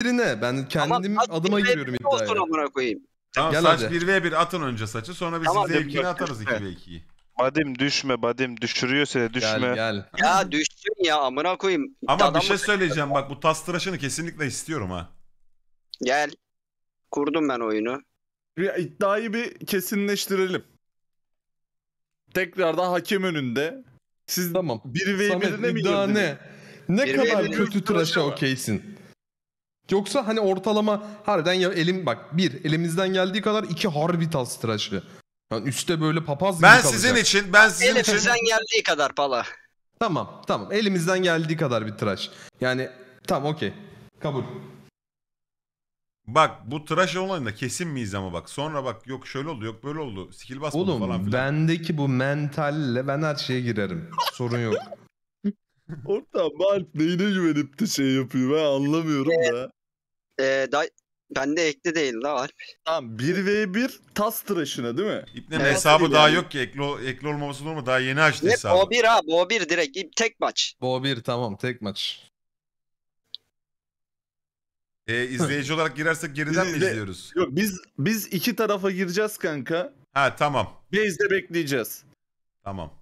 birine. Ben kendim Ama adıma giriyorum bir olsun iddiaya. amına koyayım. Tamam Gel saç hadi. 1v1 atın önce saçı sonra biz Tamam, size şey yok, atarız 2v2'yi. Badim düşme badim düşürüyor seni düşme. Gel gel. Ya düştün ya amına koyayım. Ama bir şey söyleyeceğim şey bak bu tas tıraşını kesinlikle istiyorum ha. Gel. Kurdum ben oyunu. Bir iddiayı bir kesinleştirelim. Tekrarda hakem önünde. Siz Tamam. 1 ve Samet 1'ine mi girdiniz? ne? Ne kadar birine kötü tıraşa okeysin. Yoksa hani ortalama harbiden ya elim bak bir elimizden geldiği kadar iki harbi tas tıraşı. Yani üstte böyle papaz Ben sizin kalacak. için, ben sizin için. Elimizden geldiği kadar pala. Tamam tamam elimizden geldiği kadar bir tıraş. Yani tamam okey. Kabul. Bak bu tıraş olayında kesin miyiz ama bak. Sonra bak yok şöyle oldu, yok böyle oldu. Skill basmadı Oğlum falan filan. bendeki bu mentalle ben her şeye girerim. Sorun yok. Ortam Mark neyine güvenip de şey yapıyor ben anlamıyorum ee, da. Ee, da, bende ekli değil la Alp. Tamam 1v1 tas tıraşına değil mi? İpnenin Evet, hesabı daha yani. yok ki. Ekli, ol- ekli olmaması normal. Daha yeni açtı Ne hesabı. Bo bir ha, bo bir direkt tek maç. Bo bir tamam tek maç. E, izleyici olarak girersek geriden Biz de- izliyoruz? Yok biz biz iki tarafa gireceğiz kanka. Ha tamam. Base'de bekleyeceğiz. Tamam.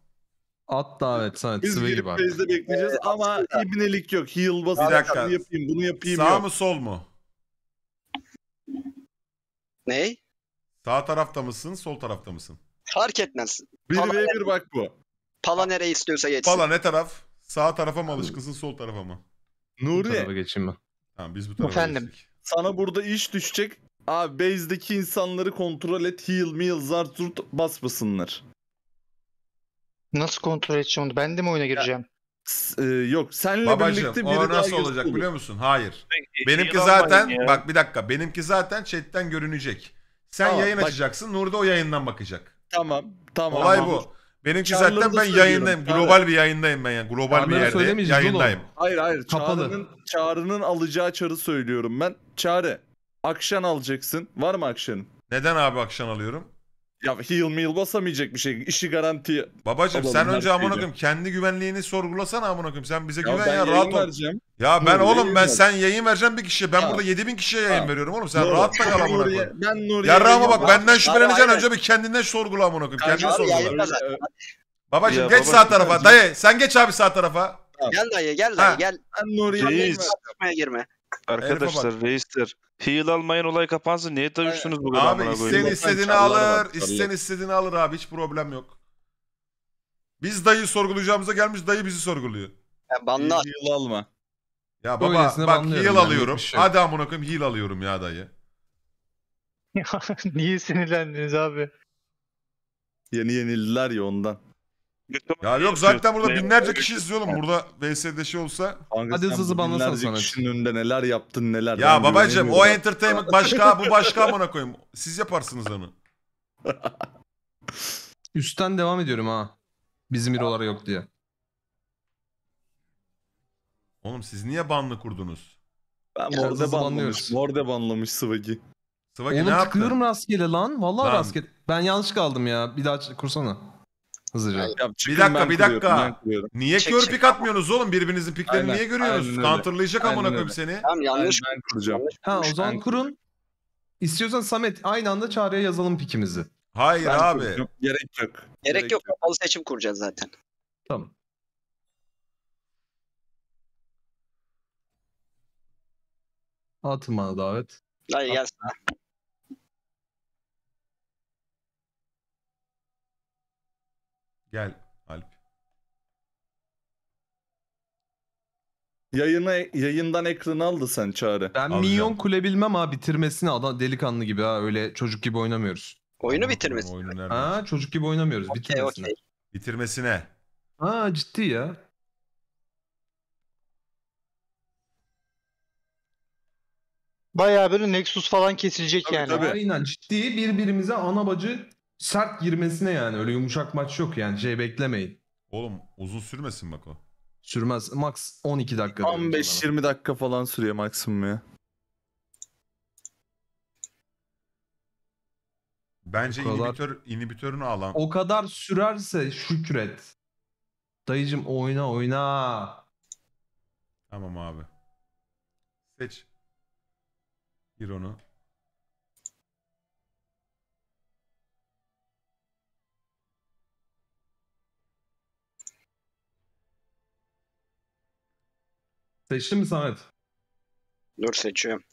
At davet Samet Biz Sıvı girip base'de bekleyeceğiz ee, ama ibnelik yok. Heal basacak. Bunu yapayım bunu yapayım Sağ yok. mı sol mu? Ney? Sağ tarafta mısın, sol tarafta mısın? Fark etmez. Bir ve bir bak bu. Pala nereye istiyorsa geçsin. Pala ne taraf? Sağ tarafa mı alışkınsın, sol tarafa mı? Bu tarafa Nuri geçeyim ben. Tamam biz bu tarafa Efendim? geçtik. sana burada iş düşecek. Abi base'deki insanları kontrol et. Heal, meal, zart zurt basmasınlar. Nasıl kontrol edeceğim onu? Ben de mi oyuna gireceğim? E, yok senle Babacığım, birlikte biri o nasıl olacak olur. biliyor musun? Hayır. E, Benimki zaten ya. bak bir dakika. Benimki zaten chatten görünecek. Sen Tamam, yayın bak- açacaksın. Nur da o yayından bakacak. Tamam tamam. Olay Tamam. bu. Benimki Çağrıları zaten ben söylüyorum. yayındayım. Global bir yayındayım ben yani. Global Çağrıları bir yerde söylemeyeceğiz oğlum. Hayır hayır. Kapalı. Çağrı'nın, çağrının alacağı çarı söylüyorum ben. Çağrı. Akşam alacaksın. Var mı akşam? Neden abi akşam alıyorum? Ya heal meal basamayacak bir şey. İşi garanti. Babacım sen önce amına koyayım kendi güvenliğini sorgulasana amına koyayım. Sen bize ya güven ya rahat ol. Vereceğim. Ya ben Nuri, oğlum ben ver. sen yayın vereceğim bir kişiye. Ben ha. burada 7000 kişiye yayın ha. veriyorum oğlum. Sen Doğru. rahat da kal amına koyayım. Ben Nuri'ye. Yarrağıma bak benden şüpheleneceksin önce bir kendinden sorgula amına koyayım. Kendini sorgula. Babacım ya, geç babacım, sağ tarafa. Dayı sen geç abi sağ tarafa. Gel dayı gel dayı gel. Ben Nuri'ye girme. Arkadaşlar reistir. Heal almayın olay kapansın. Niye dövüştünüz bu kadar? Abi bana isten istediğini alır. İsten istediğini alır abi. Hiç problem yok. Biz dayı sorgulayacağımıza gelmiş dayı bizi sorguluyor. Ya banla. Heal alma. Ya baba bak heal banlıyorum yani, alıyorum. bir şey yok. Hadi amına koyayım heal alıyorum ya dayı. Niye sinirlendiniz abi? Yeni yenildiler ya ondan. Ya yok zaten burada şey binlerce kişi izliyor oğlum. Burada VS'de şey olsa. Hadi hızlı hızlı banlasana sana. kişinin önünde neler yaptın neler. Ya babacım o güvenemiyorum. entertainment başka bu başka bana koyayım. Siz yaparsınız onu. Üstten devam ediyorum ha. Bizim hero'lara yok diye. Oğlum siz niye banlı kurdunuz? Ben Ya, Morde banlamış. banlıyoruz. Morde banlamış Swaggy. Sıvaki ne Oğlum yaptı? tıklıyorum rastgele lan. Vallahi Lan. rastgele. Ben yanlış kaldım ya. Bir daha kursana. Hızlıca. Ya, bir dakika bir dakika. niye kör pik atmıyorsunuz oğlum? Birbirinizin piklerini aynen, niye görüyorsunuz? Counterlayacak amına koyayım seni. Tamam yanlış ben kuracağım. Ha o zaman kurun. İstiyorsan Samet aynı anda çağrıya yazalım pikimizi. Hayır ben abi. Kuracağım. Gerek yok. Gerek, Gerek yok. Kapalı seçim kuracağız zaten. Tamam. Atın bana davet. Hayır gelsin. Gel Alp. Yayına, yayından ekranı aldı sen çağrı. Ben Alacağım. minyon kulebilmem ha bitirmesini adam delikanlı gibi ha öyle çocuk gibi oynamıyoruz. Oyunu bitirmesi. Ha çocuk gibi oynamıyoruz Okey, bitirmesine. okey. Bitirmesine. Ha ciddi ya. Bayağı böyle Nexus falan kesilecek yani. Tabii. Aynen ciddi birbirimize ana bacı sert girmesine yani öyle yumuşak maç yok yani şey beklemeyin. Oğlum uzun sürmesin bak o. Sürmez. Max 12 dakika. 15-20 dakika falan sürüyor maksimum ya. Bence kadar... inhibitör, inhibitörünü alan. O kadar sürerse şükret. Dayıcım oyna oyna. Tamam abi. Seç. Gir onu. Seçtin mi Samet? Dur seçiyorum.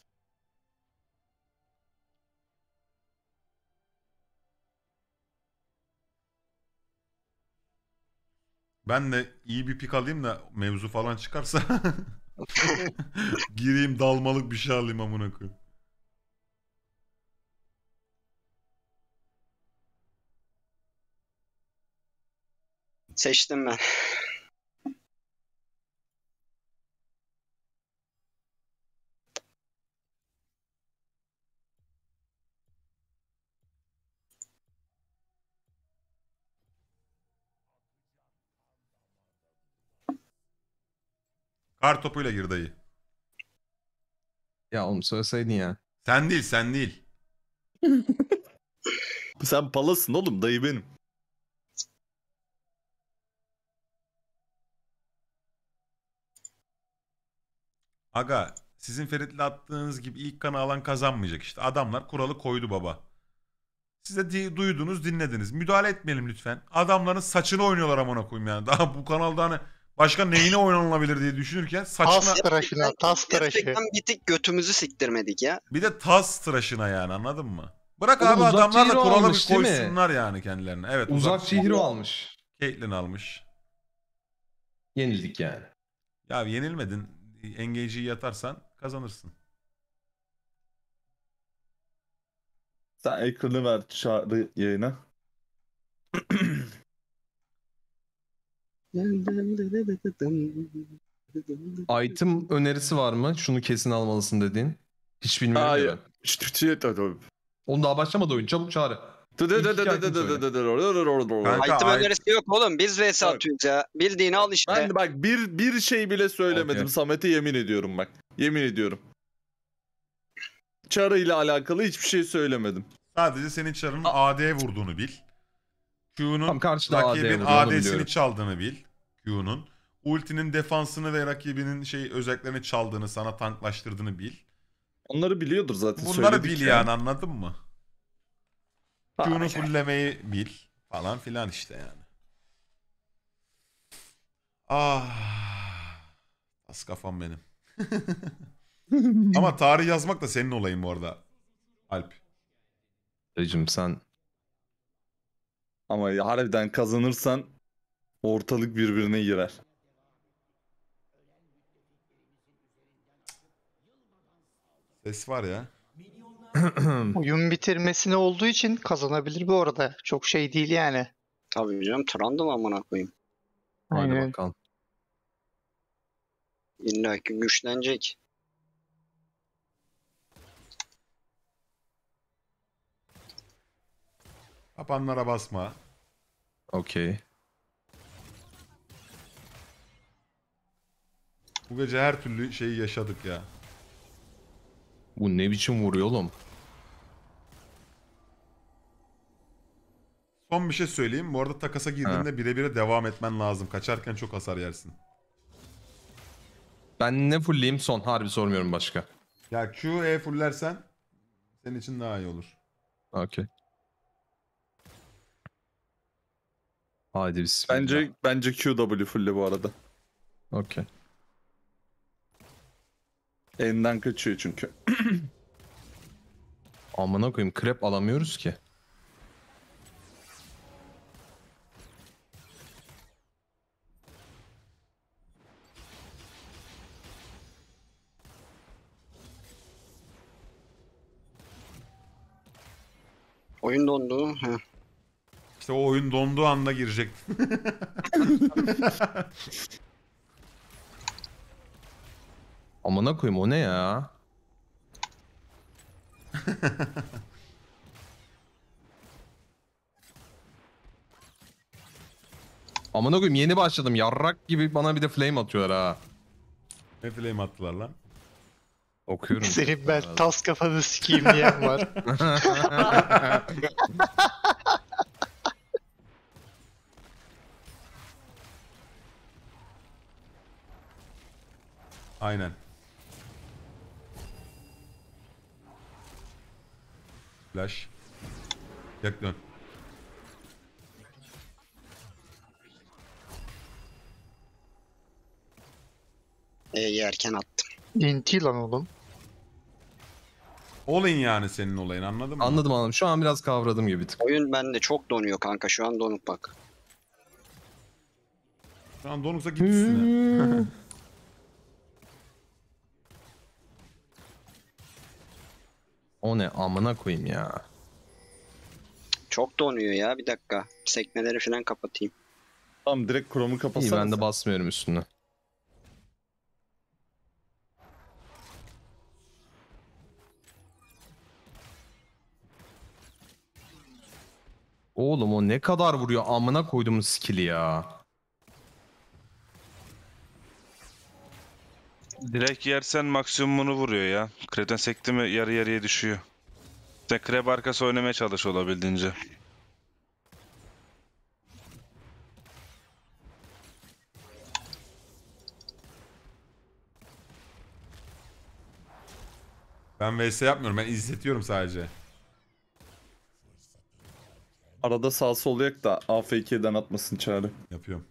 Ben de iyi bir pik alayım da mevzu falan çıkarsa gireyim dalmalık bir şey alayım amına koyayım. Seçtim ben. Kar topuyla gir dayı. Ya oğlum söyleseydin ya. Sen değil sen değil. Sen palasın oğlum dayı benim. Aga sizin Ferit'le attığınız gibi ilk kanı alan kazanmayacak işte. Adamlar kuralı koydu baba. Size di- duydunuz dinlediniz. Müdahale etmeyelim lütfen. Adamların saçını oynuyorlar amına koyayım yani. Daha bu kanalda hani başka neyine oynanılabilir diye düşünürken saçma... Tas tıraşına, tas tıraşı. Gerçekten bir tık götümüzü siktirmedik ya. Bir de taz tıraşına yani anladın mı? Bırak Oğlum, abi adamlarla kurala bir koysunlar yani kendilerine. Evet, uzak, uzak şehri almış. Caitlyn almış. Yenildik yani. Ya yenilmedin. Engage'i yatarsan kazanırsın. Sen ekranı ver çağrı yayına. Item önerisi var mı? Şunu kesin almalısın dediğin. Hiç bilmiyorum. Hayır. Şey Onu daha başlamadı oyun. Çabuk çağır. Item önerisi yok oğlum. Biz vs atıyoruz ya. Bildiğini al işte. Ben bak bir bir şey bile söylemedim. Okay. Samet'e yemin ediyorum bak. Yemin ediyorum. Çarı ile alakalı hiçbir şey söylemedim. Sadece senin çarının AD'ye vurduğunu bil. Q'nun Tam karşıda rakibin AD'sini çaldığını bil. Q'nun. Ultinin defansını ve rakibinin şey özelliklerini çaldığını, sana tanklaştırdığını bil. Onları biliyordur zaten. Bunları bil söyledik yani anladın mı? Q'nu fullemeyi bil falan filan işte yani. Ah. Az kafam benim. Ama tarih yazmak da senin olayın bu arada. Alp. Recim sen ama harbiden kazanırsan ortalık birbirine girer. Ses var ya. Oyun bitirmesine olduğu için kazanabilir bu arada. Çok şey değil yani. Tabii canım Trundle amına koyayım. Haydi bakalım. İlla ki güçlenecek. Kapanlara basma. Okey. Bu gece her türlü şeyi yaşadık ya. Bu ne biçim vuruyor oğlum? Son bir şey söyleyeyim. Bu arada takasa girdiğinde birebire devam etmen lazım. Kaçarken çok hasar yersin. Ben ne fullleyeyim son? Harbi sormuyorum başka. Ya Q, E fullersen senin için daha iyi olur. Okey. Hadi bismillah. Bence, bence QW fullü bu arada. Okey. Elinden kaçıyor çünkü. Amına koyayım krep alamıyoruz ki. Oyun dondu. Heh. İşte o oyun donduğu anda girecektin. Amına koyayım o ne ya? Amına koyayım yeni başladım. Yarrak gibi bana bir de flame atıyorlar ha. Ne flame attılar lan? Okuyorum. Senin ben tas kafanı sikeyim diyen var. Aynen. Flash. Yak dön. E'yi erken attım. İnti lan oğlum. Olayın yani senin olayın anladın mı? Anladım anladım. Şu an biraz kavradım gibi tık. Oyun bende çok donuyor kanka. Şu an donup bak. Şu an donuksa gitsin. O ne amına koyayım ya. Çok donuyor ya bir dakika. Sekmeleri falan kapatayım. Tamam direkt Chrome'u İyi kapatsana. ben de basmıyorum üstüne. Oğlum o ne kadar vuruyor amına koydum skill'i ya. Direkt yersen maksimumunu vuruyor ya. Kreden sekti mi yarı yarıya düşüyor. Sen krep arkası oynamaya çalış olabildiğince. Ben vs yapmıyorum. Ben izletiyorum sadece. Arada sağ sol yak da AF2'den atmasın çare. Yapıyorum.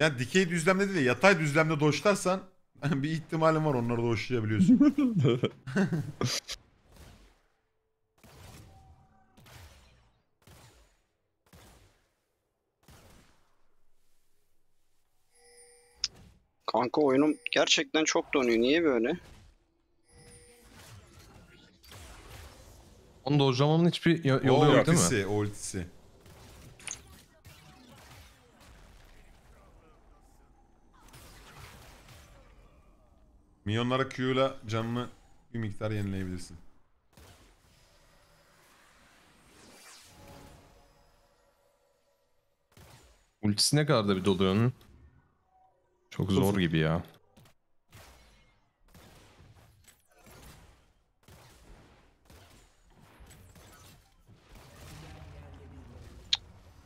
Yani dikey düzlemde değil yatay düzlemde doşlarsan bir ihtimalin var onları doşlayabiliyorsun. Kanka oyunum gerçekten çok donuyor. Niye böyle? Onu dojlamamın hiçbir yolu yok değil mi? Ultisi, ultisi. Minyonlara Q'yla canını bir miktar yenileyebilirsin. Ultisi ne kadar da bir doluyor onun? Çok zor Olsun. gibi ya.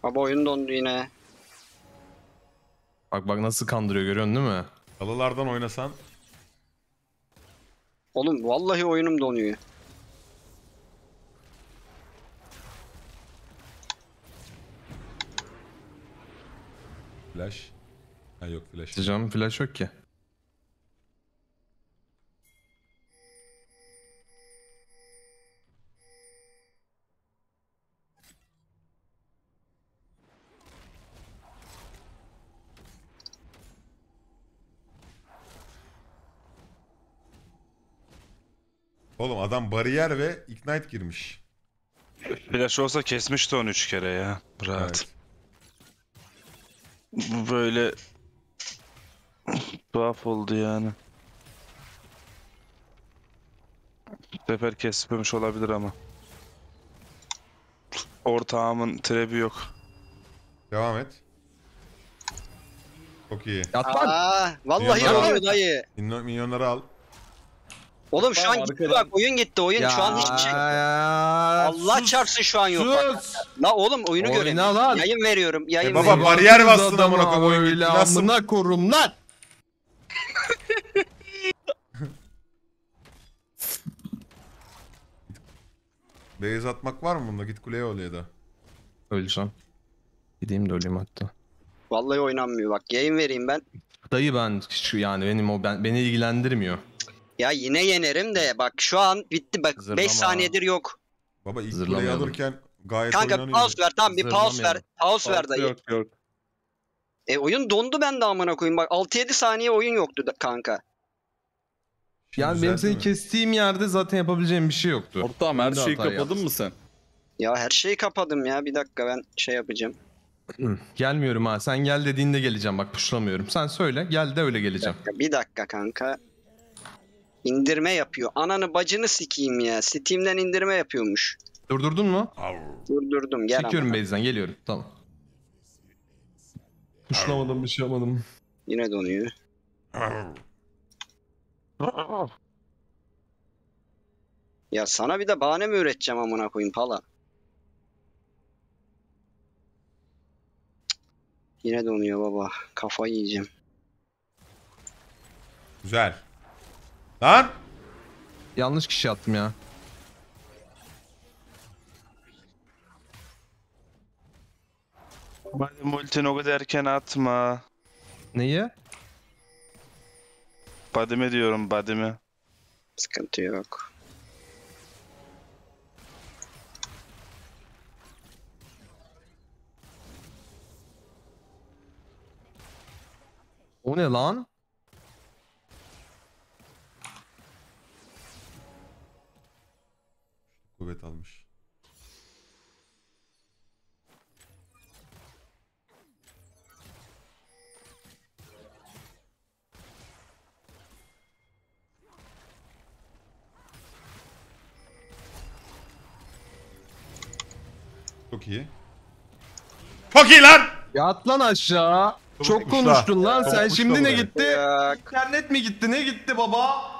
Abi oyun dondu yine. Bak bak nasıl kandırıyor görüyorsun değil mi? Kalılardan oynasan Oğlum vallahi oyunum donuyor. Flash. Ha yok flash. Sıcağın flash yok ki. Adam bariyer ve ignite girmiş. Flash olsa kesmişti onu 3 kere ya. Rahat. Evet. böyle tuhaf oldu yani. Bu sefer kesmemiş olabilir ama. Ortağımın trebi yok. Devam et. Çok iyi. Yat lan. Aa, vallahi Milyonları al. dayı. Milyonları al. Oğlum şu an gitti bak oyun gitti oyun şu an hiçbir şey. Allah çarpsın şu an yok Sus. La oğlum oyunu Oyna Yayın veriyorum yayın E baba, veriyorum. bariyer bastın amına koyayım, oyun gitti. Nasıl? Amına korum lan. Beyaz atmak var mı bunda? Git kuleye ol ya da. Öleceğim. Gideyim de öleyim hatta. Vallahi oynanmıyor bak yayın vereyim ben. Dayı ben hiç- yani benim o ben, beni ilgilendirmiyor. Ya yine yenerim de bak şu an bitti bak 5 saniyedir yok. Baba ilk kuleyi alırken gayet Kanka bir pause ver tamam bir pause ver. Zırlamayalım. Pause ver dayı. Yok yok. E oyun dondu ben de amına koyayım bak 6-7 saniye oyun yoktu da, kanka. Şimdi Yani benim seni kestiğim yerde zaten yapabileceğim bir şey yoktu. Ortağım her Ben şeyi kapadın yaptım. mı sen? Ya her şeyi kapadım ya bir dakika ben şey yapacağım. Gelmiyorum ha. Sen gel dediğinde geleceğim bak puşlamıyorum. Sen söyle gel de öyle geleceğim. Ya bir dakika kanka. İndirme yapıyor. Ananı bacını sikeyim ya. Steam'den indirme yapıyormuş. Durdurdun mu? Durdurdum gel Çekiyorum ama. base'den geliyorum. Tamam. Tuşlamadım bir şey yapmadım. Yine donuyor. Ya sana bir de bahane mi üreteceğim amına koyayım pala? Yine donuyor baba. Kafa yiyeceğim. Güzel. Lan. Yanlış kişi attım ya. Madem ultini o kadar erken atma. Neyi? Badime diyorum badime. Sıkıntı yok. O ne lan? kuvvet almış. Çok iyi. Çok iyi lan! Yat lan aşağı. Çok konuştun lan sen şimdi ne gitti? İnternet mi gitti ne gitti baba?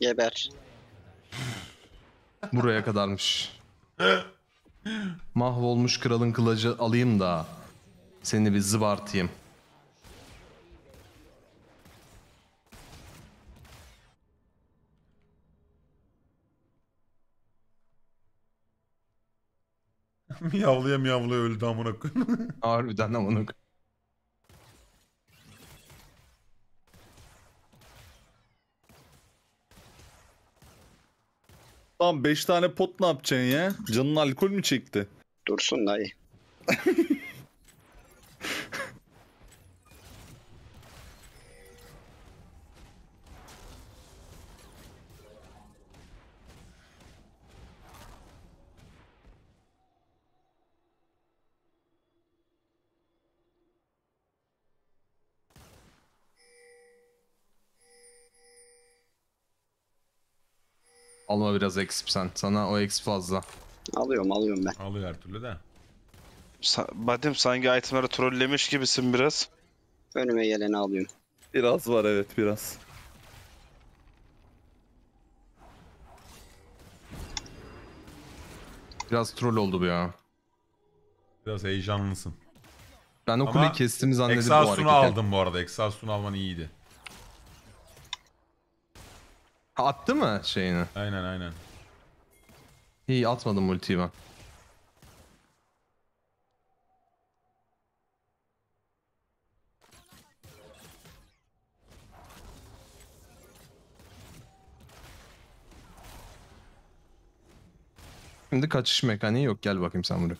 Geber. Buraya kadarmış. Mahvolmuş kralın kılıcı alayım da seni bir zıbartayım. miyavlaya miyavlaya öldü amına koyayım. Harbiden amına koyayım. Lan 5 tane pot ne yapacaksın ya? Canın alkol mü çekti? Dursun dayı. Alma biraz eksip sen. Sana o eksip fazla. Alıyorum alıyorum ben. Alıyor her türlü de. Sa Badem sanki itemleri trollemiş gibisin biraz. Önüme geleni alıyorum. Biraz var evet biraz. Biraz troll oldu bu ya. Biraz heyecanlısın. Ben o Ama kuleyi kestim zannedip bu hareketi. Exhaustion'u aldım bu arada. Exhaustion'u alman iyiydi. Ha, attı mı şeyini? Aynen aynen. İyi atmadım ultiyi ben. Şimdi kaçış mekaniği yok. Gel bakayım sen buraya.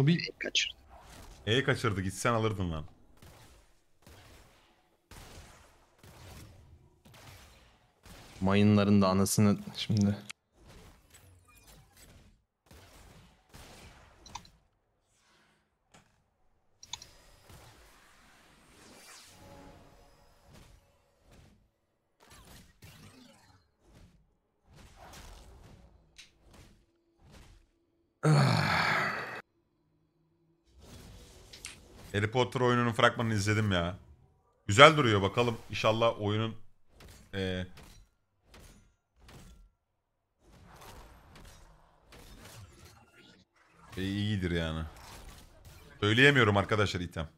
Onu bir... Kaçırdı. E kaçırdı gitsen alırdın lan. Mayınların da anasını şimdi. Harry Potter oyununun fragmanını izledim ya. Güzel duruyor bakalım. İnşallah oyunun... Ee... E, iyidir yani. Söyleyemiyorum arkadaşlar item.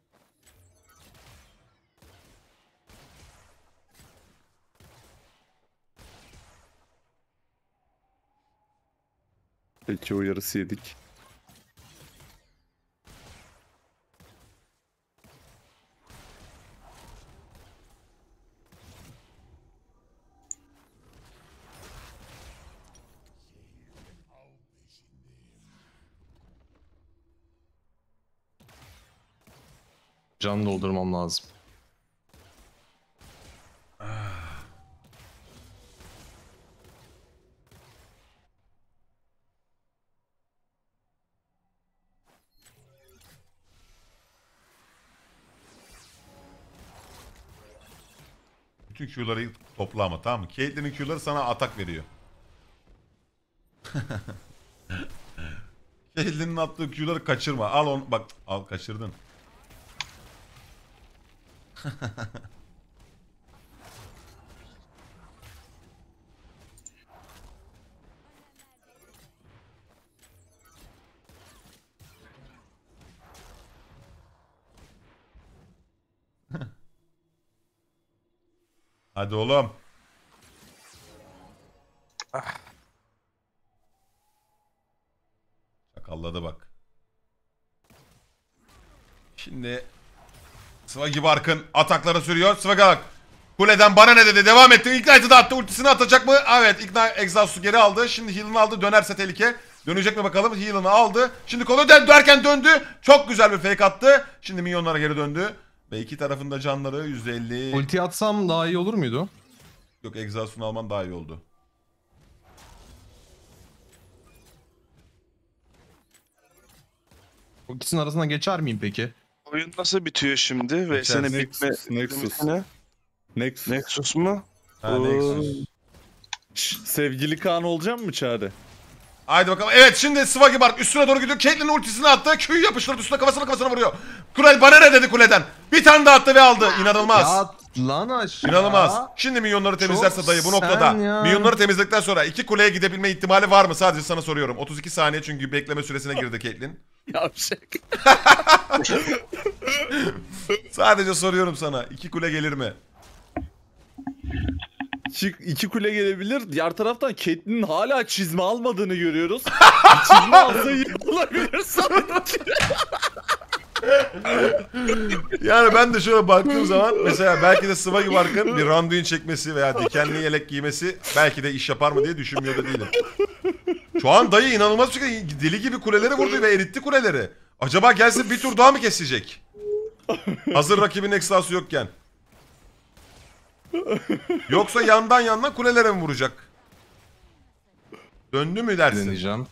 Peki uyarısı yedik. Can doldurmam lazım. Bütün Q'ları topla ama tamam mı? Caitlyn'in Q'ları sana atak veriyor. Caitlyn'in attığı Q'ları kaçırma. Al onu bak al kaçırdın. Hadi oğlum. Sıva gibi arkın ataklara sürüyor. Sıva kalk. Kuleden bana ne dedi devam etti. Ignite'ı da attı ultisini atacak mı? Ah, evet Ignite Exhaust'u geri aldı. Şimdi heal'ını aldı dönerse tehlike. Dönecek mi bakalım heal'ını aldı. Şimdi kolu dönerken döndü. Çok güzel bir fake attı. Şimdi minyonlara geri döndü. Ve iki tarafında canları 150. Ulti atsam daha iyi olur muydu? Yok Exhaust'unu alman daha iyi oldu. Bu ikisinin arasından geçer miyim peki? oyun nasıl bitiyor şimdi? Ve sene bitme... Nexus. Nexus. Nexus mu? Ha, Nexus. Ee, sevgili Kaan olacak mı Çağrı? Haydi bakalım. Evet şimdi Swaggy Bark üstüne doğru gidiyor. Caitlyn'in ultisini attı. Köyü yapıştırdı üstüne kafasına kafasına vuruyor. Kurel bana ne dedi kuleden. Bir tane daha attı ve aldı. İnanılmaz. Ya Lan aşağı. İnanılmaz. Şimdi milyonları temizlerse dayı bu noktada. Ya. Milyonları temizledikten sonra iki kuleye gidebilme ihtimali var mı? Sadece sana soruyorum. 32 saniye çünkü bekleme süresine girdi Caitlyn. Yavşak. Sadece soruyorum sana. iki kule gelir mi? Çık, iki kule gelebilir. Diğer taraftan Caitlyn'in hala çizme almadığını görüyoruz. çizme alsa yıkılabilir sanki. yani ben de şöyle baktığım zaman mesela belki de Sıva gibi bir randuin çekmesi veya dikenli yelek giymesi belki de iş yapar mı diye düşünmüyor da değilim. Şu an dayı inanılmaz bir şekilde deli gibi kuleleri vurdu ve eritti kuleleri. Acaba gelsin bir tur daha mı kesecek? Hazır rakibin ekstası yokken. Yoksa yandan yandan kulelere mi vuracak? Döndü mü dersin? Deneyeceğim.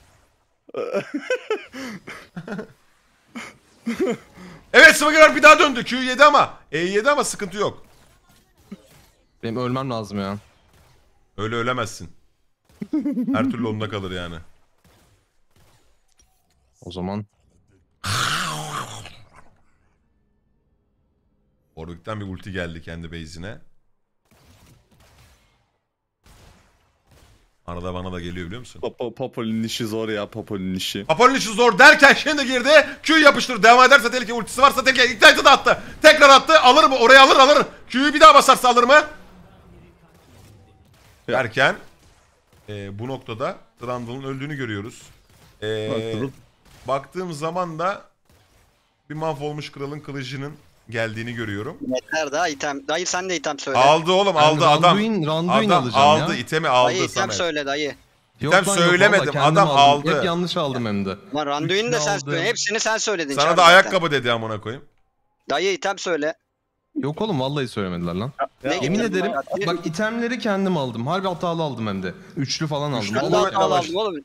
evet Smuggerer bir daha döndü. Q7 ama. E7 ama sıkıntı yok. Benim ölmem lazım ya. Öyle ölemezsin. Her türlü onda kalır yani. O zaman... Orbik'ten bir ulti geldi kendi base'ine. Arada bana da geliyor biliyor musun? Pop işi zor ya Popolin işi. Popolin işi zor derken şimdi girdi. Q yapıştır. Devam ederse tehlike ultisi varsa tehlike. İlk da attı. Tekrar attı. Alır mı? Oraya alır alır. Q'yu bir daha basarsa alır mı? Derken e, bu noktada Trundle'ın öldüğünü görüyoruz. E, baktığım zaman da bir mahvolmuş kralın kılıcının geldiğini görüyorum. Yeter daha item. Dayı sen de item söyle. Aldı oğlum aldı yani adam. Randuin, Randuin adam aldı ya. itemi aldı dayı, item söyle dayı. Yok, item söylemedim yok, adam aldım. aldı. Hep yanlış aldım hem de. Lan Randuin'i de sen söyledin. Hepsini sen söyledin. Sana da ayakkabı dedi amına koyayım. Dayı item söyle. Yok oğlum vallahi söylemediler lan. Ya, Yemin ederim ya? bak itemleri kendim aldım. Harbi hatalı aldım hem de. Üçlü falan aldım. Üçlü hatalı aldım oğlum.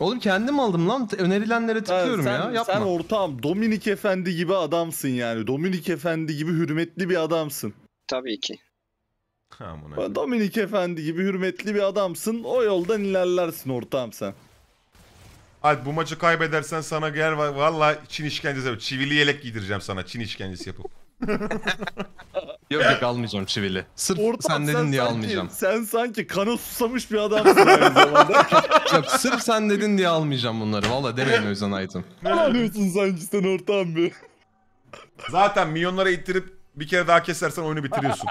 Oğlum kendim aldım lan. Önerilenlere tıklıyorum sen, ya. Yapma. Sen ortağım Dominik Efendi gibi adamsın yani. Dominik Efendi gibi hürmetli bir adamsın. Tabii ki. Amına. Dominik Efendi gibi hürmetli bir adamsın. O yoldan ilerlersin ortağım sen. Hadi bu maçı kaybedersen sana gel vallahi Çin işkencesi yapıp çivili yelek giydireceğim sana Çin işkencesi yapıp. yok yok almayacağım çivili. Sırf Ortam, sen dedin diye sanki, almayacağım. Sen sanki kanı susamış bir adamsın aynı yok sırf sen dedin diye almayacağım bunları. Valla demeyin Özden Aytun. Ne alıyorsun sanki sen ortağım bir? Zaten milyonlara ittirip bir kere daha kesersen oyunu bitiriyorsun.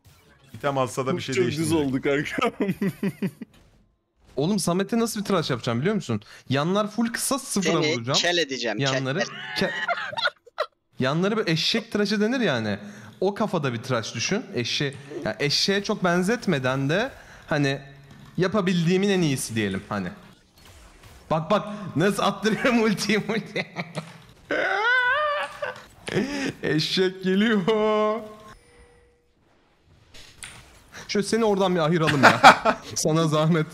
İtem alsa da bir şey değişmeyecek. Çok düz oldu kanka. Oğlum Samet'e nasıl bir tıraş yapacağım biliyor musun? Yanlar full kısa sıfıra Seni vuracağım. kel edeceğim. Yanları kel. Yanları böyle eşek tıraşı denir yani. O kafada bir tıraş düşün. Eşe, yani eşeğe çok benzetmeden de hani yapabildiğimin en iyisi diyelim hani. Bak bak nasıl attırıyorum multi multi Eşek geliyor. Şöyle seni oradan bir ayıralım ya. Sana zahmet.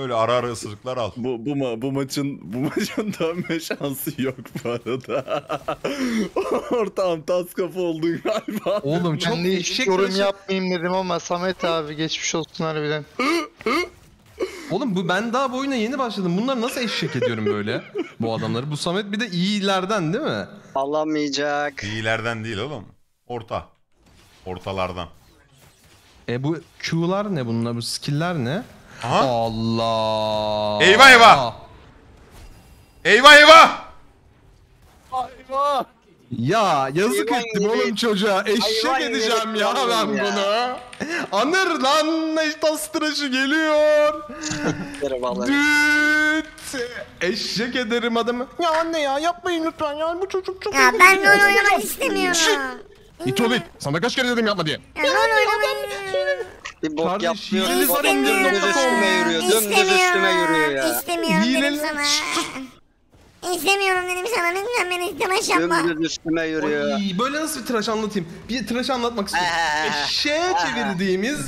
Öyle ara ara ısırıklar al. Bu, bu, ma bu maçın bu maçın dönme şansı yok bu arada. Ortam tas kafa oldun galiba. Oğlum çok ben de yorum taşı... yapmayayım dedim ama Samet abi geçmiş olsun harbiden. Oğlum bu ben daha bu oyuna yeni başladım. Bunlar nasıl eşek ediyorum böyle bu adamları? Bu Samet bir de iyilerden değil mi? Alamayacak. İyilerden değil oğlum. Orta. Ortalardan. E bu Q'lar ne bunlar? Bu skill'ler ne? Aha. Allah. Eyvah eyvah. Eyvah eyvah. Eyvah. Ya yazık Hayvan ettim gibi. oğlum çocuğa. Eşek edeceğim ya ben bunu. Anır lan Neştas tıraşı geliyor. Düt. Eşek ederim adamı. Ya anne ya yapmayın lütfen ya bu çocuk çok... Ya ben de onu oynamak istemiyorum. İt oğlu it. Sana kaç kere dedim yapma diye. Şey bir bok Kardeş, yapmıyor. hileniz var dümdüz üstüme yürüyor. Dümdüz üstüme yürüyor ya. İstemiyorum dedim sana. İstemiyorum dedim sana. Lütfen beni istemez yapma. Dümdüz üstüme yürüyor. Ay, böyle nasıl bir tıraş anlatayım? Bir tıraş anlatmak istiyorum. Ee, Eşeğe çevirdiğimiz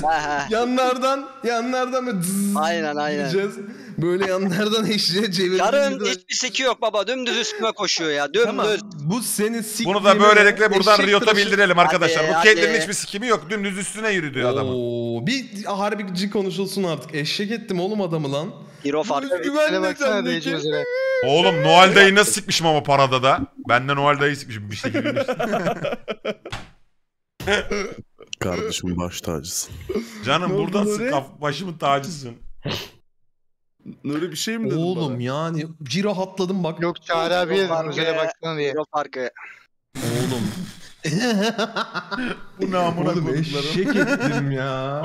yanlardan yanlardan böyle Aynen aynen. diyeceğiz böyle yanlardan eşliğe çevirdi. Yarın hiçbir siki yok baba. Dümdüz üstüme koşuyor ya. Dümdüz. Tamam. Bu seni sik Bunu da böylelikle buradan Eşek Riot'a bildirelim arkadaşlar. Bu hadi. hiçbir sikimi yok. Dümdüz üstüne yürüdü adamın. Oo, bir harbici konuşulsun artık. Eşek ettim oğlum adamı lan. Hero farkı. Hele Oğlum Noel dayı nasıl sikmişim ama parada da. Benden Noel dayı sikmişim bir şey Kardeşim baş tacısın. Canım Ne oldu buradan sık başımın tacısın. Nuri bir şey mi dedin Oğlum bana? yani Cira hatladım bak. Yok Çağrı abi dedim baksana diye. Yok farkı. Oğlum. Bu ne amına Oğlum eşek ettim ya.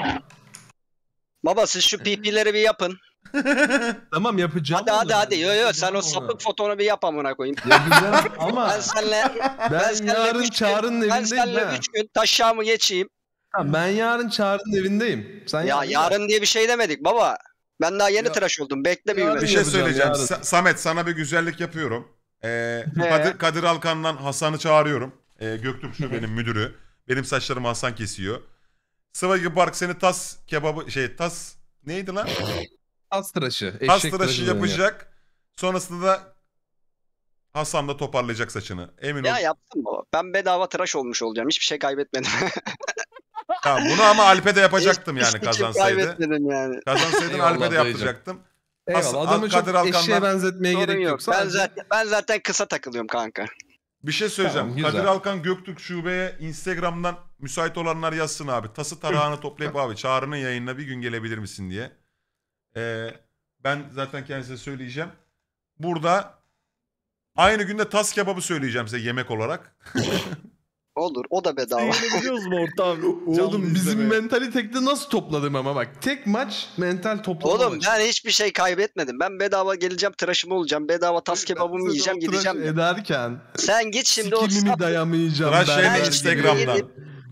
Baba siz şu pipileri bir yapın. tamam yapacağım. Hadi hadi hadi. Yo yo sen o sapık fotoğrafı bir yap amına koyayım. Yapacağım ama ben senle ben, ben senle yarın gün, Çağrı'nın evindeyim. Ben seninle 3 gün taşağımı geçeyim. Tamam ben yarın Çağrı'nın evindeyim. Sen ya yarın ya. diye bir şey demedik baba. Ben daha yeni Ya- tıraş oldum. Bekle bir. Bir şey söyleyeceğim. yarın. Samet sana bir güzellik yapıyorum. Ee, Kadir, Kadir Alkan'dan Hasan'ı çağırıyorum. Ee, Göktürk benim müdürü. Benim saçlarımı Hasan kesiyor. Sıvacı Park seni tas kebabı şey tas neydi lan? Tas tıraşı. Eşek tas tıraşı dönüyor. yapacak. Sonrasında da Hasan da toparlayacak saçını. Emin ol. Ya yaptım bu. Ben bedava tıraş olmuş olacağım. Hiçbir şey kaybetmedim. Tamam bunu ama Alpe'de de yapacaktım yani kazansaydı. Kaybetmedin yani. Kazansaydın Eyvallah Alp'e Eyvallah adamı Alp- Kadir çok eşeğe benzetmeye Sorun gerek yok. yok. Ben zaten, ben zaten kısa takılıyorum kanka. bir şey söyleyeceğim. Tamam, Kadir Alkan Göktürk Şube'ye Instagram'dan müsait olanlar yazsın abi. Tası tarağını toplayıp abi çağrının yayınına bir gün gelebilir misin diye. Ee, ben zaten kendisine söyleyeceğim. Burada aynı günde tas kebabı söyleyeceğim size yemek olarak. Olur o da bedava. Eğlenebiliyoruz mu ortam? Oğlum bizim izlemeye. mentali tekte nasıl topladım ama bak. Tek maç mental topladım. Oğlum maçı. ben hiçbir şey kaybetmedim. Ben bedava geleceğim tıraşımı olacağım. Bedava tas kebabımı yiyeceğim gideceğim. ederken. Sen git şimdi o Sikimimi dayamayacağım. Tıraş ben Instagram'dan.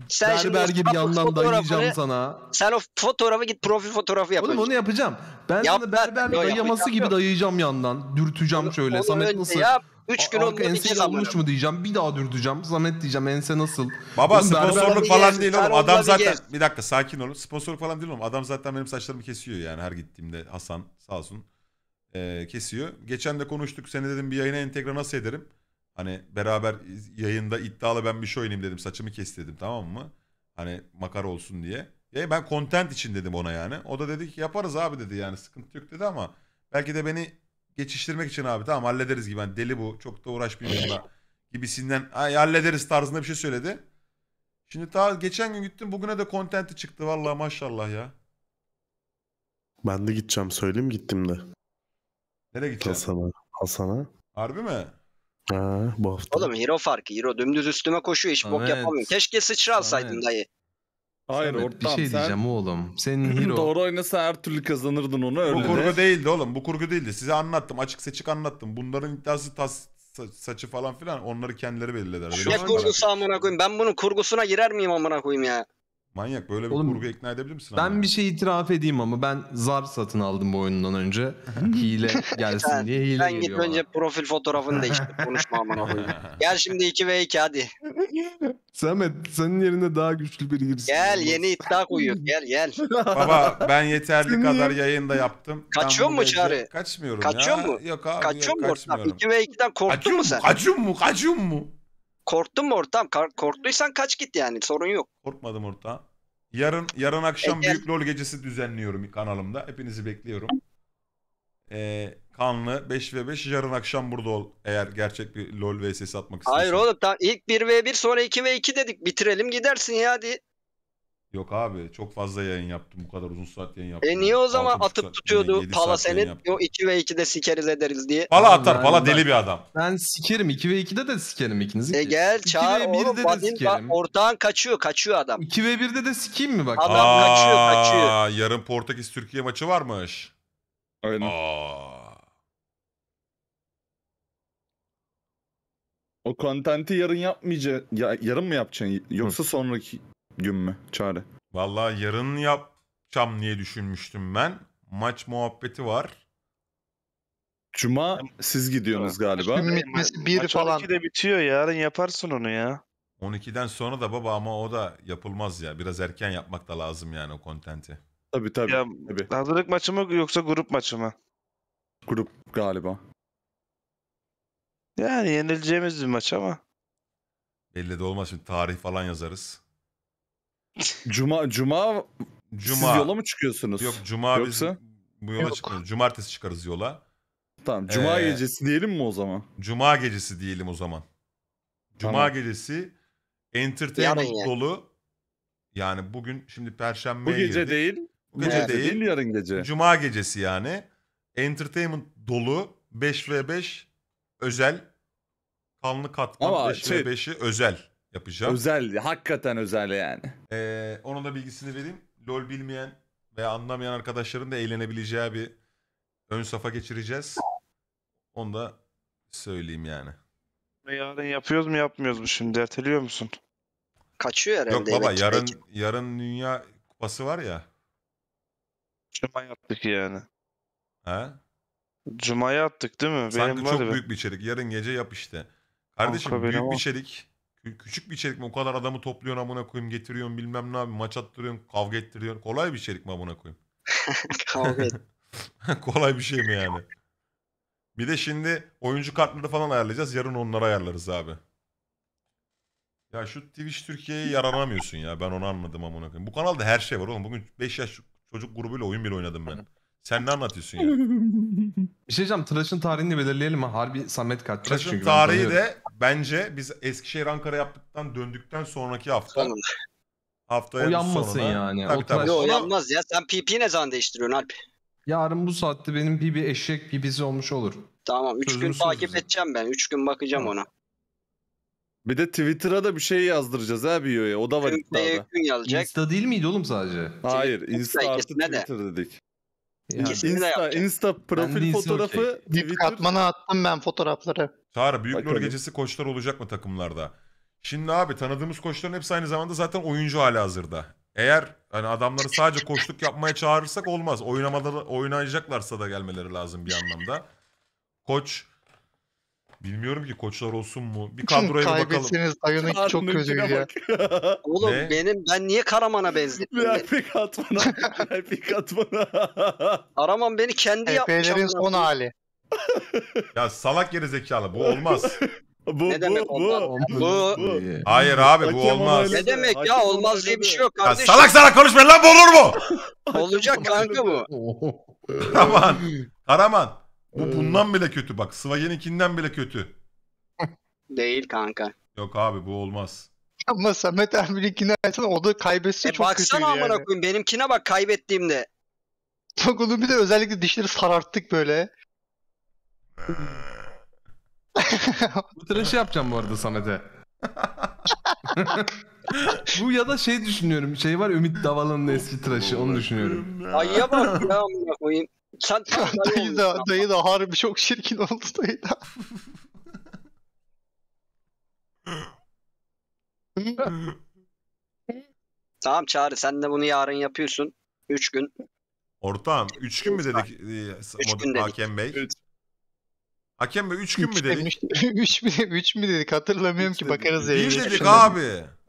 Sen Berber gibi yandan dayayacağım sana. Sen o fotoğrafı git profil fotoğrafı yap. Oğlum onu yapacağım. Ben yap, sana berber dayaması yap, gibi yap. dayayacağım yandan. Dürteceğim şöyle. Onu Samet nasıl? Yap. 3 gün onunla bir kez olmuş mu diyeceğim. Bir daha dürteceğim. Zahmet diyeceğim ense nasıl. Baba Oğlum, sponsorluk falan değil oğlum. Adam zaten bir dakika sakin olun. Sponsorluk falan değil oğlum. Adam zaten benim saçlarımı kesiyor yani her gittiğimde Hasan sağ olsun eee, kesiyor. Geçen de konuştuk. Seni dedim bir yayına entegre nasıl ederim? Hani beraber iz- yayında iddialı ben bir şey oynayayım dedim. Saçımı kes dedim tamam mı? Hani makara olsun diye. E ben content için dedim ona yani. O da dedi ki yaparız abi dedi yani sıkıntı yok dedi ama belki de beni geçiştirmek için abi tamam hallederiz gibi. Hani deli bu çok da uğraşmayayım da gibisinden "Ay, hallederiz tarzında bir şey söyledi. Şimdi ta geçen gün gittim bugüne de kontenti çıktı vallahi maşallah ya. Ben de gideceğim söyleyeyim gittim de. Nereye gideceksin? Hasan'a. Hasan'a. Harbi mi? Ha, bu hafta. Oğlum hero farkı. Hero dümdüz üstüme koşuyor. Hiç bok Evet. yapamıyor. Keşke sıçra alsaydın Evet. dayı. Hayır Samet, ortam. Bir şey sen... diyeceğim oğlum. Senin hero. Doğru oynasa her türlü kazanırdın onu öyle. Bu kurgu değildi oğlum. Bu kurgu değildi. Size anlattım. Açık seçik anlattım. Bunların iddiası tas saçı falan filan onları kendileri belirlediler. Şu kurgusu amına koyayım? Ben bunun kurgusuna girer miyim amına koyayım ya? Manyak böyle bir Oğlum, kurgu ikna edebilir misin? Ben abi? bir şey itiraf edeyim ama ben zar satın aldım bu oyundan önce. hile gelsin diye hile ben geliyor. Ben git önce profil fotoğrafını değiştir. Konuşma aman Gel şimdi 2 ve 2 hadi. Samet senin yerine daha güçlü bir girsin. Gel yeni iddia koyuyor. Gel gel. Baba ben yeterli kadar yayında yaptım. Kaçıyor mu Çağrı? Kaçmıyorum Kaçıyor ya. mu? Yok abi kaçıyor yok, mu? kaçmıyorum. 2 ve 2'den korktun kaçıyor mu sen? Kaçıyor mu? Kaçıyor mu? Korktun mu ortam? Korktuysan kaç git yani sorun yok. Korkmadım ortam. Yarın yarın akşam Ecel. büyük lol gecesi düzenliyorum kanalımda. Hepinizi bekliyorum. Ee, kanlı 5 ve 5 yarın akşam burada ol eğer gerçek bir lol vs atmak istiyorsan. Hayır oğlum tam ilk 1 ve 1 sonra 2 ve 2 dedik bitirelim gidersin ya hadi. Yok abi çok fazla yayın yaptım bu kadar uzun saat yayın yaptım. E niye o zaman Altı atıp tutuyordu pala senin o 2 ve 2'de sikeriz ederiz diye. Pala atar pala deli bir adam. Ben sikerim 2 ve 2'de de sikerim ikinizi. E gel çağır oğlum badin bak ortağın kaçıyor kaçıyor adam. 2 ve 1'de de sikeyim mi bak? Adam Aa, kaçıyor kaçıyor. Yarın Portekiz Türkiye maçı varmış. Aynen. Aa. O kontenti yarın yapmayacaksın. Ya, yarın mı yapacaksın? Yoksa Hı. sonraki gün mü? Çare. Vallahi yarın yapacağım diye düşünmüştüm ben. Maç muhabbeti var. Cuma siz gidiyorsunuz galiba. Gün bitmesi bir Maç falan. 12'de bitiyor yarın yaparsın onu ya. 12'den sonra da baba ama o da yapılmaz ya. Biraz erken yapmak da lazım yani o kontenti. Tabii tabii. Ya, tabii. Hazırlık maçı mı yoksa grup maçı mı? Grup galiba. Yani yenileceğimiz bir maç ama. Belli de olmaz şimdi tarih falan yazarız. Cuma cuma Cuma. Siz yola mı çıkıyorsunuz? Yok cuma Yoksa? biz bu yola Yok. çıkmıyoruz. Cumartesi çıkarız yola. Tamam cuma ee, gecesi diyelim mi o zaman? Cuma gecesi diyelim o zaman. Cuma tamam. gecesi entertainment yarın dolu. Yani. bugün şimdi perşembe Bu gece girdik. değil. Bu gece evet. değil. Yarın gece. Cuma gecesi yani. Entertainment dolu 5 ve 5 özel kanlı katman Ama 5 şey, ve 5'i özel yapacağım. Özel, hakikaten özel yani. Ee, onun da bilgisini vereyim. LoL bilmeyen veya anlamayan arkadaşların da eğlenebileceği bir ön safa geçireceğiz. Onu da söyleyeyim yani. Yarın yapıyoruz mu yapmıyoruz mu şimdi? Erteliyor musun? Kaçıyor herhalde. Yok baba evet, yarın belki. yarın Dünya Kupası var ya. Cuma yaptık yani. He? Cuma'ya attık değil mi? Sanki Benim çok var ya. büyük bir içerik. Yarın gece yap işte. Kardeşim Kanka, büyük bir içerik. Küçük bir içerik mi? O kadar adamı topluyorsun amına koyayım getiriyorsun bilmem ne abi maç attırıyorsun kavga ettiriyorsun. Kolay bir içerik mi amına koyayım? kavga Kolay bir şey mi yani? Bir de şimdi oyuncu kartları falan ayarlayacağız. Yarın onları ayarlarız abi. Ya şu Twitch Türkiye'ye yaranamıyorsun ya. Ben onu anladım amına koyayım. Bu kanalda her şey var oğlum. Bugün 5 yaş çocuk grubuyla oyun bile oynadım ben. Sen ne anlatıyorsun ya? Bir şey diyeceğim. Tıraş'ın tarihini belirleyelim Harbi Samet kaçacak Tıraş'ın çünkü. ben tarihi de bence biz Eskişehir Ankara yaptıktan döndükten sonraki hafta haftaya o sonuna, yani. Tabii, o tabii. Yok yanmaz ya. Sen PP ne zaman değiştiriyorsun Alp? Yarın bu saatte benim bir bir eşek pipisi olmuş olur. Tamam 3 gün takip bize. edeceğim ben. 3 gün bakacağım Hı. ona. Bir de Twitter'a da bir şey yazdıracağız ha Bio'ya. O da var iddiada. Insta değil miydi oğlum sadece? Hayır. Şey, Insta, Insta artı Twitter de. dedik. Yani. Insta, Insta profil fotoğrafı. Okay. Twitter. Katmana attım ben fotoğrafları. Çağrı büyük Bakalım. lor gecesi koçlar olacak mı takımlarda? Şimdi abi tanıdığımız koçların hepsi aynı zamanda zaten oyuncu hali hazırda. Eğer hani adamları sadece koçluk yapmaya çağırırsak olmaz. Oynamaları oynayacaklarsa da gelmeleri lazım bir anlamda. Koç bilmiyorum ki koçlar olsun mu? Bir kadroya bakalım. Kaybetseniz Dayı'nın çok kötü ya. Oğlum Ne? benim ben niye Karaman'a benzettim? Bir Verpik atmana. Verpik atmana. Karaman beni kendi yapmış. TP'lerin son hali ya salak geri zekalı bu olmaz. bu, Ne demek olmaz? Bu- Hayır abi bu olmaz. Ne demek ya olmaz diye bir şey yok Ya salak salak konuşmayın lan bu olur mu? Olacak kanka bu. Karaman. Karaman. Bu ee. bundan bile kötü bak. Swagen'inkinden bile kötü. Değil kanka. Yok abi bu olmaz. Ama Samet abininkini açsana o da kaybetse E çok kötüydü baksana amına yani. koyayım benimkine bak kaybettiğimde. Bak onun bir de özellikle dişleri sararttık böyle bu tıraşı yapacağım bu arada Samet'e. bu ya da şey düşünüyorum. Şey var Ümit Davalan'ın eski tıraşı onu düşünüyorum. Ayıya bak ya amına koyayım. Sen dayı da, dayı da harbi çok şirkin oldu dayı da. tamam Çağrı sen de bunu yarın yapıyorsun. 3 gün. Ortam 3 gün mü dedik e, üç gün dedik. Hakem Bey? Evet. Hakem Bey 3 gün mü dedik? 3 mü, üç mü dedik hatırlamıyorum üç ki bakarız ya. 1 dedik abi.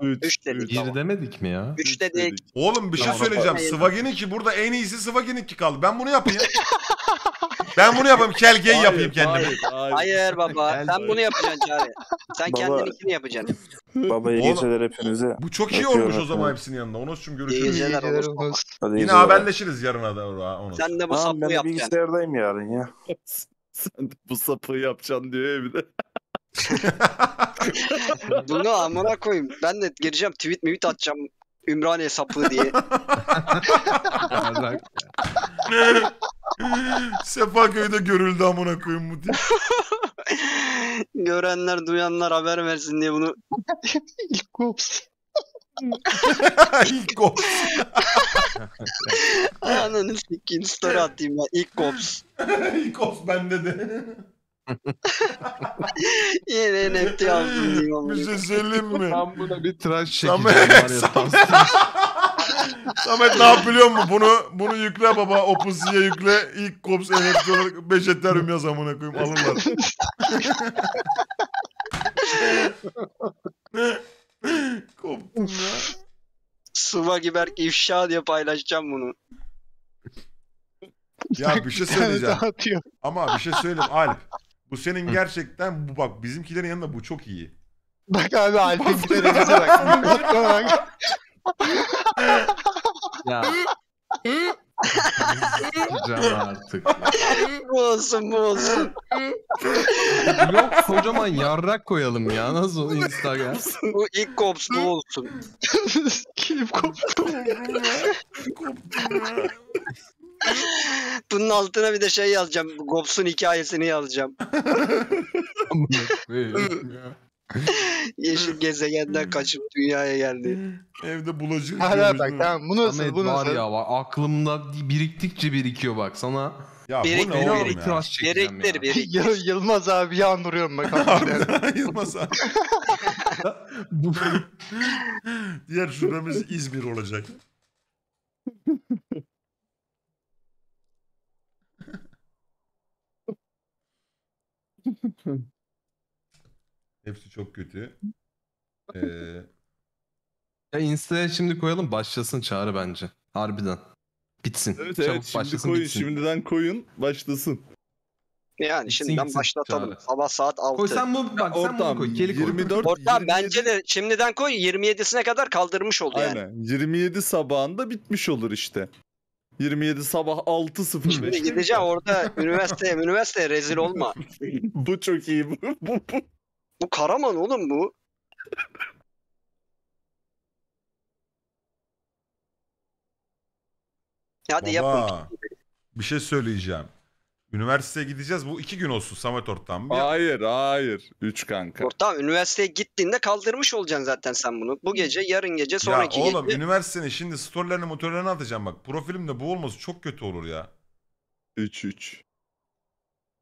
3 dedik. 1 demedik mi ya? 3 dedik. Oğlum bir şey söyleyeceğim. Sıvaginin ki burada en iyisi sıvaginin ki kaldı. Ben bunu yapayım. ben bunu yapayım. Kelgeyi yapayım kendime. Hayır, hayır. hayır baba. Kel sen bunu yapacaksın Çağrı. Sen baba, kendin ikini yapacaksın. Baba iyi geceler hepinize. Bu çok iyi olmuş o zaman hepsinin yanında. Onos'cum görüşürüz. İyi geceler Onos. Yine haberleşiriz yarına da Onos. Sen de bu saplı yapacaksın. Ben bilgisayardayım yarın ya. Sen bu sapı yapacaksın diyor ya bir de. Bunu amına koyayım. Ben de gireceğim tweet mi atacağım. Ümraniye hesaplı diye. Sefaköy'de görüldü amına koyayım bu diye. Görenler duyanlar haber versin diye bunu. İlk ops. Hmm. İlk gops. Ananı sikeyim story atayım ben. İlk gops. İlk gops bende de. Yeni NFT aldım diyeyim ama. Bir şey söyleyeyim mi? Ben buna bir tıraş çekeceğim var ya. Samet, Samet ne yapıyor mu? Bunu bunu yükle baba. Opusi'ye yükle. İlk Kops NFT olarak 5 Ethereum yaz amına koyayım. Alırlar. Koptum ya. Sıva Giberk ifşa diye paylaşacağım bunu. Ya bir şey söyleyeceğim. Ama bir şey söyleyeyim Alp. Bu senin gerçekten bu bak bizimkilerin yanında bu çok iyi. Bak abi Alp'in giderimize bak. ya. Can artık. bu olsun bu olsun. Yok kocaman yarrak koyalım ya. Nasıl Instagram? bu ilk kops bu olsun. Kilim koptu. Bunun altına bir de şey yazacağım. Gops'un hikayesini yazacağım. Yeşil gezegenden kaçıp dünyaya geldi. Evde bulaşık. Hala bak tamam bunu ısır bunu var ya bak aklımda biriktikçe birikiyor bak sana. Ya Biriktir, bu ne oğlum biriktir, ya? çekeceğim Gerektir ya. bir. Yılmaz abi duruyorum bak. Yılmaz abi. Diğer şubemiz İzmir olacak. Hepsi çok kötü. Ee, Ya Insta'ya şimdi koyalım başlasın çağrı bence. Harbiden. Bitsin. evet Çabuk evet şimdi başlasın koyun bitsin. şimdiden koyun başlasın. Yani Gitsin, şimdiden gitsin başlatalım. çağrı. Sabah saat 6. Koy sen bu bak sen bunu koy. Keli koy. 24 Ortam 27 bence de şimdiden koy 27'sine kadar kaldırmış oldu yani. aynen 27 sabahında bitmiş olur işte. 27 sabah 6.05. Şimdi gideceğim orada üniversiteye üniversiteye rezil olma. bu çok iyi bu. bu, bu. Bu Karaman oğlum bu. Hadi Baba, yapın. Bir şey söyleyeceğim. Üniversiteye gideceğiz. Bu iki gün olsun Samet ortam. Hayır hayır. Üç kanka. Ortam üniversiteye gittiğinde kaldırmış olacaksın zaten sen bunu. Bu hmm. gece, yarın gece, sonraki ya oğlum, gece. üniversitenin şimdi storylerini motorlarını atacağım bak. Profilimde bu olması çok kötü olur ya. Üç üç.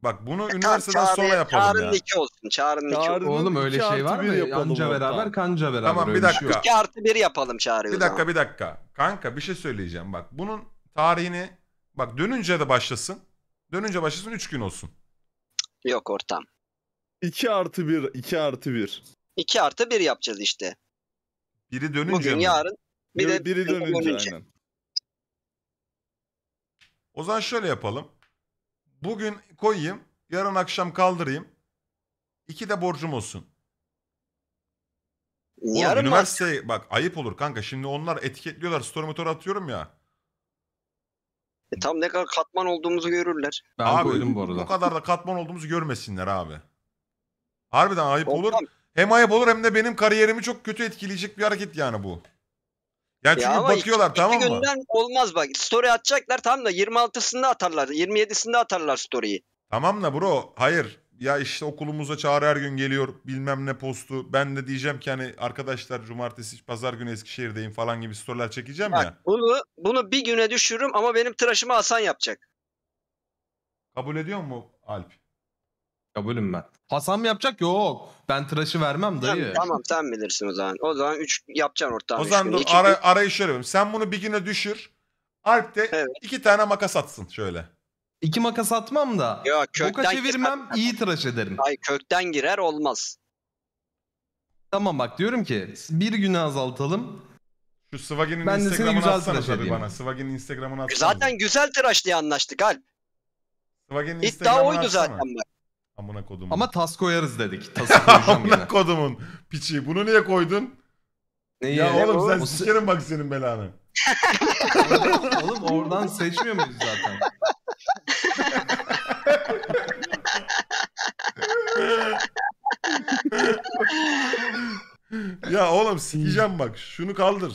Bak bunu ya üniversiteden çağrı, sonra yapalım çağrının ya. Çağrı'nın iki olsun. Çağrı'nın iki olsun. Oğlum öyle şey var mı? Anca beraber kanca beraber. Tamam bir dakika. Şey. 2 artı 1 yapalım Çağrı'yı Bir dakika bir dakika. Kanka bir şey söyleyeceğim bak. Bunun tarihini bak dönünce de başlasın. Dönünce başlasın 3 gün olsun. Yok ortam. 2 artı 1. 2 artı 1. 2 artı 1 yapacağız işte. Biri dönünce Bugün mi? yarın. Bir de biri dönünce, dönünce. O zaman şöyle yapalım. Bugün koyayım. Yarın akşam kaldırayım. İki de borcum olsun. Yarın üniversite bak ayıp olur kanka. Şimdi onlar etiketliyorlar. Story motor atıyorum ya. E, tam ne kadar katman olduğumuzu görürler. Ben abi, koydum bu arada. Bu kadar da katman olduğumuzu görmesinler abi. Harbiden ayıp olur. Hem ayıp olur hem de benim kariyerimi çok kötü etkileyecek bir hareket yani bu. Yani e çünkü ya ama bakıyorlar iki, tamam iki mı? günden olmaz bak. Story atacaklar tam da 26'sında atarlar. 27'sinde atarlar story'yi. Tamam da bro hayır. Ya işte okulumuza çağrı her gün geliyor bilmem ne postu. Ben de diyeceğim ki hani arkadaşlar cumartesi pazar günü Eskişehir'deyim falan gibi storyler çekeceğim Bak, ya. Bunu bunu bir güne düşürürüm ama benim tıraşımı Hasan yapacak. Kabul ediyor mu Alp? Kabulüm ben. Hasan mı yapacak? Yok. Ben tıraşı vermem dayı. Tamam, tamam sen bilirsin o zaman. O zaman 3 yapacaksın ortağım. O zaman dur iki, ara, arayışı arıyorum. Sen bunu bir güne düşür. Alp de evet. iki tane makas atsın şöyle. İki makas atmam da. Yok kökten Boka çevirmem girer. iyi tıraş ederim. Ay kökten girer olmaz. Tamam bak diyorum ki bir güne azaltalım. Şu Svagin'in Instagram'ını atsana tabii edeyim. bana. Svagin'in e, Instagram'ını atsana. Zaten güzel tıraş diye anlaştık Alp. Svagin'in İddia oydu zaten bak. Amına kodumun. Ama tas koyarız dedik. Tası koyacağım Amına yine. kodumun piçi. Bunu niye koydun? Neyi? Ya oğlum sen Bu sikerim bak senin belanı. Oğlum oradan seçmiyor muyuz zaten? Ya oğlum sikeceğim bak. Şunu kaldır.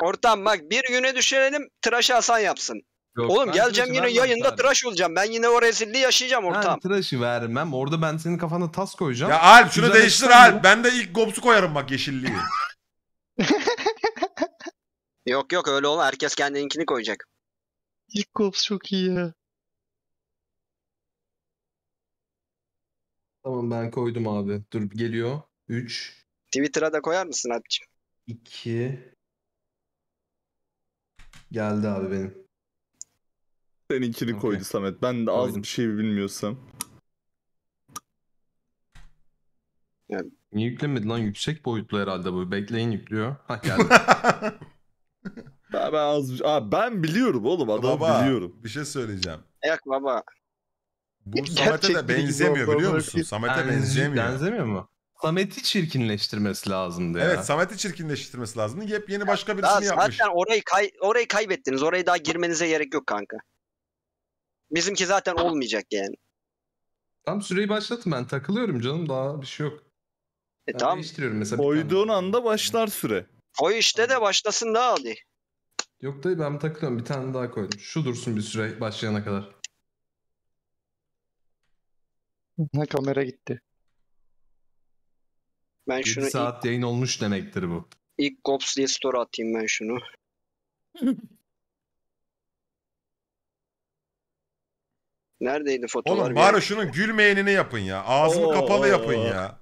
Ortam bak bir güne düşürelim tıraşı Hasan yapsın. Yok, Oğlum geleceğim yine yayında abi. tıraş olacağım. Ben yine o rezilliği yaşayacağım ortam. Ben tıraşı vermem. Orada ben senin kafana tas koyacağım. Ya Alp şunu değiştir Alp. Ben de ilk gobsu koyarım bak yeşilliği. yok yok öyle ol. Herkes kendininkini koyacak. İlk gops çok iyi ya. Tamam ben koydum abi. Dur geliyor. 3 Twitter'a da koyar mısın Alp'ciğim? 2 Geldi abi benim. Seninkini okay. koydu Samet. Ben de az Koydum. bir şey bilmiyorsam. Yani. Niye yüklemedi lan? Yüksek boyutlu herhalde bu. Bekleyin yüklüyor. Ha geldi. ben, ben az Aa, ben biliyorum oğlum adamı baba, biliyorum. Bir şey söyleyeceğim. Ayak baba. Bu Samet'e de benzemiyor biliyor musun? Samet'e yani, benzemiyor. Benzemiyor mu? Samet'i çirkinleştirmesi lazımdı ya. Evet Samet'i çirkinleştirmesi lazımdı. Yepyeni başka birisini daha, yapmış. Zaten orayı, kay orayı kaybettiniz. Orayı daha girmenize gerek yok kanka. Bizimki zaten olmayacak yani. Tam süreyi başlatın ben takılıyorum canım daha bir şey yok. E Ben tamam. Değiştiriyorum mesela. Koyduğun anda başlar süre. Koy işte de başlasın daha hadi. Yok dayı ben takılıyorum bir tane daha koydum. Şu dursun bir süre başlayana kadar. Ne kamera gitti. Ben 7 şunu saat yayın olmuş demektir bu. İlk ilk Gops diye store atayım ben şunu. Neredeydi fotoğraf? Oğlum bari şunun gülmeyenini yapın ya. Ağzını Oo. kapalı yapın ya.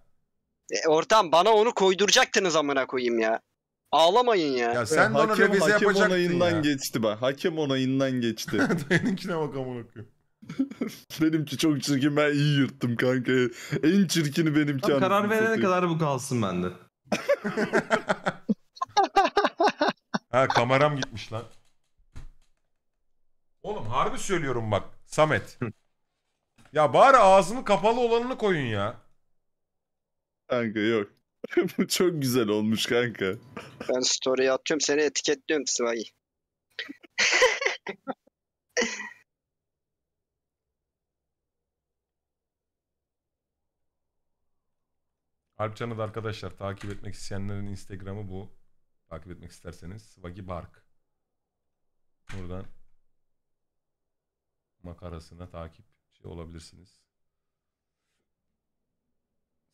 E, ortam bana onu koyduracaktınız amına koyayım ya. Ağlamayın ya. Ya sen de ona hakem, revize hakem yapacaktın onayından ya. geçti bak. Hakem onayından geçti. Dayınınkine bak amına koyayım. benimki çok çirkin ben iyi yırttım kanka. En çirkini benimki. Tam karar verene satayım. kadar bu kalsın bende. ha kameram gitmiş lan. Oğlum harbi söylüyorum bak. Samet. ya bari ağzını kapalı olanını koyun ya. Kanka yok. çok güzel olmuş kanka. Ben story atıyorum seni etiketliyorum Sıvay. Alpcan'ı da arkadaşlar takip etmek isteyenlerin Instagram'ı bu. Takip etmek isterseniz Svagi Bark. Buradan makarasına takip şey olabilirsiniz.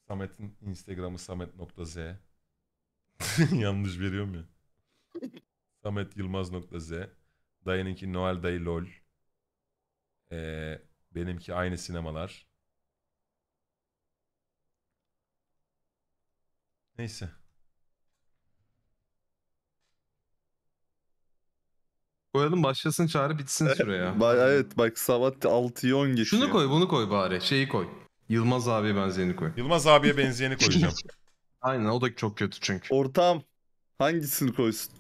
Samet'in Instagram'ı samet.z Yanlış veriyorum ya. Samet Yılmaz.z Dayı'nınki Noel Dayı LOL ee, Benimki aynı sinemalar Neyse Koyalım başlasın çağrı bitsin süre ya. Ba evet bak sabah 6-10 geçiyor. Şunu koy bunu koy bari şeyi koy. Yılmaz abiye benzeyeni koy. Yılmaz abiye benzeyeni koyacağım. Aynen o da çok kötü çünkü. Ortam hangisini koysun?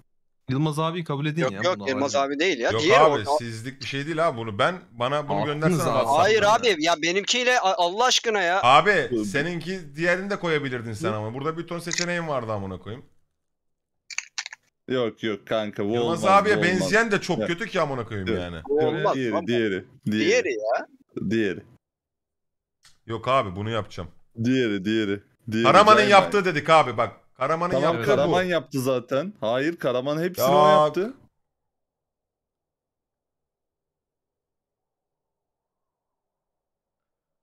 Yılmaz abi kabul edin yok, ya. Yok yok Yılmaz abi değil ya. Yok Diğer abi o... sizlik bir şey değil abi bunu. Ben bana bunu göndersene. Abi. Hayır abi ya. ya benimkiyle Allah aşkına ya. Abi seninki diğerini de koyabilirdin sen ama. Burada bir ton seçeneğin vardı amına koyayım. Yok yok kanka. Bu Yılmaz olmaz, abiye bu olmaz. benzeyen de çok kötü ki amına koyayım yani. olmaz. Ee, diğeri, diğeri, diğeri, diğeri, ya. diğeri, Yok abi bunu yapacağım. diğeri, diğeri, diğeri. Karaman'ın yaptığı dedik abi bak. Karaman'ın Tamam yaptığı Karaman bu. yaptı zaten. Hayır Karaman hepsini o yaptı.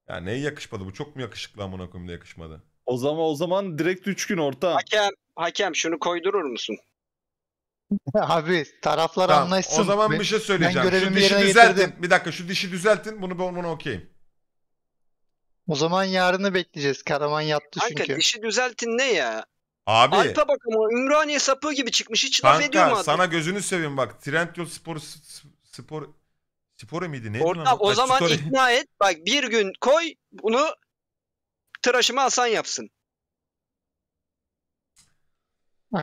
Ya ne yakışmadı bu? Çok mu yakışıklı amına koyayım da yakışmadı? O zaman o zaman direkt üç gün orta. Hakem, hakem şunu koydurur musun? Abi taraflar Tamam, anlaşsın. O zaman Ben- bir şey söyleyeceğim. Şu dişi düzeltin. Bir dakika şu dişi düzeltin. Bunu ben bunu okeyim. O zaman yarını bekleyeceğiz. Karaman yattı Kanka çünkü. dişi düzeltin ne ya? Abi Alp'e bak ama Ümraniye sapığı gibi çıkmış. Hiç laf ediyor mu kanka sana gözünü seveyim bak. Trendyol Spor Spor Spor miydi neydi lan? o zaman Story. ikna et. Bak bir gün koy bunu tıraşıma Hasan yapsın.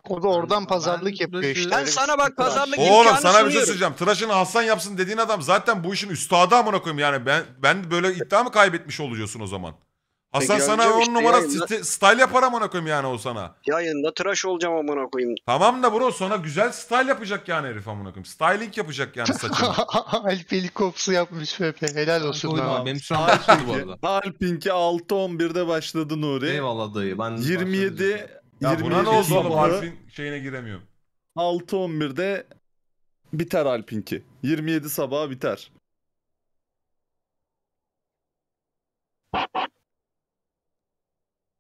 o da oradan Ben pazarlık yapıyor işte. Ben sana bak pazarlık imkanı Oğlum sana bir şey söyleyeceğim. Tıraşını Hasan yapsın dediğin adam zaten bu işin üstadı amına koyayım. Yani ben ben böyle iddia mı kaybetmiş oluyorsun o zaman? Hasan Peki sana hocam on işte numara yayınla- sti- style yapar amına koyayım yani o sana. Yayında tıraş olacağım amına koyayım. Tamam da bro sonra güzel style yapacak yani herif amına koyayım. Styling yapacak yani saçını. Alp Helikopsu yapmış Pepe. Helal olsun. lan. Benim şu an bu arada. Alpink'e 6-11'de başladı Nuri. Eyvallah dayı. Ben 27 ya buna ne oldu oğlum Alp'in şeyine giremiyorum. 6-11'de biter Alp'inki. 27 sabaha biter.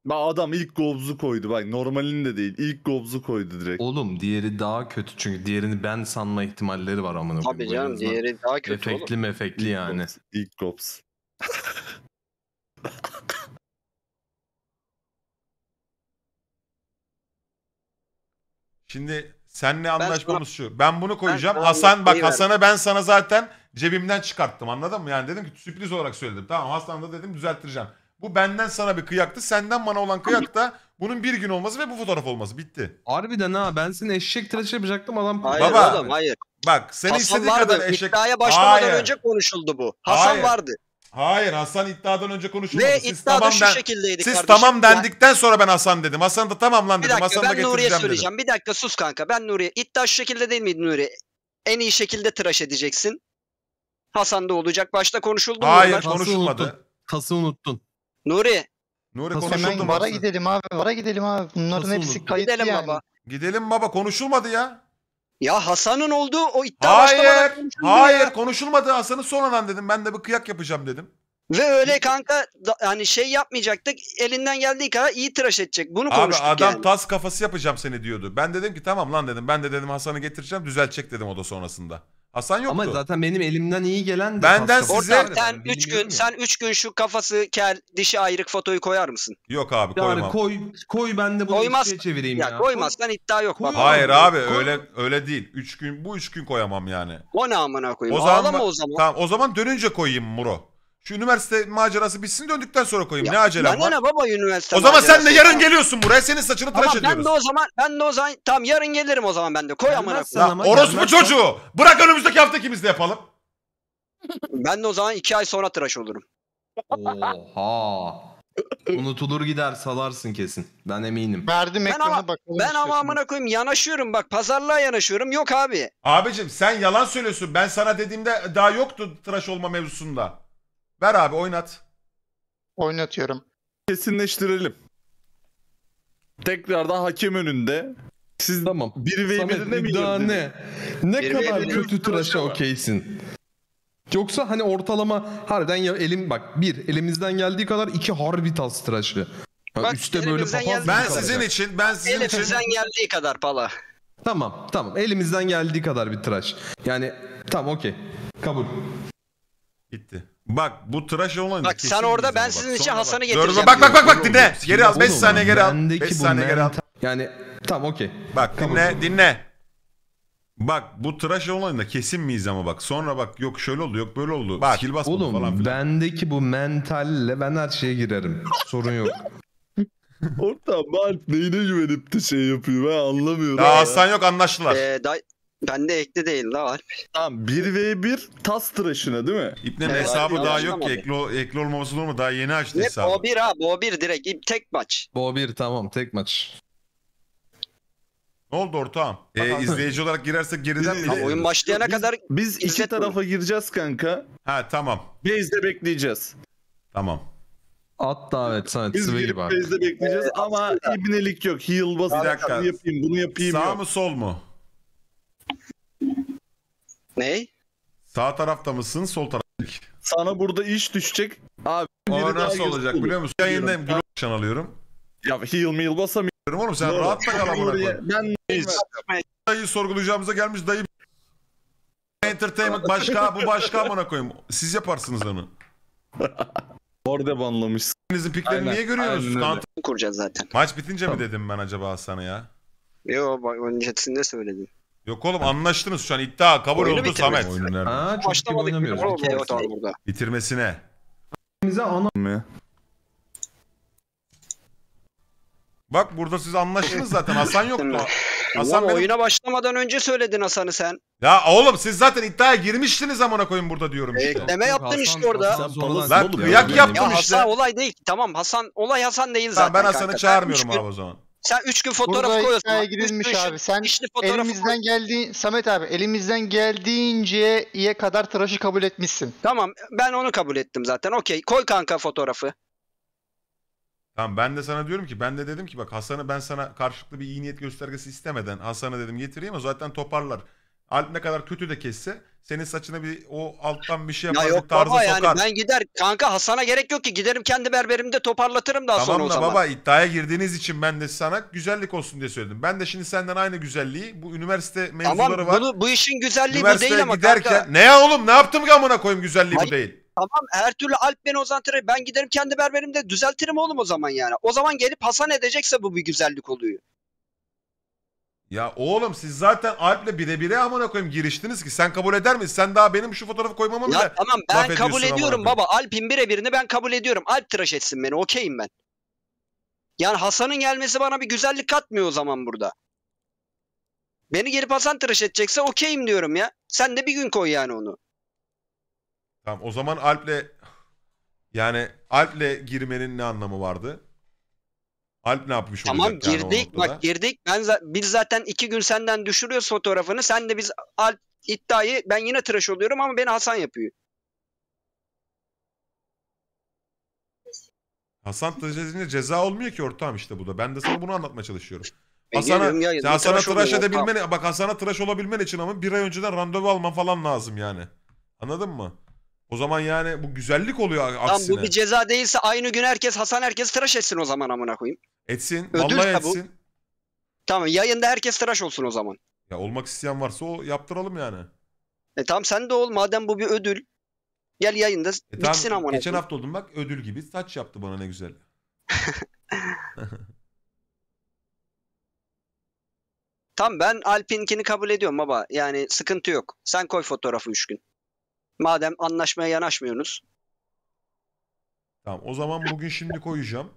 Ba adam ilk gobzu koydu bak normalinde değil ilk gobzu koydu direkt. Oğlum diğeri daha kötü çünkü diğerini ben sanma ihtimalleri var amına koyayım. Tabii canım diğeri daha kötü Efekli oğlum. mefekli yani. İlk gobz. Şimdi senle anlaşmamız şu. Ben bunu koyacağım. Ben Hasan bak Hasana ben sana zaten cebimden çıkarttım anladın mı? Yani dedim ki sürpriz olarak söyledim. Tamam Hasan da dedim düzelttireceğim. Bu benden sana bir kıyaktı. Senden bana olan kıyak da bunun bir gün olması ve bu fotoğraf olması. Bitti. Harbiden ha ben seni eşek tıraşı yapacaktım adam. Hayır Baba, oğlum hayır. Bak seni istediği kadar eşek... İddiaya başlamadan hayır. önce konuşuldu bu. Hasan Hayır. vardı. Hayır Hasan iddiadan önce konuşulmadı. Ne siz iddiada tamam şu den- şekildeydi Siz kardeşim. tamam dendikten sonra ben Hasan dedim. Hasan da tamam lan Bir dedim. dakika Hasan ben Nuri'ye getireceğim dedim. söyleyeceğim. Bir dakika sus kanka. Ben Nuri'ye. İddia şu şekilde değil miydi Nuri? En iyi şekilde tıraş edeceksin. Hasan da olacak. Başta konuşuldu mu Hayır bunlar? konuşulmadı. unuttun. Tası unuttun. Nuri Nuri konuşuldu mu? vara gidelim abi. Vara gidelim abi. Bunların Nasıl hepsi olur? kayıtlı gidelim yani. baba. Gidelim baba konuşulmadı ya. Ya Hasan'ın olduğu o iddia Hayır, başlamadan konuşuldu hayır ya. konuşulmadı. Hasan'ı sonradan dedim. Ben de bir kıyak yapacağım dedim. Ve öyle kanka hani şey yapmayacaktık. Elinden geldiği kadar iyi tıraş edecek. Bunu Abi konuştuk adam yani. tas kafası yapacağım seni diyordu. Ben dedim ki tamam lan dedim. Ben de dedim Hasan'ı getireceğim düzeltecek dedim o da sonrasında. Hasan yoktu. Ama zaten benim elimden iyi gelen Benden size- Ortam Orada sen 3 gün sen 3 gün şu kafası kel dişi ayrık fotoyu koyar mısın? Yok abi koymam. koy koy ben de bunu Koymaz- çevireyim ya. ya. koymazsan iddia yok Koy- bak. Hayır abi Koy- öyle öyle değil. 3 gün bu 3 gün koyamam yani. O ne amına koyayım? O zaman Ağlama o zaman. Tamam o zaman dönünce koyayım Muro. Şu üniversite macerası bitsin döndükten sonra koyayım. Ya, ne acelem var? Ne baba üniversite O zaman sen de yarın ya. geliyorsun buraya. Senin saçını tıraş tamam, ediyoruz. ben de o zaman ben de o zaman tam yarın gelirim o zaman ben de. Koy amına koyayım. Orospu çocuğu. Bırak önümüzdeki hafta ikimiz de yapalım. ben de o zaman iki ay sonra tıraş olurum. Oha. Unutulur gider salarsın kesin. Ben eminim. Verdim ekranı ben ama, bakalım. Ben ama amına koyayım yanaşıyorum bak pazarlığa yanaşıyorum yok abi. Abicim sen yalan söylüyorsun. Ben sana dediğimde daha yoktu tıraş olma mevzusunda. Ver abi oynat. Oynatıyorum. Kesinleştirelim. Tekrardan hakem önünde. Siz tamam. bir ve Samet, birine mi daha ne? Ne Bir kadar kötü girdin tıraşa okeysin. Yoksa hani ortalama harbiden ya elim bak bir elimizden geldiği kadar iki harbi tas tıraşı. Bak, üste böyle elimizden papaz Ben kalacak. sizin için, ben sizin için Elimizden geldiği kadar pala. Tamam tamam elimizden geldiği kadar bir tıraş. Yani tamam okey. Kabul. gitti. Bak bu tıraş olan Bak sen orada ben sizin için Hasan'ı getireceğim. Bak bak bak bak dinle. Geri al 5 saniye geri al. 5 saniye geri al. Yani tamam okey. Bak dinle tamam. dinle. Bak bu tıraş olayında kesin miyiz ama bak. Sonra bak yok şöyle oldu yok böyle oldu. Bak, Skill basmadı oğlum, falan filan. bendeki bu mentalle ben her şeye girerim. Sorun yok. Ortam Mark neyine güvenip de şey yapıyor ben anlamıyorum. Ya, ya. Hasan yok anlaştılar. Ee, day- Bende ekli değil la Alp. Tamam 1v1 tas tıraşına değil mi? İpnenin evet, hesabı daha yok ki. Ekli, ekli olmaması normal. Daha yeni açtı ne, hesabı. Bo 1 abi. Bo 1 direkt. Tek maç. Bo 1 tamam. Tek maç. Ne oldu ortağım? Ee, izleyici olarak girersek geriden mi? Oyun başlayana kadar biz iki tarafa mi? gireceğiz kanka. Ha tamam. Base'de bekleyeceğiz. Tamam. At davet sana Biz girip base'de bekleyeceğiz ee, ama aslında. ibnelik yok. Heal basacak. Bunu yapayım bunu yapayım Sağ yok. mı sol mu? Ne? Sağ tarafta mısın sol tarafta? Sana burada iş düşecek. Abi O nasıl olacak biliyor musun? Yayındayım. Grup şan alıyorum. Ya heal meal basamıyorum. Oğlum sen rahat da kal amına koy. Ben hiç. Dayı sorgulayacağımıza gelmiş dayı. Entertainment başka bu başka amına koyayım. Siz yaparsınız onu. Orada banlamışsın. Sizin piklerini niye görüyorsunuz? aynen kuracağız zaten. Maç bitince mi dedim ben acaba sana ya? Yo bak öncesinde söyledim. Yok oğlum anlaştınız şu an iddia kabul Oyunu oldu Samet. Oyunu nerede? Ha, çok ciddi Başlamadık bile. oynamıyoruz. Oğlum, Bitirmesine. Bize ana... Bak burada siz anlaştınız zaten Hasan yoktu. Hasan benim... oyuna başlamadan önce söyledin Hasan'ı sen. Ya oğlum siz zaten iddiaya girmiştiniz amına koyun burada diyorum işte. Ekleme yaptın işte orada. Lan kıyak yaptın Ya işte. Hasan olay değil. Tamam Hasan olay Hasan değil zaten. ben Hasan'ı çağırmıyorum abi o zaman. Sen 3 gün fotoğraf Burada koyuyorsun. Burada girilmiş üç, abi. Sen elimizden koy. geldiği Samet abi elimizden geldiğince kadar tıraşı kabul etmişsin. Tamam ben onu kabul ettim zaten. Okey koy kanka fotoğrafı. Tamam ben de sana diyorum ki ben de dedim ki bak Hasan'ı ben sana karşılıklı bir iyi niyet göstergesi istemeden Hasan'ı dedim getireyim o zaten toparlar. Alp ne kadar kötü de kesse senin saçına bir o alttan bir şey yapar ya yok bir tarzı baba yani ben gider kanka Hasan'a gerek yok ki giderim kendi berberimde toparlatırım daha tamam sonra o zaman. Tamam da baba iddiaya girdiğiniz için ben de sana güzellik olsun diye söyledim. Ben de şimdi senden aynı güzelliği bu üniversite mevzuları tamam, var. Tamam bu işin güzelliği Üniversiteye bu değil ama giderken, kanka. Ne ya oğlum ne yaptım ki amına koyayım güzelliği Hayır. bu değil. Tamam her türlü Alp beni ozantırır. Ben giderim kendi berberimde düzeltirim oğlum o zaman yani. O zaman gelip Hasan edecekse bu bir güzellik oluyor. Ya oğlum siz zaten Alp'le birebire amına koyayım giriştiniz ki sen kabul eder misin? Sen daha benim şu fotoğrafı koymamı bile Ya tamam ben kabul ediyorum koyayım. baba. Alp'in birebirini ben kabul ediyorum. Alp tıraş etsin beni. Okeyim ben. Yani Hasan'ın gelmesi bana bir güzellik katmıyor o zaman burada. Beni gelip Hasan tıraş edecekse okeyim diyorum ya. Sen de bir gün koy yani onu. Tamam o zaman Alp'le yani Alp'le girmenin ne anlamı vardı? Alp ne yapmış Tamam olacak yani girdik bak girdik. Ben za- biz zaten iki gün senden düşürüyoruz fotoğrafını. Sen de biz Alp iddiayı ben yine tıraş oluyorum ama beni Hasan yapıyor. Hasan tıraşedince ceza olmuyor ki ortağım işte bu da. Ben de sana bunu anlatmaya çalışıyorum. Ben Hasan'a, geliyorum ya, tıraş edebilmen, bak Hasan'a tıraş olabilmen için ama bir ay önceden randevu alman falan lazım yani. Anladın mı? O zaman yani bu güzellik oluyor aksine. Lan bu bir ceza değilse aynı gün herkes Hasan herkes tıraş etsin o zaman amına koyayım. Etsin. Ödül vallahi tabu. etsin. Tamam yayında herkes tıraş olsun o zaman. Ya olmak isteyen varsa o yaptıralım yani. E tamam sen de ol madem bu bir ödül. Gel yayında e bitsin tamam, amına Geçen hafta oldum bak ödül gibi saç yaptı bana ne güzel. Tam ben Alp'inkini kabul ediyorum baba. Yani sıkıntı yok. Sen koy fotoğrafı 3 gün. Madem anlaşmaya yanaşmıyorsunuz. Tamam o zaman bugün şimdi koyacağım.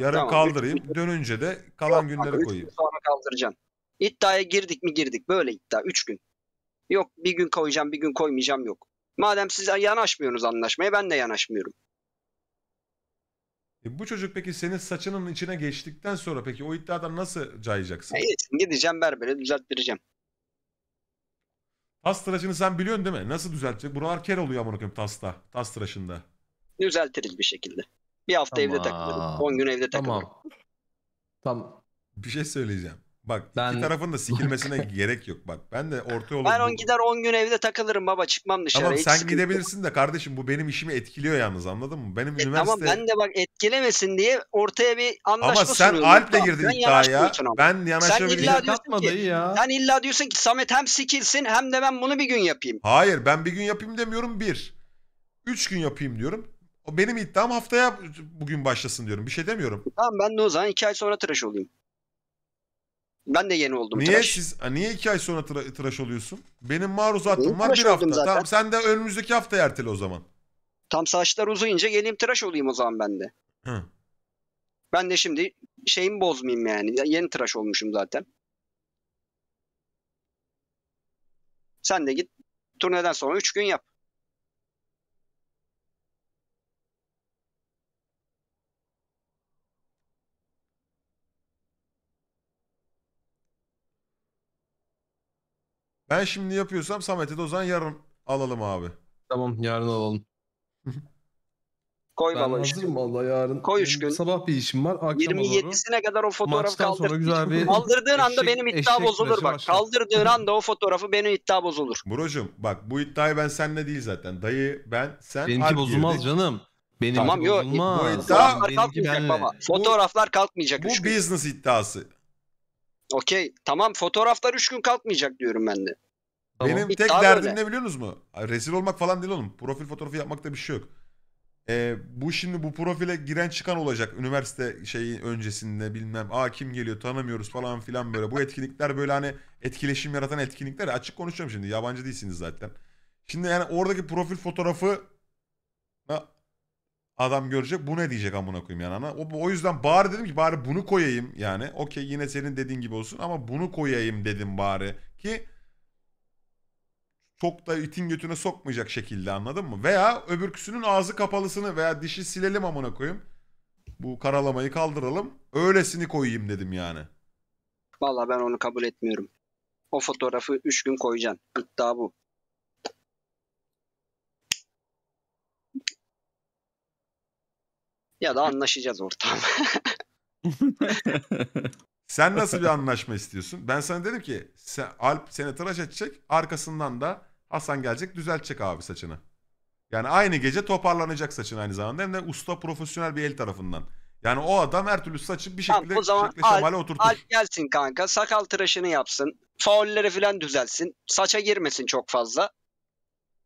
Yarın Tamam, kaldırayım. Dönünce de kalan Yok, günleri bak, koyayım. sonra kaldıracaksın. İddiaya girdik mi girdik. Böyle iddia. Üç gün. Yok bir gün koyacağım bir gün koymayacağım yok. Madem siz yanaşmıyorsunuz anlaşmaya ben de yanaşmıyorum. E bu çocuk peki senin saçının içine geçtikten sonra peki o iddiadan nasıl cayacaksın? Neyse gideceğim berbere düzelttireceğim. Tas tıraşını sen biliyorsun değil mi? Nasıl düzeltecek? Buralar ker oluyor amına koyayım tasta. Tas tıraşında. Düzeltiriz bir şekilde. Bir hafta evde Tamam. takılırım. 10 gün evde takılırım. Tamam. Tamam. Bir şey söyleyeceğim. Bak ben... iki tarafın da sikilmesine gerek yok bak. Ben de orta yolu... Ben on gider 10 gün evde takılırım baba çıkmam dışarı. Tamam sen sıkıntı. gidebilirsin de kardeşim bu benim işimi etkiliyor yalnız anladın mı? Benim e, üniversite... Tamam ben de bak etkilemesin diye ortaya bir anlaşma Ama sen Alp'le girdin iddiaya. Ben yanaşabilirim. Sen ya. sen illa diyorsun ki Samet hem sikilsin hem de ben bunu bir gün yapayım. Hayır ben bir gün yapayım demiyorum bir. Üç gün yapayım diyorum. Benim iddiam haftaya bugün başlasın diyorum. Bir şey demiyorum. Tamam ben de o zaman iki ay sonra tıraş olayım. Ben de yeni oldum. Niye tıraş. siz niye iki ay sonra tıra- tıraş oluyorsun? Benim maruz hattım var bir hafta. zaten. Tamam sen de önümüzdeki hafta ertele o zaman. Tam saçlar uzayınca geleyim tıraş olayım o zaman ben de. Hı. Ben de şimdi şeyimi bozmayayım yani. Yeni tıraş olmuşum zaten. Sen de git turneden sonra 3 gün yap. Ben şimdi yapıyorsam Samet'i de o zaman yarın alalım abi. Tamam yarın alalım. Koy ben baba üç hazırım valla yarın. Koy üç e, gün. Sabah bir işim var. Akşama 27'sine kadar o fotoğrafı kaldır. güzel bir Kaldırdığın anda benim iddia bozulur bak. başlar. Kaldırdığın anda o fotoğrafı benim iddia bozulur. Brocum bak bu iddiayı ben senle değil zaten. Dayı ben sen Benimki bozulmaz girdik. canım. Benimki Tamam, yo, bu iddia- Fotoğraflar kalkmayacak benle. baba. Bu business iddiası. Okey. Tamam fotoğraflar 3 gün kalkmayacak diyorum ben de. Benim tek İddia derdim böyle. ne biliyor mu? Resil olmak falan değil oğlum. Profil fotoğrafı yapmakta bir şey yok. Ee, bu şimdi bu profile giren çıkan olacak. Üniversite şeyi öncesinde bilmem. Aa kim geliyor tanımıyoruz falan filan böyle. Bu etkinlikler böyle hani etkileşim yaratan etkinlikler. Açık konuşuyorum şimdi. Yabancı değilsiniz zaten. Şimdi yani oradaki profil fotoğrafı Adam görecek bu ne diyecek amına koyayım yani. Ana. O, o yüzden bari dedim ki bari bunu koyayım yani. Okey yine senin dediğin gibi olsun ama bunu koyayım dedim bari ki çok da itin götüne sokmayacak şekilde anladın mı? Veya öbürküsünün ağzı kapalısını veya dişi silelim amına koyayım. Bu karalamayı kaldıralım. Öylesini koyayım dedim yani. Vallahi ben onu kabul etmiyorum. O fotoğrafı 3 gün koyacaksın. İddia bu. Ya da anlaşacağız ortam. sen nasıl bir anlaşma istiyorsun? Ben sana dedim ki sen, Alp seni tıraş edecek arkasından da Hasan gelecek düzeltecek abi saçını. Yani aynı gece toparlanacak saçın aynı zamanda hem de usta profesyonel bir el tarafından. Yani o adam her türlü saçı bir şekilde tamam, şekle Alp, oturtur. Alp gelsin kanka sakal tıraşını yapsın. Faulleri falan düzelsin. Saça girmesin çok fazla.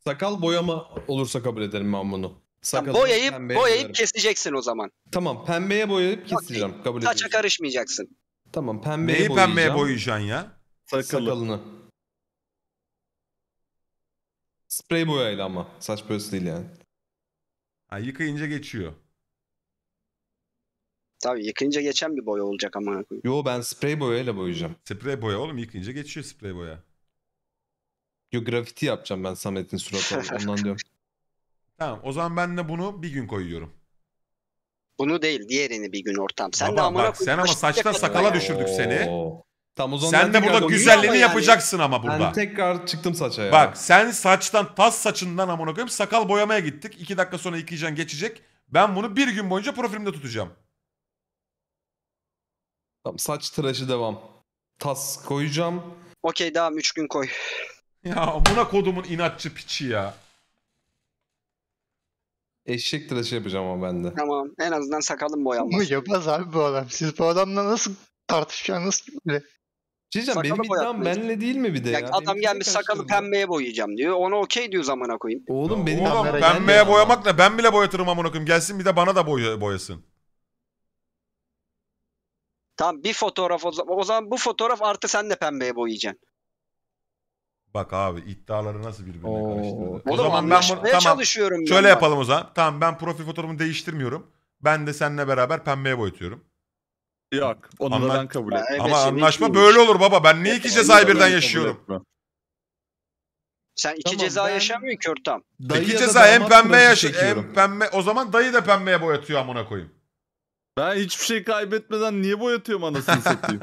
Sakal boyama olursa kabul ederim ben bunu. Sakalını boyayıp boyayıp boyarım. keseceksin o zaman. Tamam pembeye boyayıp keseceğim. Kabul Saça ediyorsun. karışmayacaksın. Tamam pembeye Neyi boyayacağım. pembeye boyayacaksın ya? Sakalı. Sakalını. Sprey boyayla ama. Saç boyası değil yani. Ha, yıkayınca geçiyor. Tabii yıkayınca geçen bir boya olacak ama. Yo ben sprey boyayla boyayacağım. Sprey boya oğlum yıkayınca geçiyor sprey boya. Yo grafiti yapacağım ben Samet'in suratı. Ondan diyorum. Tamam o zaman ben de bunu bir gün koyuyorum. Bunu değil diğerini bir gün ortam. Sen de Baba bak sen ama saçtan sakala ya. düşürdük seni. Oo. Tam o zaman Sen de burada güzelliğini Ama yani- yapacaksın ama Ben burada. tekrar çıktım saça ya. Bak sen saçtan tas saçından amına koyayım sakal boyamaya gittik. İki dakika sonra yıkayacaksın geçecek. Ben bunu bir gün boyunca profilimde tutacağım. Tamam, saç tıraşı devam. Tas koyacağım. Okey devam 3 gün koy. Ya amına kodumun inatçı piçi ya. Eşek tıraşı yapacağım ama ben de. Tamam. En azından sakalım boyanmaz. Bunu yapmaz abi bu adam. Siz bu adamla nasıl tartışacaksınız ki böyle? Cicem benim iddiam benle değil mi bir de ya? ya? Adam gelmiş sakalı pembeye boyayacağım diyor. Ona okey diyor amına koyayım. Oğlum benim Oğlum, pembeye boyamak ne? Ben bile boyatırım amına koyayım. Gelsin bir de bana da boy boyasın. Tamam bir fotoğraf o zaman. O zaman bu fotoğraf artı sen de pembeye boyayacaksın. Bak abi iddiaları nasıl birbirine Oo. karıştırdı. Oğlum, o zaman ben bunu tamam. Çalışıyorum şöyle ben yapalım o zaman. Tamam ben profil fotoğrafımı değiştirmiyorum. Ben de seninle beraber pembeye boyutuyorum. Yok onu Anla... ben kabul etmem. Ama anlaşma böyle olur baba. Ben niye iki cezayı birden yaşıyorum? Sen iki tamam, ceza ben... yaşamıyorsun ki İki Dayı ceza hem pembe yaşıyorum. Hem pembe o zaman dayı da pembeye boyatıyor amına koyayım. Ben hiçbir şey kaybetmeden niye boyatıyorum anasını satayım?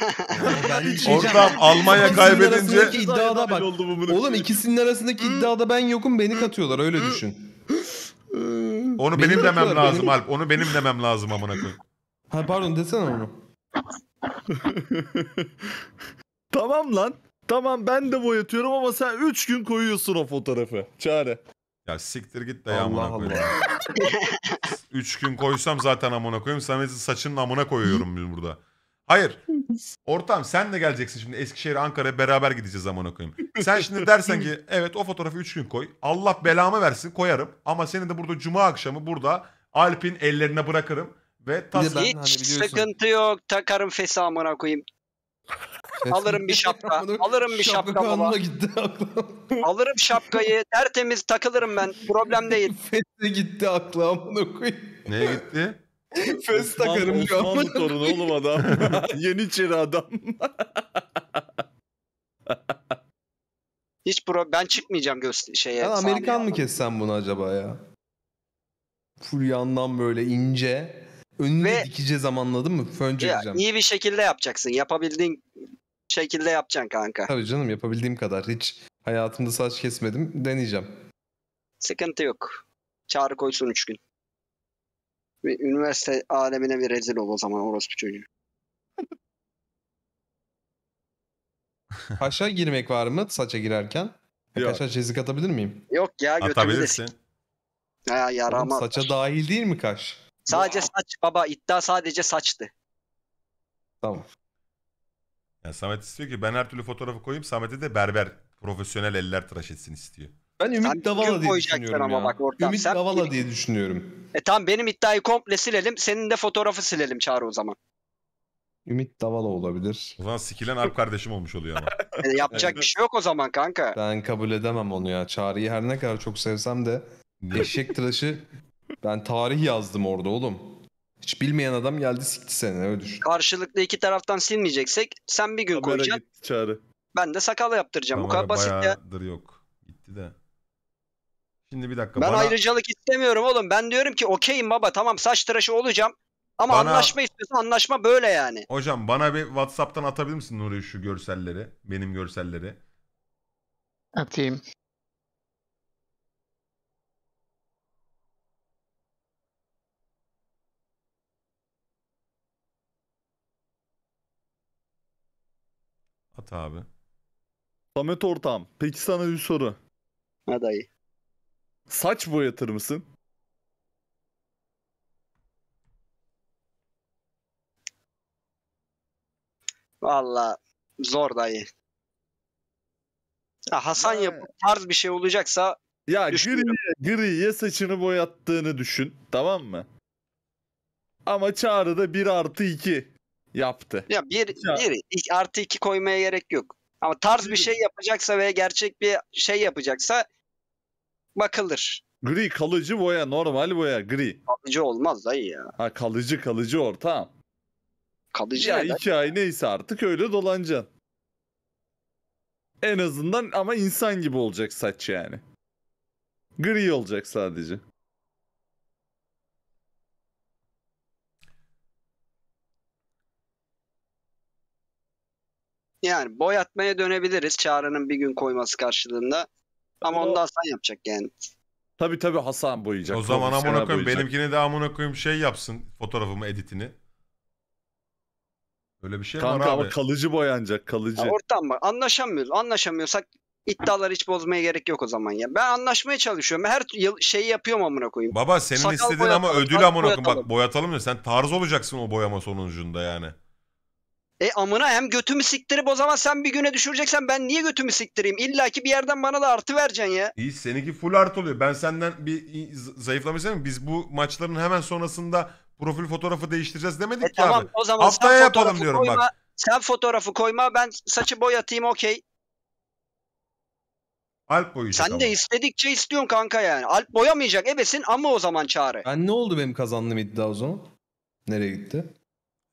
ben şey Ortam Almanya kaybedince arasındaki iddiada bak. Oldu bu Oğlum ikisinin arasındaki iddiada ben yokum beni katıyorlar öyle düşün. onu benim, Benim demem lazım benim. Alp. Onu benim demem lazım amına Ha pardon desene onu. tamam lan. Tamam ben de boyatıyorum ama sen 3 gün koyuyorsun o fotoğrafı. Çare. Ya siktir git de ya amına koyayım. Üç gün koysam zaten amına koyayım. Samet'in saçının amına koyuyorum biz burada. Hayır. Ortam sen de geleceksin şimdi Eskişehir Ankara'ya beraber gideceğiz amına koyayım. Sen şimdi dersen ki evet o fotoğrafı 3 gün koy. Allah belamı versin koyarım. Ama seni de burada cuma akşamı burada Alp'in ellerine bırakırım. Ve tas hani Hiç hani sıkıntı yok. Takarım fesi amına koyayım alırım bir şey şapka. alırım bir şapka, şapka gitti aklım. alırım şapkayı tertemiz takılırım ben. Problem değil. Feste gitti aklı amına koyayım. Neye gitti? Fes takarım şu an. Osmanlı torunu oğlum adam. Yeniçeri adam. Hiç pro ben çıkmayacağım göster şeye. Ben Amerikan mı kessen bunu acaba ya? Full yandan böyle ince. Önüne Ve, dikeceğiz anladın mı? Fön çekeceğim. İyi bir şekilde yapacaksın. Yapabildiğin şekilde yapacaksın kanka. Tabii canım yapabildiğim kadar. Hiç hayatımda saç kesmedim. Deneyeceğim. Sıkıntı yok. Çağrı koysun üç gün. Bir üniversite alemine bir rezil ol o zaman bir çocuğu. Kaşa girmek var mı saça girerken? Yok. Kaşa çizik atabilir miyim? Yok ya Atabilirsin. Ya yarama. saça dahil değil mi kaş? Sadece saç baba iddia sadece saçtı. Tamam. Yani Samet istiyor ki ben her türlü fotoğrafı koyayım Samet'e de berber profesyonel eller tıraş etsin istiyor. Ben Ümit Sen Davala diye düşünüyorum ama ya. Bak oradan. Ümit Sen Davala diye düşünüyorum. E tamam benim iddiayı komple silelim. Senin de fotoğrafı silelim Çağrı o zaman. Ümit Davala olabilir. O zaman sikilen Alp kardeşim olmuş oluyor ama. e, yapacak bir şey yok o zaman kanka. Ben kabul edemem onu ya. Çağrı'yı her ne kadar çok sevsem de eşek tıraşı ben tarih yazdım orada oğlum. Hiç bilmeyen adam geldi sikti seni öyle düşün. Karşılıklı iki taraftan silmeyeceksek sen bir gün Kamera koyacaksın. gitti çağrı. Ben de sakala yaptıracağım. Bu kadar basit ya. Bayağıdır yok. Gitti de. Şimdi bir dakika. Ben bana... ayrıcalık istemiyorum oğlum. Ben diyorum ki okeyim baba tamam saç tıraşı olacağım. Ama bana... anlaşma istiyorsan anlaşma böyle yani. Hocam bana bir Whatsapp'tan atabilir misin Nuri şu görselleri? Benim görselleri. Atayım. Anlat abi. Samet ortağım peki sana bir soru. Ha dayı. Saç boyatır mısın? Valla zor dayı. Ya Hasan ya. tarz bir şey olacaksa ya griye, griye saçını boyattığını düşün. Tamam mı? Ama çağrıda 1 artı 2 yaptı. Ya bir, bir artı iki koymaya gerek yok. Ama tarz bir şey yapacaksa veya gerçek bir şey yapacaksa bakılır. Gri kalıcı boya, normal boya gri. Kalıcı olmaz dayı ya. Ha kalıcı kalıcı ortağım. Kalıcı ya. iki ay neyse artık öyle dolanacaksın. En azından ama insan gibi olacak saç yani. Gri olacak sadece. Yani boyatmaya dönebiliriz Çağrı'nın bir gün koyması karşılığında. Ama onu da Hasan yapacak yani. Tabi tabi Hasan boyayacak. O zaman Profesyonel amına koyayım benimkini de amına koyayım şey yapsın fotoğrafımı editini. Öyle bir şey var abi. ama kalıcı boyanacak kalıcı. Ya ortam var. Anlaşamıyoruz. Anlaşamıyorsak iddiaları hiç bozmaya gerek yok o zaman ya. Ben anlaşmaya çalışıyorum. Her yıl şeyi yapıyorum amına koyayım. Baba senin Sakal istediğin ama ödül amına koyayım. Bak boyatalım. boyatalım Sen tarz olacaksın o boyama sonucunda yani. E amına hem götümü siktirip o zaman sen bir güne düşüreceksen ben niye götümü siktireyim? İlla ki bir yerden bana da artı vereceksin ya. İyi seninki full art oluyor. Ben senden bir zayıflama Biz bu maçların hemen sonrasında profil fotoğrafı değiştireceğiz demedik e, ki tamam, abi. O zaman Haftaya yapalım diyorum koyma, bak. Sen fotoğrafı koyma ben saçı boyatayım okey. Alp boyayacak Sen ama. de istedikçe istiyorsun kanka yani. Alp boyamayacak ebesin ama o zaman çağrı. Ben ne oldu benim kazandığım iddia o zaman? Nereye gitti?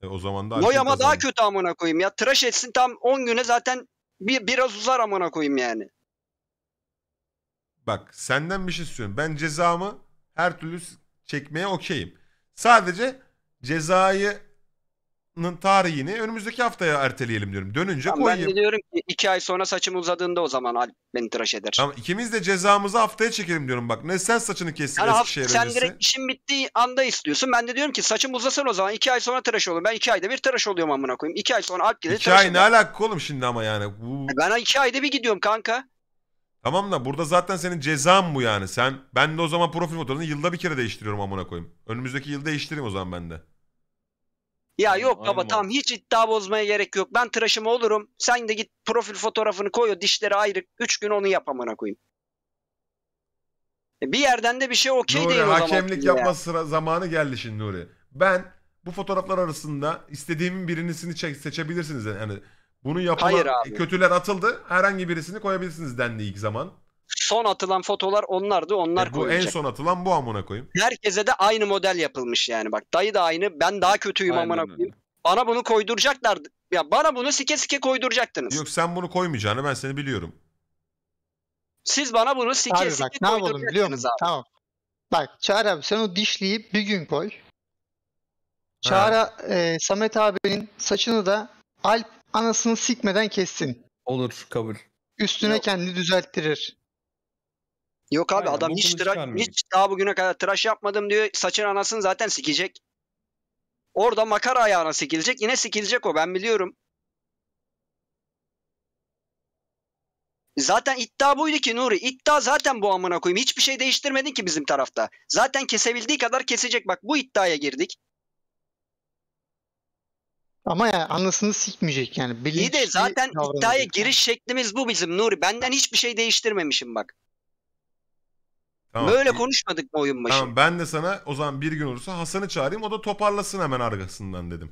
E, o zaman da Noy ama kazandı. daha kötü amına koyayım ya. Tıraş etsin tam 10 güne zaten bir, biraz uzar amına koyayım yani. Bak senden bir şey istiyorum. Ben cezamı her türlü çekmeye okeyim. Sadece cezayı tarihini önümüzdeki haftaya erteleyelim diyorum. Dönünce tamam, koyayım. Ben diyorum ki iki ay sonra saçım uzadığında o zaman Alp beni tıraş eder. Tamam ikimiz de cezamızı haftaya çekelim diyorum bak. Ne sen saçını kessin yani Eskişehir Sen öncesi. direkt işin bittiği anda istiyorsun. Ben de diyorum ki saçım uzasın o zaman iki ay sonra tıraş olur. Ben iki ayda bir tıraş oluyorum amına koyayım. İki ay sonra Alp gelir tıraş ay ne alaka oğlum şimdi ama yani. Bu... E, ben iki ayda bir gidiyorum kanka. Tamam da burada zaten senin cezan bu yani. Sen ben de o zaman profil fotoğrafını yılda bir kere değiştiriyorum amına koyayım. Önümüzdeki yıl değiştireyim o zaman ben de. Ya yok Aynen. baba tamam hiç iddia bozmaya gerek yok. Ben tıraşım olurum. Sen de git profil fotoğrafını koy o dişleri ayrı. Üç gün onu yapamana koyayım. E, bir yerden de bir şey okey değil Nuri o zaman. hakemlik ya. yapma sıra zamanı geldi şimdi Nuri. Ben bu fotoğraflar arasında istediğimin birisini çek, seçebilirsiniz. Yani bunu yapılan Hayır kötüler atıldı. Herhangi birisini koyabilirsiniz dendi ilk zaman son atılan fotolar onlardı. Onlar e bu koyulacak. en son atılan bu amına koyayım. Herkese de aynı model yapılmış yani. Bak dayı da aynı. Ben daha kötüyüm Aynen amına koyayım. Bana bunu koyduracaklardı. Ya bana bunu sike sike koyduracaktınız. Yok sen bunu koymayacağını ben seni biliyorum. Siz bana bunu sike abi, sike bak, ne yapalım, biliyor musun? abi. Tamam. Bak Çağrı abi sen o dişliyi bir gün koy. Çağrı e, Samet abinin saçını da Alp anasını sikmeden kessin. Olur kabul. Üstüne Yok. kendini düzelttirir. Yok abi Aynen, adam hiç, tıra- hiç daha bugüne kadar tıraş yapmadım diyor. Saçın anasını zaten sikecek. Orada makara ayağına sikilecek. Yine sikilecek o ben biliyorum. Zaten iddia buydu ki Nuri. İddia zaten bu amına koyayım. Hiçbir şey değiştirmedin ki bizim tarafta. Zaten kesebildiği kadar kesecek. Bak bu iddiaya girdik. Ama ya anasını sikmeyecek yani. Bilinçli İyi de zaten davranacak. iddiaya giriş şeklimiz bu bizim Nuri. Benden hiçbir şey değiştirmemişim bak. Tamam. Böyle konuşmadık mı oyun başı? Tamam ben de sana o zaman bir gün olursa Hasan'ı çağırayım o da toparlasın hemen arkasından dedim.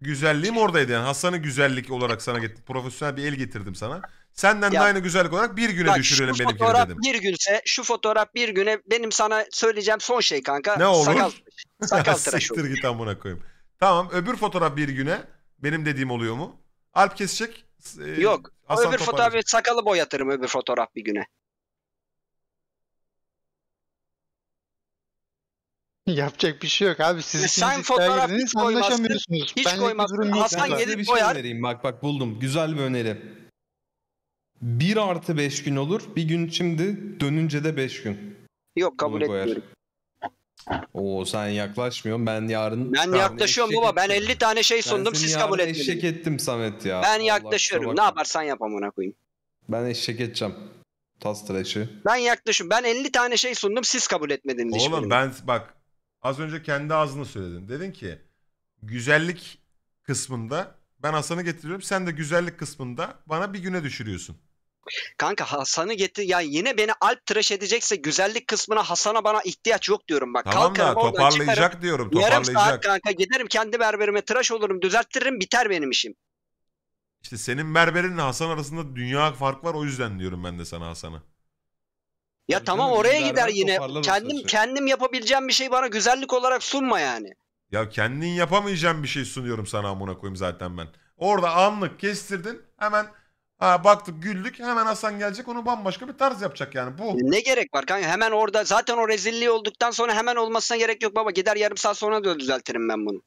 Güzelliğim oradaydı yani. Hasan'ı güzellik olarak sana getirdim. Profesyonel bir el getirdim sana. Senden ya, de aynı güzellik olarak bir güne bak, düşürelim benim dedim. bir günse, şu fotoğraf bir güne benim sana söyleyeceğim son şey kanka. Ne olur? Sakal, sakal tıraşı olur. git amına koyayım. Tamam öbür fotoğraf bir güne benim dediğim oluyor mu? Alp kesecek. E, Yok. Hasan öbür fotoğrafı sakalı boyatırım öbür fotoğraf bir güne. Yapacak bir şey yok abi. Siz sen fotoğraf hiç koymazsın. Hiç ben koymazsın. Hasan gelip bir şey koyar. Şey vereyim. Bak bak buldum. Güzel bir öneri. 1 artı 5 gün olur. Bir gün şimdi dönünce de 5 gün. Yok kabul Bunu etmiyorum. Oo sen yaklaşmıyorsun. Ben yarın Ben yaklaşıyorum baba. Ettim. Ben 50 tane şey sundum. siz kabul etmediniz. eşek ettim Samet ya. Ben Allah yaklaşıyorum. Ne yaparsan yap amına koyayım. Ben eşek edeceğim. Tas Ben yaklaşım. Ben 50 tane şey sundum. Siz kabul etmediniz. Oğlum ben bak Az önce kendi ağzını söyledin. Dedin ki güzellik kısmında ben Hasan'ı getiriyorum. Sen de güzellik kısmında bana bir güne düşürüyorsun. Kanka Hasan'ı getir yani yine beni alp tıraş edecekse güzellik kısmına Hasan'a bana ihtiyaç yok diyorum bak. Tamam da toparlayacak çıkarım. diyorum Yarım toparlayacak. saat kanka giderim kendi berberime tıraş olurum düzelttiririm biter benim işim. İşte senin berberinle Hasan arasında dünya fark var o yüzden diyorum ben de sana Hasan'a. Ya Tabii tamam oraya gider, gider yine. Kendim saçı. kendim yapabileceğim bir şey bana güzellik olarak sunma yani. Ya kendin yapamayacağım bir şey sunuyorum sana amına koyayım zaten ben. Orada anlık kestirdin hemen ha, baktık güldük hemen Hasan gelecek onu bambaşka bir tarz yapacak yani bu. E, ne gerek var kanka hemen orada zaten o rezilliği olduktan sonra hemen olmasına gerek yok baba gider yarım saat sonra da düzeltirim ben bunu.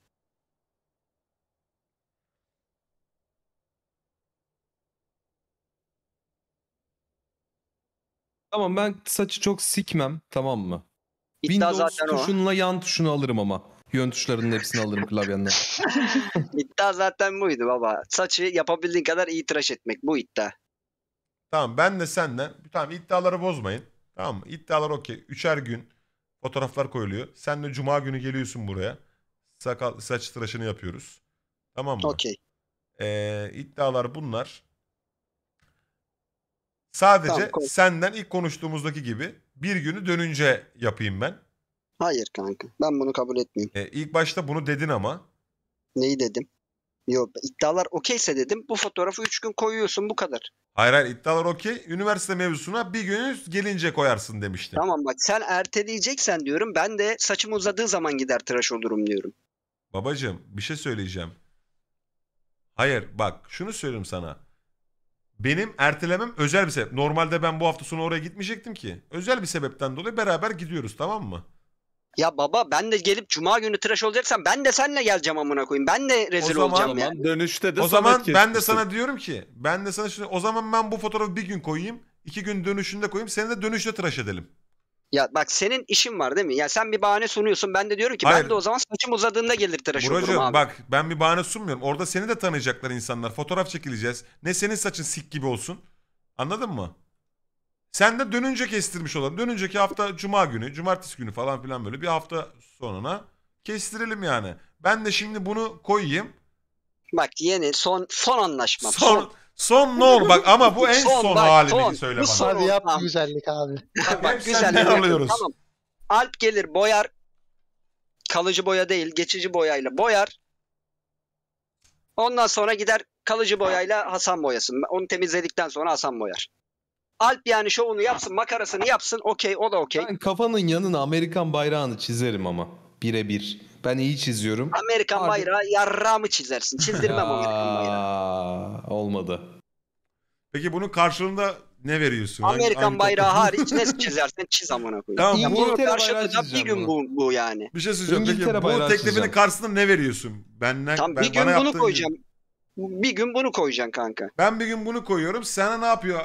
Tamam ben saçı çok sikmem tamam mı? İddia Windows zaten o. tuşunla yan tuşunu alırım ama. Yön tuşlarının hepsini alırım klavyenden. İddia zaten buydu baba. Saçı yapabildiğin kadar iyi tıraş etmek bu iddia. Tamam ben de senle. Tamam iddiaları bozmayın. Tamam mı? İddialar okey. Üçer gün fotoğraflar koyuluyor. Sen de cuma günü geliyorsun buraya. Sakal, saç tıraşını yapıyoruz. Tamam mı? Okey. Ee, iddialar bunlar. Sadece tamam, senden ilk konuştuğumuzdaki gibi bir günü dönünce yapayım ben. Hayır kanka. Ben bunu kabul etmiyorum. E, ilk başta bunu dedin ama. Neyi dedim? Yok iddialar okeyse dedim. Bu fotoğrafı 3 gün koyuyorsun bu kadar. Hayır hayır iddialar okey. Üniversite mevzusuna bir gün gelince koyarsın demiştim. Tamam bak sen erteleyeceksen diyorum. Ben de saçım uzadığı zaman gider tıraş olurum diyorum. Babacığım bir şey söyleyeceğim. Hayır bak şunu söyleyeyim sana. Benim ertelemem özel bir sebep. Normalde ben bu hafta sonu oraya gitmeyecektim ki. Özel bir sebepten dolayı beraber gidiyoruz tamam mı? Ya baba ben de gelip cuma günü tıraş olacaksan, ben de seninle geleceğim amına koyayım. Ben de rezil zaman- olacağım yani. Dönüşte de o zaman Samet ben de sana diyorum ki ben de sana şimdi o zaman ben bu fotoğrafı bir gün koyayım. iki gün dönüşünde koyayım. Seni de dönüşte tıraş edelim. Ya bak senin işin var değil mi? Ya sen bir bahane sunuyorsun. Ben de diyorum ki Hayır. ben de o zaman saçım uzadığında gelir tıraş Buracığım, olurum abi. bak ben bir bahane sunmuyorum. Orada seni de tanıyacaklar insanlar. Fotoğraf çekileceğiz. Ne senin saçın sik gibi olsun. Anladın mı? Sen de dönünce kestirmiş olalım. Dönünceki hafta cuma günü, cumartesi günü falan filan böyle bir hafta sonuna kestirelim yani. Ben de şimdi bunu koyayım. Bak yeni son son anlaşma. Son son, son ne olur bak ama bu en son, son bak, halini söyle bana. Hadi yap tamam. güzellik abi. bak güzellik. alıyoruz. Tamam. Alp gelir boyar. Kalıcı boya değil, geçici boyayla boyar. Ondan sonra gider kalıcı boyayla Hasan boyasın. Onu temizledikten sonra Hasan boyar. Alp yani şovunu yapsın, makarasını yapsın. Okey, o da okey. Ben kafanın yanına Amerikan bayrağını çizerim ama birebir. Ben iyi çiziyorum. Amerikan Abi... bayrağı yarrağımı çizersin. Çizdirmem Amerikan bayrağı. Olmadı. Peki bunun karşılığında ne veriyorsun? Amerikan hangi, bayrağı hariç ne çizersen çiz amına koyayım. Tamam, ya bunun karşılığı da bir gün bu, bu yani. Bir şey söyleyeceğim. İngiltere Peki bu teklifinin karşısında ne veriyorsun? Benden, tamam, ben, bir gün bana bunu koyacağım. Gibi. Bir gün bunu koyacaksın kanka. Ben bir gün bunu koyuyorum. Sen ne yapıyor?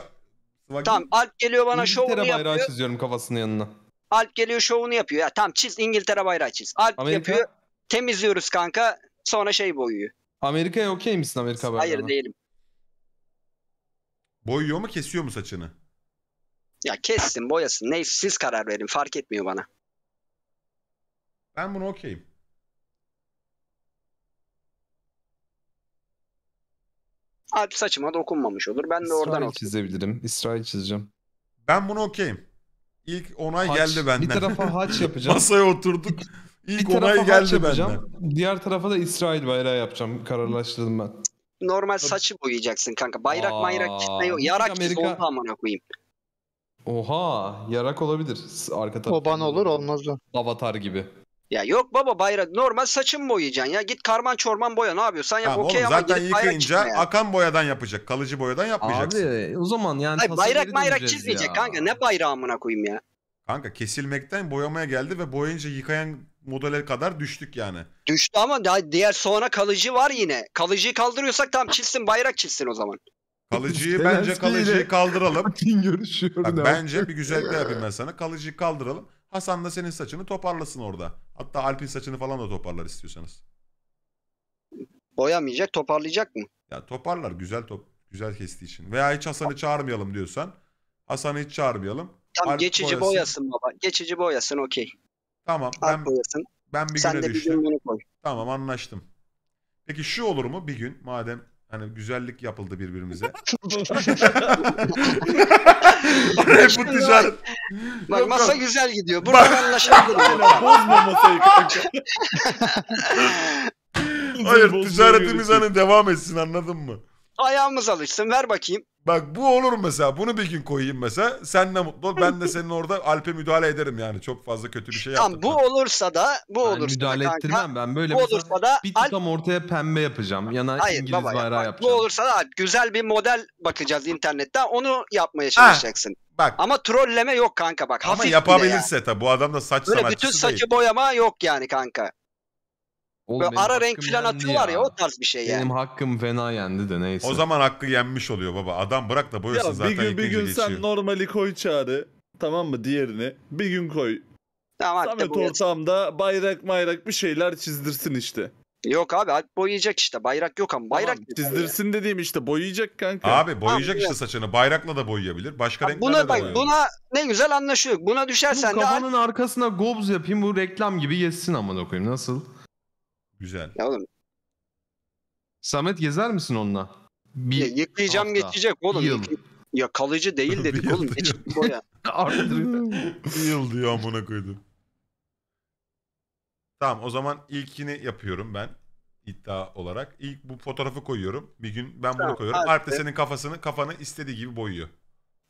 Bak, tamam Alp geliyor bana şov yapıyor. İngiltere bayrağı çiziyorum kafasının yanına. Alp geliyor şovunu yapıyor. Ya tam çiz İngiltere bayrağı çiz. Alp Amerika? yapıyor. Temizliyoruz kanka. Sonra şey boyuyor. Amerika'ya okey misin Amerika bayrağına? Hayır değilim. Boyuyor mu kesiyor mu saçını? Ya kessin boyasın. Neyse siz karar verin. Fark etmiyor bana. Ben bunu okeyim. Alp saçıma dokunmamış olur. Ben de İsrail oradan okeyim. çizebilirim. İsrail çizeceğim. Ben bunu okeyim. İlk onay haç. geldi benden. Bir tarafa haç yapacağım. Masaya oturduk. İlk bir onay geldi benden. Diğer tarafa da İsrail bayrağı yapacağım. Kararlaştırdım ben. Normal saçı boyayacaksın kanka. Bayrak Aa, bayrak kitle yok. Yarak Amerika... oldu amına koyayım. Oha yarak olabilir arka tarafta. Oban olur olmaz mı? Avatar gibi. Ya yok baba bayrak normal saçın boyayacaksın ya. Git karman çorman boya ne yapıyorsan yap okey ama zaten yıkayınca yani. akan boyadan yapacak. Kalıcı boyadan yapmayacaksın. Abi o zaman yani Hayır, bayrak bayrak çizmeyecek ya. kanka. Ne bayrağı amına koyayım ya. Kanka kesilmekten boyamaya geldi ve boyayınca yıkayan modele kadar düştük yani. Düştü ama daha diğer sonra kalıcı var yine. Kalıcıyı kaldırıyorsak tam çilsin bayrak çilsin o zaman. Kalıcıyı bence kalıcıyı kaldıralım. Görüşüyorum. Bence bir güzellik yapayım ben sana. Kalıcıyı kaldıralım. Hasan da senin saçını toparlasın orada. Hatta Alp'in saçını falan da toparlar istiyorsanız. Boyamayacak, toparlayacak mı? Ya toparlar güzel top güzel kestiği için. Veya hiç Hasan'ı çağırmayalım diyorsan. Hasan'ı hiç çağırmayalım. Tamam Alp geçici boyasın. boyasın baba. Geçici boyasın okey. Tamam Alp ben boyasın. ben bir Sen güne de düştüm. bir koy. Tamam anlaştım. Peki şu olur mu bir gün madem yani güzellik yapıldı birbirimize. Hani bu ticaret. Bak masa yok. güzel gidiyor. Buradan anlaşıldı. Bozma masayı kanka. Hayır ticaretimiz hani devam etsin anladın mı? Ayağımız alışsın ver bakayım. Bak bu olur mesela. Bunu bir gün koyayım mesela. Sen ne mutlu ol. Ben de senin orada Alp'e müdahale ederim yani. Çok fazla kötü bir şey yaptım. Tamam bu olursa da bu Ben olursa müdahale da müdahale ettirmem ben. Böyle bu bir, olursa da bir Alp ortaya pembe yapacağım. Yana hayır İngiliz baba bayrağı yapma. Bu olursa da güzel bir model bakacağız internetten. Onu yapmaya çalışacaksın. Bak Ama trolleme yok kanka bak. Ama hafif bir yapabilirse tabi. Bu adam da saç Böyle sanatçısı bütün saçı değil. boyama yok yani kanka. Böyle ara renk hakkım falan atıyorlar ya. o tarz bir şey yani. Benim hakkım fena yendi de neyse. O zaman hakkı yenmiş oluyor baba. Adam bırak da boyasın zaten bir gün bir gün sen normali koy çağrı. Tamam mı diğerini? Bir gün koy. Tamam Samet Alp ortamda bayrak mayrak bir şeyler çizdirsin işte. Yok abi boyayacak işte. Bayrak yok ama bayrak. Tamam, çizdirsin dediğim işte boyayacak kanka. Abi boyayacak işte saçını. Bayrakla da boyayabilir. Başka renklerle de buna bak boyayabilir. buna ne güzel anlaşıyor. Buna düşersen Bu de kafanın arkasına gobz yapayım bu reklam gibi yesin amına koyayım nasıl? Güzel. Ya oğlum. Samet gezer misin onunla? Bir ya, yıkayacağım hafta, geçecek oğlum. Yıl. Ya kalıcı değil dedik oğlum. Geçecek boya. Artırıyor. yıl diyor amına koydum. Tamam o zaman ilkini yapıyorum ben iddia olarak. İlk bu fotoğrafı koyuyorum. Bir gün ben tamam, bunu koyuyorum. Artı senin kafasını kafanı istediği gibi boyuyor.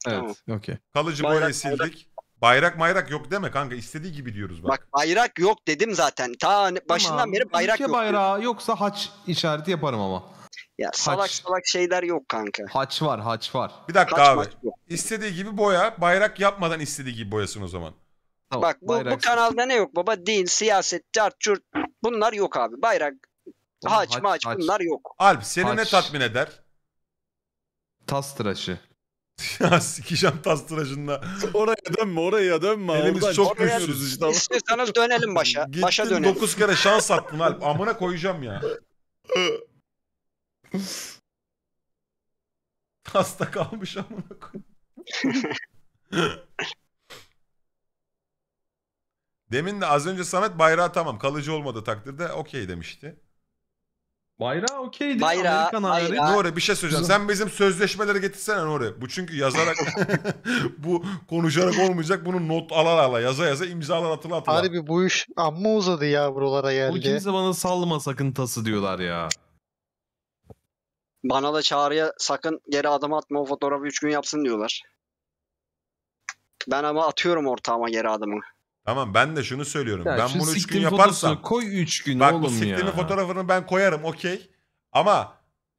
Evet. Tamam. Okey. Kalıcı boya sildik. Bayrak mayrak yok deme kanka istediği gibi diyoruz bak. Bak bayrak yok dedim zaten. Ta hani başından Tamam, beri bayrak ülke yok. bayrağı yoksa haç işareti yaparım ama. Ya salak Haç. salak şeyler yok kanka. Haç var, haç var. Bir dakika Kaç abi. İstediği gibi boya. Bayrak yapmadan istediği gibi boyasın o zaman. Tamam, Bak bu, bu kanalda ne yok baba? Din, siyaset, cart, curt bunlar yok abi. Bayrak, Tamam, haç, maç bunlar yok. Alp seni ne tatmin eder? Tas tıraşı. ya sikişen tastıraşında. Oraya dönme oraya dönme. Elimiz Oradan çok oraya güçsüz işte. İstiyorsanız dönelim başa. Gittin başa dönelim. 9 kere şans attın Alp. Amına koyacağım ya. Hasta kalmış amına koy. Demin de az önce Samet bayrağı tamam kalıcı olmadı takdirde okey demişti. Bayrağı okeydi. Bayrağı, Amerikan bayrağı. Ayarı. Nuri bir şey söyleyeceğim. Sen bizim sözleşmeleri getirsene Nuri. Bu çünkü yazarak bu konuşarak olmayacak. Bunu not alar ala yaza yaza imzalar atıla atıla. Harbi bu iş amma uzadı ya buralara geldi. Bu kimse bana salma sakın tası diyorlar ya. Bana da çağrıya sakın geri adım atma o fotoğrafı 3 gün yapsın diyorlar. Ben ama atıyorum ortağıma geri adımı. Tamam ben de şunu söylüyorum. Ya ben şu bunu 3 gün yaparsam. koy 3 gün Bak bu oğlum ya. siktirin fotoğrafını ben koyarım okey. Ama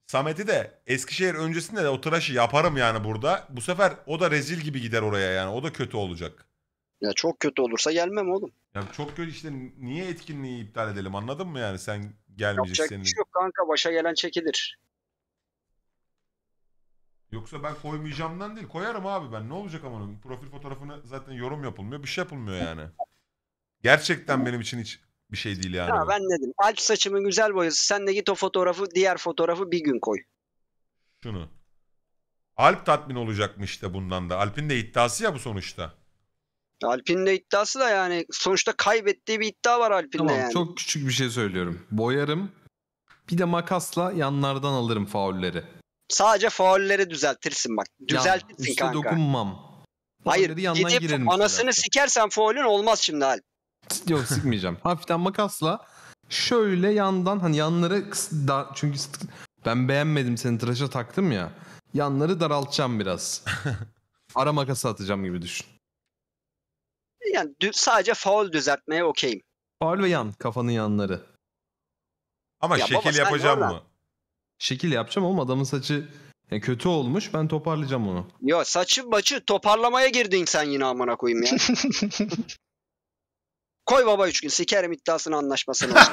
Samet'i de Eskişehir öncesinde de o tıraşı yaparım yani burada. Bu sefer o da rezil gibi gider oraya yani. O da kötü olacak. Ya çok kötü olursa gelmem oğlum. Ya çok kötü işte niye etkinliği iptal edelim anladın mı yani sen Yapacak gelmeyeceksin. bir şey yok kanka. Başa gelen çekilir. Yoksa ben koymayacağımdan değil. Koyarım abi ben. Ne olacak amanım? profil fotoğrafını zaten yorum yapılmıyor. Bir şey yapılmıyor yani. Gerçekten benim için hiç bir şey değil yani. Ya ben dedim. Alp saçımın güzel boyası. Sen de git o fotoğrafı, diğer fotoğrafı bir gün koy. Şunu. Alp tatmin olacakmış da bundan da. Alp'in de iddiası ya bu sonuçta. Alp'in de iddiası da yani sonuçta kaybettiği bir iddia var Alp'in tamam, de yani. Çok küçük bir şey söylüyorum. Boyarım. Bir de makasla yanlardan alırım faulleri. Sadece faulleri düzeltirsin bak. Düzeltirsin ya, kanka. dokunmam. Hayır gidip anasını zaten. sikersen faulün olmaz şimdi al. Yok sıkmayacağım. Hafiften makasla şöyle yandan hani yanları da çünkü ben beğenmedim seni tıraşa taktım ya. Yanları daraltacağım biraz. Ara makası atacağım gibi düşün. Yani sadece faul düzeltmeye okeyim. Faul ve yan kafanın yanları. Ama ya şekil baba, yapacağım mı? şekil yapacağım ama adamın saçı yani kötü olmuş. Ben toparlayacağım onu. Yo saçı baçı toparlamaya girdin sen yine amına koyayım ya. Koy baba üç gün sikerim iddiasını anlaşmasını.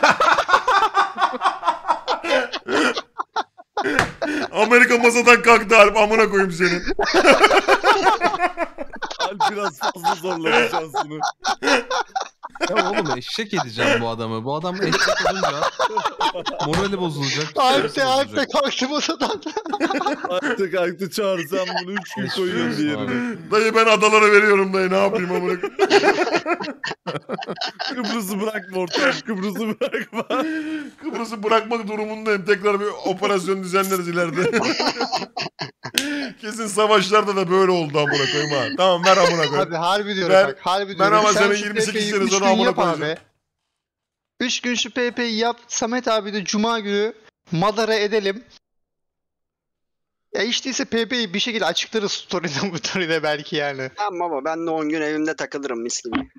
Amerika masadan kalktı Alp amına koyayım seni. Alp biraz fazla zorladı şansını. Ya oğlum eşek edeceğim bu adamı. Bu adam eşek olunca morali bozulacak. Alp de kalktı masadan. Alp de kalktı çağırsam bunu 3 gün koyuyor diğerine. Dayı ben adalara veriyorum dayı ne yapayım amına Kıbrıs'ı bırakma ortaya. Kıbrıs'ı bırakma. Kıbrıs'ı bırakmak durumundayım. Tekrar bir operasyon düzenleriz dizilerde. Kesin savaşlarda da böyle oldu amına koyma. Tamam ver amına koyayım. Abi harbi diyorum ben, bak harbi diyorum. Ben ama senin 28 sene sonra amına koyacağım. 3 gün şu PP'yi yap. Samet abi de cuma günü madara edelim. Ya işteyse PP'yi bir şekilde açıklarız story'den bu story'de belki yani. Tamam baba ben de 10 gün evimde takılırım mis gibi.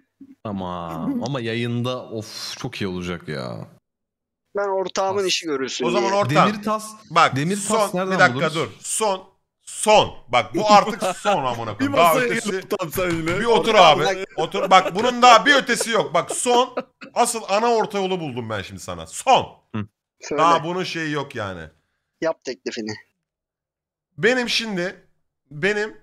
Ama ama yayında of çok iyi olacak ya. Ben ortağımın işi görürsün. O diye. zaman ortak. Demir tas. Bak demir son, nereden Bir dakika buluruz? dur. Son. Son. Bak bu artık son amına koyayım. bir daha ötesi. Tam sen Bir otur abi. otur. Bak bunun daha bir ötesi yok. Bak son. Asıl ana orta yolu buldum ben şimdi sana. Son. Söyle. Daha bunun şeyi yok yani. Yap teklifini. Benim şimdi benim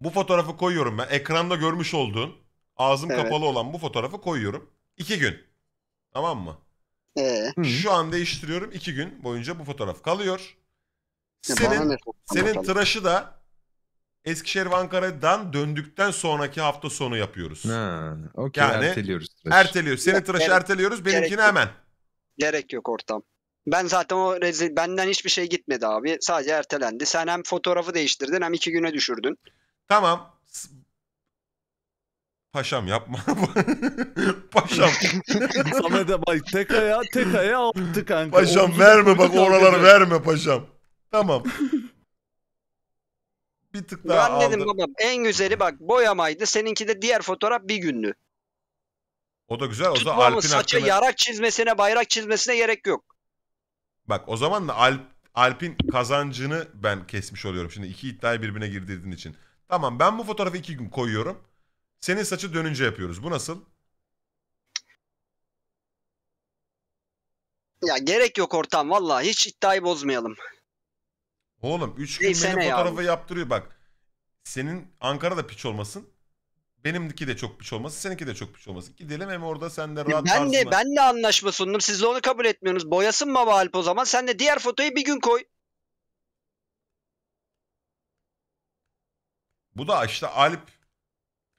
bu fotoğrafı koyuyorum ben. Ekranda görmüş olduğun ağzım evet. kapalı olan bu fotoğrafı koyuyorum. İki gün. Tamam mı? Ee, Şu an değiştiriyorum. iki gün boyunca bu fotoğraf kalıyor. Senin senin tıraşı da Eskişehir ve Ankara'dan döndükten sonraki hafta sonu yapıyoruz. Ha, okey Yani- erteliyoruz. Erteliyor. Senin Yok, tıraşı gerek- erteliyoruz. Benimkini gerek hemen. Gerek yok ortam. Ben zaten o rezil, benden hiçbir şey gitmedi abi. Sadece ertelendi. Sen hem fotoğrafı değiştirdin hem iki güne düşürdün. Tamam. Paşam yapma. Paşam. Samet'e bak tek ayağı tek ayağı aldı kanka. Paşam Omuzda verme bak oraları verme paşam. Tamam. Bir tık daha Ben aldım. dedim babam en güzeli bak boyamaydı. Seninki de diğer fotoğraf bir günlü. O da güzel. O da Tutmamın Alp'in saça hakkını... yarak çizmesine bayrak çizmesine gerek yok. Bak o zaman da Alp, Alp'in kazancını ben kesmiş oluyorum. Şimdi iki iddiayı birbirine girdirdiğin için. Tamam ben bu fotoğrafı iki gün koyuyorum. Senin saçı dönünce yapıyoruz. Bu nasıl? Ya gerek yok ortam valla. Hiç iddiayı bozmayalım. Oğlum 3 gün Neyse benim ne fotoğrafı yaptırıyor bak. Senin Ankara'da piç olmasın. Benimki de çok piç olmasın. Seninki de çok piç olmasın. Gidelim hem orada sen de rahat ben de, ben de anlaşma sundum. Siz de onu kabul etmiyorsunuz. Boyasın mı Alp o zaman. Sen de diğer fotoyu bir gün koy. Bu da işte Alp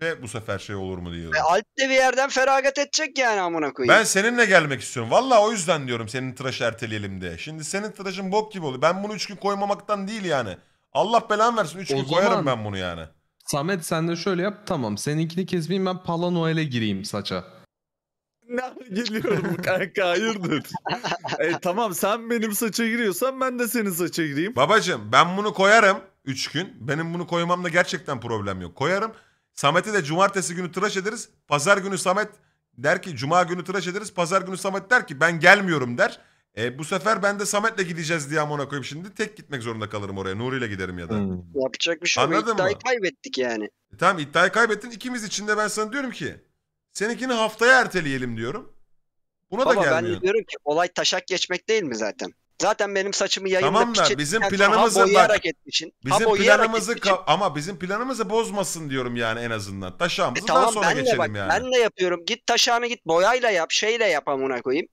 ve bu sefer şey olur mu diyorum. E, bir yerden feragat edecek yani amına koyayım. Ben seninle gelmek istiyorum. Valla o yüzden diyorum senin tıraş erteleyelim diye. Şimdi senin tıraşın bok gibi oluyor. Ben bunu 3 gün koymamaktan değil yani. Allah belanı versin 3 O gün koyarım ben bunu yani. Samet sen de şöyle yap tamam. Seninkini kesmeyeyim ben Pala Noel'e gireyim saça. Ne geliyorum kanka hayırdır? e, tamam sen benim saça giriyorsan ben de senin saça gireyim. Babacım ben bunu koyarım 3 gün. Benim bunu koymamda gerçekten problem yok. Koyarım. Samet'i de cumartesi günü tıraş ederiz. Pazar günü Samet der ki cuma günü tıraş ederiz. Pazar günü Samet der ki ben gelmiyorum der. E, bu sefer ben de Samet'le gideceğiz diye amına koyup şimdi tek gitmek zorunda kalırım oraya. Nuri'yle giderim ya da. Hmm. Yapacak bir şey yok. Anladın iddiayı mı? kaybettik yani. E, tamam iddiayı kaybettin. İkimiz için de ben sana diyorum ki seninkini haftaya erteleyelim diyorum. Buna Baba, da gelmiyor. ben diyorum ki olay taşak geçmek değil mi zaten? Zaten benim saçımı yayında Tamam da bizim planımızı bak, etmişin. Bizim planımızı etmişin. ama bizim planımızı bozmasın diyorum yani en azından. Taşağımızı e, tamam, sonra geçelim bak, yani. Ben de yapıyorum. Git taşağını git boyayla yap, şeyle yap amına koyayım.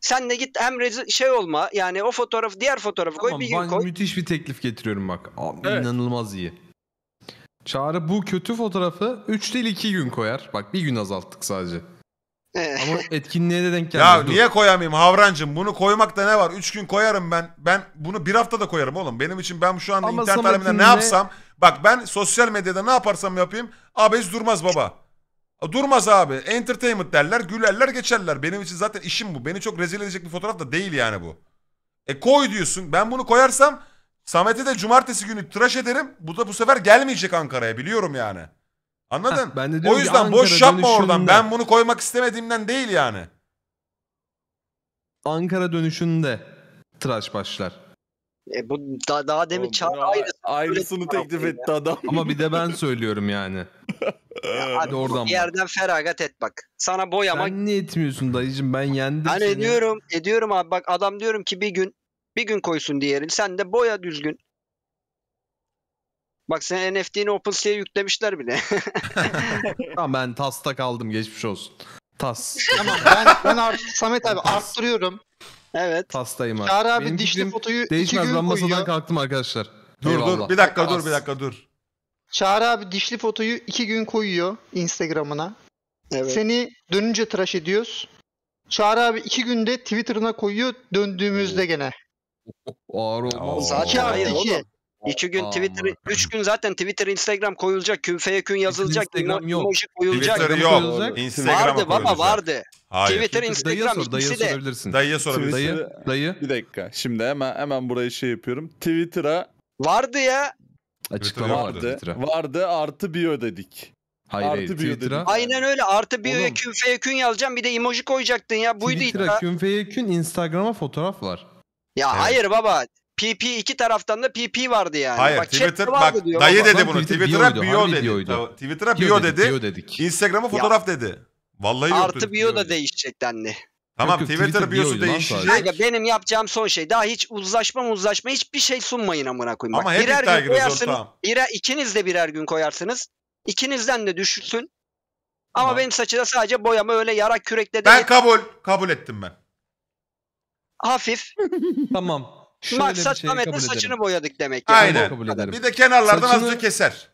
Sen de git hem rezi- şey olma yani o fotoğraf diğer fotoğrafı tamam, koy bir gün koy. müthiş bir teklif getiriyorum bak. Abi, evet. İnanılmaz iyi. Çağrı bu kötü fotoğrafı 3 değil 2 gün koyar. Bak bir gün azalttık sadece. Ama etkinliğe de denk geldi. Ya niye koyamayayım Havrancım? Bunu koymakta ne var? 3 gün koyarım ben. Ben bunu bir hafta da koyarım oğlum. Benim için ben şu anda Ama internet aleminde ne yapsam. Bak ben sosyal medyada ne yaparsam yapayım. abi hiç durmaz baba. Durmaz abi. Entertainment derler, gülerler, geçerler. Benim için zaten işim bu. Beni çok rezil edecek bir fotoğraf da değil yani bu. E koy diyorsun. Ben bunu koyarsam Samet'i de cumartesi günü tıraş ederim. Bu da bu sefer gelmeyecek Ankara'ya biliyorum yani. Anladın? Heh, ben de o yüzden boş yapma oradan. Ben bunu koymak istemediğimden değil yani. Ankara dönüşünde tıraş başlar. E bu da, daha demin Çağrı aynı, aynısını teklif etti adam. Ama bir de ben söylüyorum yani. ya hadi oradan bir yerden feragat et bak. Sana boyama. Sen niye etmiyorsun dayıcım ben yendim Hani seni. ediyorum ediyorum abi bak adam diyorum ki bir gün bir gün koysun diğerini sen de boya düzgün. Bak sen NFT'ni OpenSea'ya yüklemişler bile. tamam ben TAS'ta kaldım geçmiş olsun. TAS. Tamam ben, ben artık Samet abi arttırıyorum. Evet. TAS'tayım abi. Çağrı abi Benim dişli fikrim fotoyu iki Değişmez gün ben masadan koyuyor. kalktım arkadaşlar. Dur Eyvallah. dur bir dakika dur bir dakika dur. Çağrı abi dişli fotoyu iki gün koyuyor Instagram'ına. Evet. Seni dönünce tıraş ediyoruz. Çağrı abi iki günde Twitter'ına koyuyor döndüğümüzde gene. Ağır olmaz. Oo. Zaten- Hayır iki. oğlum. İki gün Twitter, üç gün zaten Twitter, Instagram koyulacak, künfeye kün yazılacak, Instagram yok. emoji koyulacak. Twitter yok. Koyulacak. vardı baba vardı. Hayır. Twitter, Çünkü Instagram dayıya sor, dayıya ikisi de. sorabilirsin. Dayıya sorabilirsin. Dayı, dayı. Bir dakika. Şimdi hemen hemen burayı şey yapıyorum. Twitter'a vardı ya. Açıklama vardı. Twitter'a. Vardı artı bir ödedik. Hayır, artı hayır, Twitter'a. Aynen öyle. Artı bir biyoya künfeye kün yazacağım. Bir de emoji koyacaktın ya. Buydu Twitter'a iddia. künfeye kün Instagram'a fotoğraf var. Ya evet. hayır baba. PP iki taraftan da PP vardı yani. Hayır bak, Twitter bak diyor, dayı baba. dedi bunu. Twitter'a bio, dedi. dedi. Twitter'a bio, dedi. Dedik. Instagram'a fotoğraf ya. dedi. Vallahi yoktu. Artı bio, da değişecek dendi. Tamam yok, Twitter, Twitter biosu değişecek. Kanka benim yapacağım son şey daha hiç uzlaşma uzlaşma hiçbir şey sunmayın amına koyayım. Ama Bak, birer gün koyarsınız. Ortam. Birer, ikiniz de birer gün koyarsınız. İkinizden de düşürsün. Ama tamam. benim saçıda sadece boyama öyle yara kürekle de... Ben kabul. Kabul ettim ben. Hafif. tamam. Şöyle Maksat şey saçını boyadık demek. Yani. Aynen. Kabul ederim. Bir de kenarlardan saçını... azıcık keser.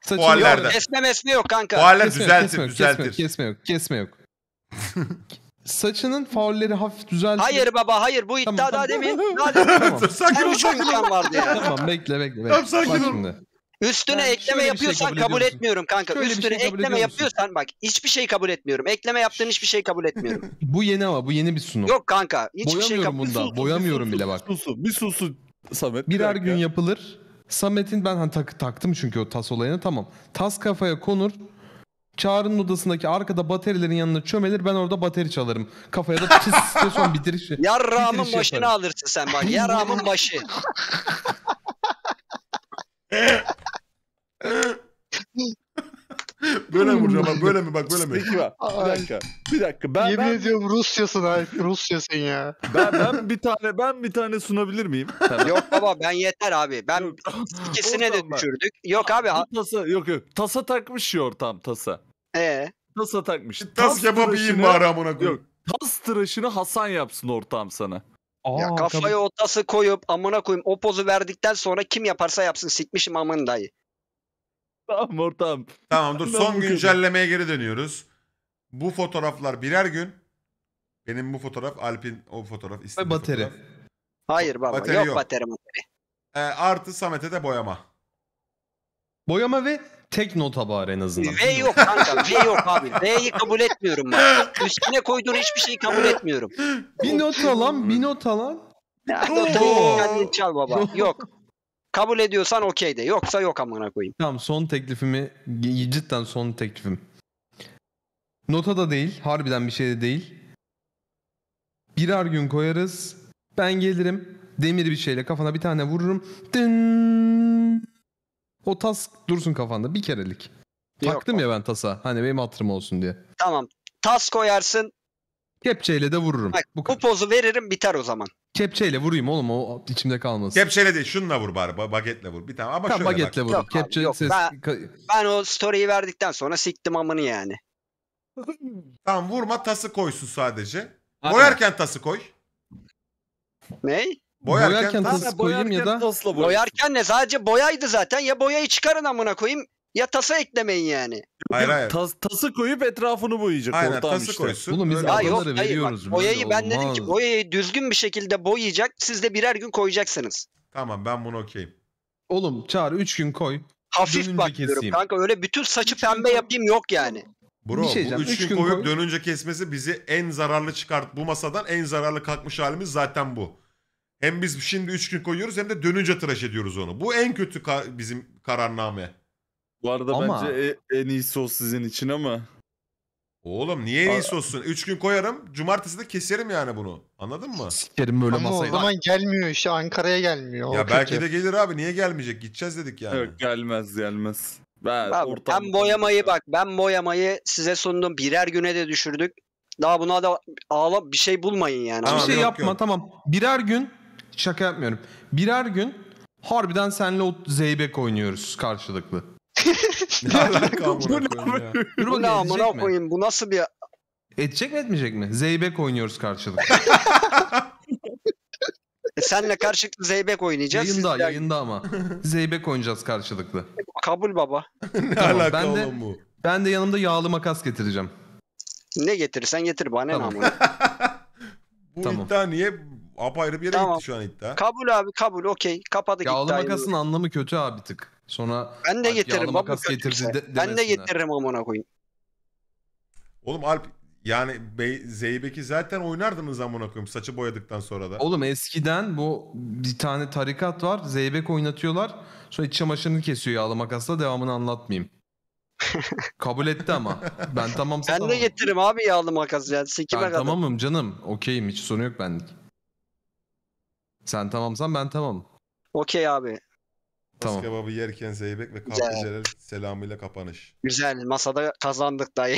Saçını Bu hallerden. Kesme mesne yok kanka. Bu haller düzeltir, düzeltir. Kesme yok, kesme yok. Saçının faulleri hafif düzeldi. Hayır baba hayır bu iddia tamam, daha demin. Daha demin. tamam. Sen 3 şey vardı ya. Tamam bekle bekle. bekle. Tamam sakin ol. Üstüne ben ekleme şey yapıyorsan şey kabul, kabul etmiyorum kanka. Şöyle Üstüne şey ekleme yapıyorsan bak hiçbir şey kabul etmiyorum. Ekleme yaptığın hiçbir şey kabul etmiyorum. bu yeni ama bu yeni bir sunum. Yok kanka hiçbir şey kabul bunda. Susun, Boyamıyorum bile bak. Bir susun, bir susun Samet. Birer kanka. gün yapılır. Samet'in ben hani tak, taktım çünkü o tas olayını tamam. Tas kafaya konur. Çağrı'nın odasındaki arkada baterilerin yanına çömelir ben orada bateri çalarım. Kafaya da çıs diye son bitirişi. Yarrağımın bitiriş başını yaparım. alırsın sen bak. Yarrağımın başı. böyle mi vuracağım abi? Böyle mi bak böyle mi? Peki bak bir dakika. Bir dakika. Ben, Yemin ben... ediyorum Rusyasın abi. Rusyasın ya. Ben, ben bir tane ben bir tane sunabilir miyim? Tamam. yok baba ben yeter abi. Ben yok. ikisine de düşürdük. Yok abi. Ha... Tasa, yok yok. Tasa takmış yor tam tasa. eee Tasa takmış. E, tas, tas kebap yiyeyim bari amına koyayım. Yok. Tas tıraşını Hasan yapsın ortam sana. Aa, ya kafaya tabii. o tası koyup amına koyayım o pozu verdikten sonra kim yaparsa yapsın sikmişim amın dayı. Tamam ortam. Tamam dur son güncellemeye geri dönüyoruz. Bu fotoğraflar birer gün. Benim bu fotoğraf Alp'in o fotoğraf istediği bateri. fotoğraf. Hayır baba Bateri yok, yok. bateri bateri. Ee, artı Samet'e de boyama. Boyama ve tek nota bari en azından. V yok kanka V yok abi. V'yi kabul etmiyorum ben. Üstüne koyduğun hiçbir şeyi kabul etmiyorum. Bir nota lan bir nota lan. Ya, notayı Oo. kendin çal baba. Yok. Kabul ediyorsan okey de. Yoksa yok amına koyayım. Tamam son teklifimi cidden son teklifim. Nota da değil. Harbiden bir şey de değil. Birer gün koyarız. Ben gelirim. Demir bir şeyle kafana bir tane vururum. Dın. O tas dursun kafanda. Bir kerelik. Yok, Taktım o. ya ben tasa. Hani benim hatırım olsun diye. Tamam. Tas koyarsın. Kepçeyle de vururum. Bak, bu, bu pozu veririm biter o zaman. Kepçeyle vurayım oğlum o içimde kalmasın. Kepçeyle değil şunla vur bari bagetle vur. Bir tane ama Tamam şöyle bagetle vur. Kepçe yok. ses... Ben- Ben o story'yi verdikten sonra siktim amını yani. Tamam vurma tası koysun sadece. Boyarken tası koy. Ne? Boyarken, Boyarken tas- tas... Boyarken koyayım ya da- Boyarken ne? Sadece boyaydı zaten. Ya boyayı çıkarın amına koyayım. Ya tasa eklemeyin yani. Hayır hayır. Tas, tası koyup etrafını boyayacak. Aynen tası işte. koysun. Oğlum biz Aa, yok, veriyoruz. Bak, boyayı ben olmaz. dedim ki boyayı düzgün bir şekilde boyayacak. Siz de birer gün koyacaksınız. Tamam ben bunu okeyim. Oğlum çağır 3 gün koy. Hafif bak diyorum kanka öyle bütün saçı üç pembe gün... yapayım yok yani. Bro şey bu 3 gün, gün koyup koy. dönünce kesmesi bizi en zararlı çıkart bu masadan en zararlı kalkmış halimiz zaten bu. Hem biz şimdi 3 gün koyuyoruz hem de dönünce tıraş ediyoruz onu. Bu en kötü ka bizim kararname. Bu arada ama... bence e- en iyi sos sizin için ama. Oğlum niye en iyi sossun? Üç gün koyarım. Cumartesi de keserim yani bunu. Anladın mı? Sikerim böyle masayı Ama o zaman gelmiyor işte Ankara'ya gelmiyor. Ya belki kötü. de gelir abi. Niye gelmeyecek? Gideceğiz dedik yani. Yok gelmez gelmez. Ben, Abi, ben boyamayı bak ben boyamayı size sundum. Birer güne de düşürdük. Daha buna da ağla bir şey bulmayın yani. Tamam, bir şey yok, yapma yok. tamam. Birer gün şaka yapmıyorum. Birer gün harbiden senle o zeybek oynuyoruz karşılıklı. Bu ne amına koyayım bu nasıl bir... Edecek mi etmeyecek mi? Zeybek oynuyoruz karşılık. E, senle karşılıklı zeybek oynayacağız. yayında Siz- ya, yayında ama. Zeybek oynayacağız karşılıklı. Kabul baba. Ne Tamam, alaka ben de- oğlum bu? Ben de yanımda yağlı makas getireceğim. Ne getirirsen getir bana Tamam. ne amına. Bu Tamam. iddia niye apayrı bir yere Tamam. gitti şu an iddia? kabul abi kabul okey. Kapadık Yağlı iddiayı. makasın anlamı kötü abi tık. Sonra ben de Alp getiririm. Makas getirdi de, ben de getiririm amına koyayım. Oğlum Alp yani Zeybek'i zaten oynardınız amına koyayım saçı boyadıktan sonra da. Oğlum eskiden bu bir tane tarikat var. Zeybek oynatıyorlar. Sonra iç çamaşırını kesiyor yağlı makasla devamını anlatmayayım. Kabul etti ama. Ben tamam Ben tamam. de getiririm abi yağlı makas yani. Sikime ben kadar. tamamım canım. Okeyim hiç sorun yok benlik. Sen tamamsan ben tamam. Okey abi. Tamam. kebabı yerken Zeybek ve Kahve Güzel. selamıyla kapanış. Güzel masada kazandık dayı.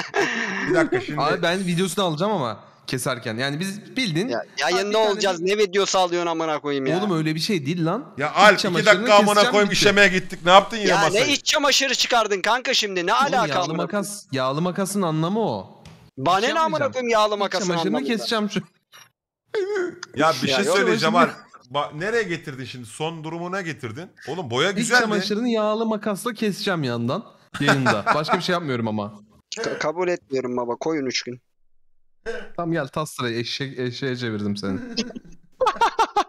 Bir dakika şimdi. Abi ben videosunu alacağım ama keserken. Yani biz bildin. ya, Abi bir tane- olacağız. Ne videosu alıyorsun amına koyayım ya. Oğlum öyle bir şey değil lan. Ya al iki çamaşırını dakika amına keseceğim, koyayım işemeye gittik. Ne yaptın ya, ya masayı? ne iç çamaşırı çıkardın kanka şimdi? Ne Oğlum, alaka yağlı makas, yağlı makasın anlamı o. Bana şey ne amına koyayım yağlı İç makasını çamaşırını keseceğim şu. Ya bir şey yok, söyleyeceğim Alp. Ba- nereye getirdin şimdi? Son durumuna getirdin. Oğlum boya İç güzel mi? çamaşırını yağlı makasla keseceğim yandan. Yayında. Başka bir şey yapmıyorum ama. Ka- kabul etmiyorum baba. Koyun üç gün. Tam gel tasları sırayı eşeğe çevirdim seni.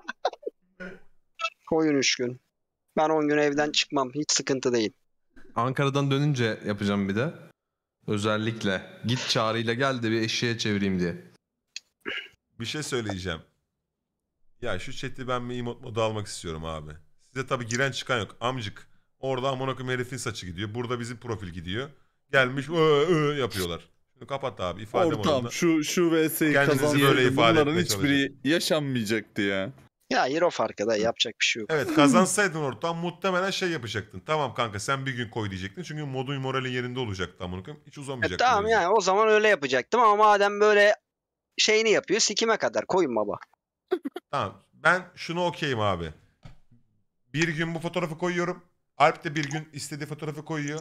Koyun üç gün. Ben 10 gün evden çıkmam. Hiç sıkıntı değil. Ankara'dan dönünce yapacağım bir de. Özellikle git çağrıyla gel de bir eşeğe çevireyim diye. Bir şey söyleyeceğim. Ya şu chat'i ben mi emot modu almak istiyorum abi. Size tabi giren çıkan yok. Amcık. Orada amına koyayım herifin saçı gidiyor. Burada bizim profil gidiyor. Gelmiş ö, ö, yapıyorlar. Şunu kapat abi ifade Ortam oranını. şu şu VS'yi Kendinizi böyle ifade bunların hiçbiri yaşanmayacaktı ya. Ya Euro farkı da yapacak bir şey yok. Evet kazansaydın ortam muhtemelen şey yapacaktın. Tamam kanka sen bir gün koy diyecektin. Çünkü modun moralin yerinde olacaktı amına koyayım. Hiç E, uzamayacaktı. tamam yani o zaman öyle yapacaktım ama madem böyle şeyini yapıyor sikime kadar koyun baba. Tamam. Ben şunu okeyim abi. Bir gün bu fotoğrafı koyuyorum. Alp de bir gün istediği fotoğrafı koyuyor.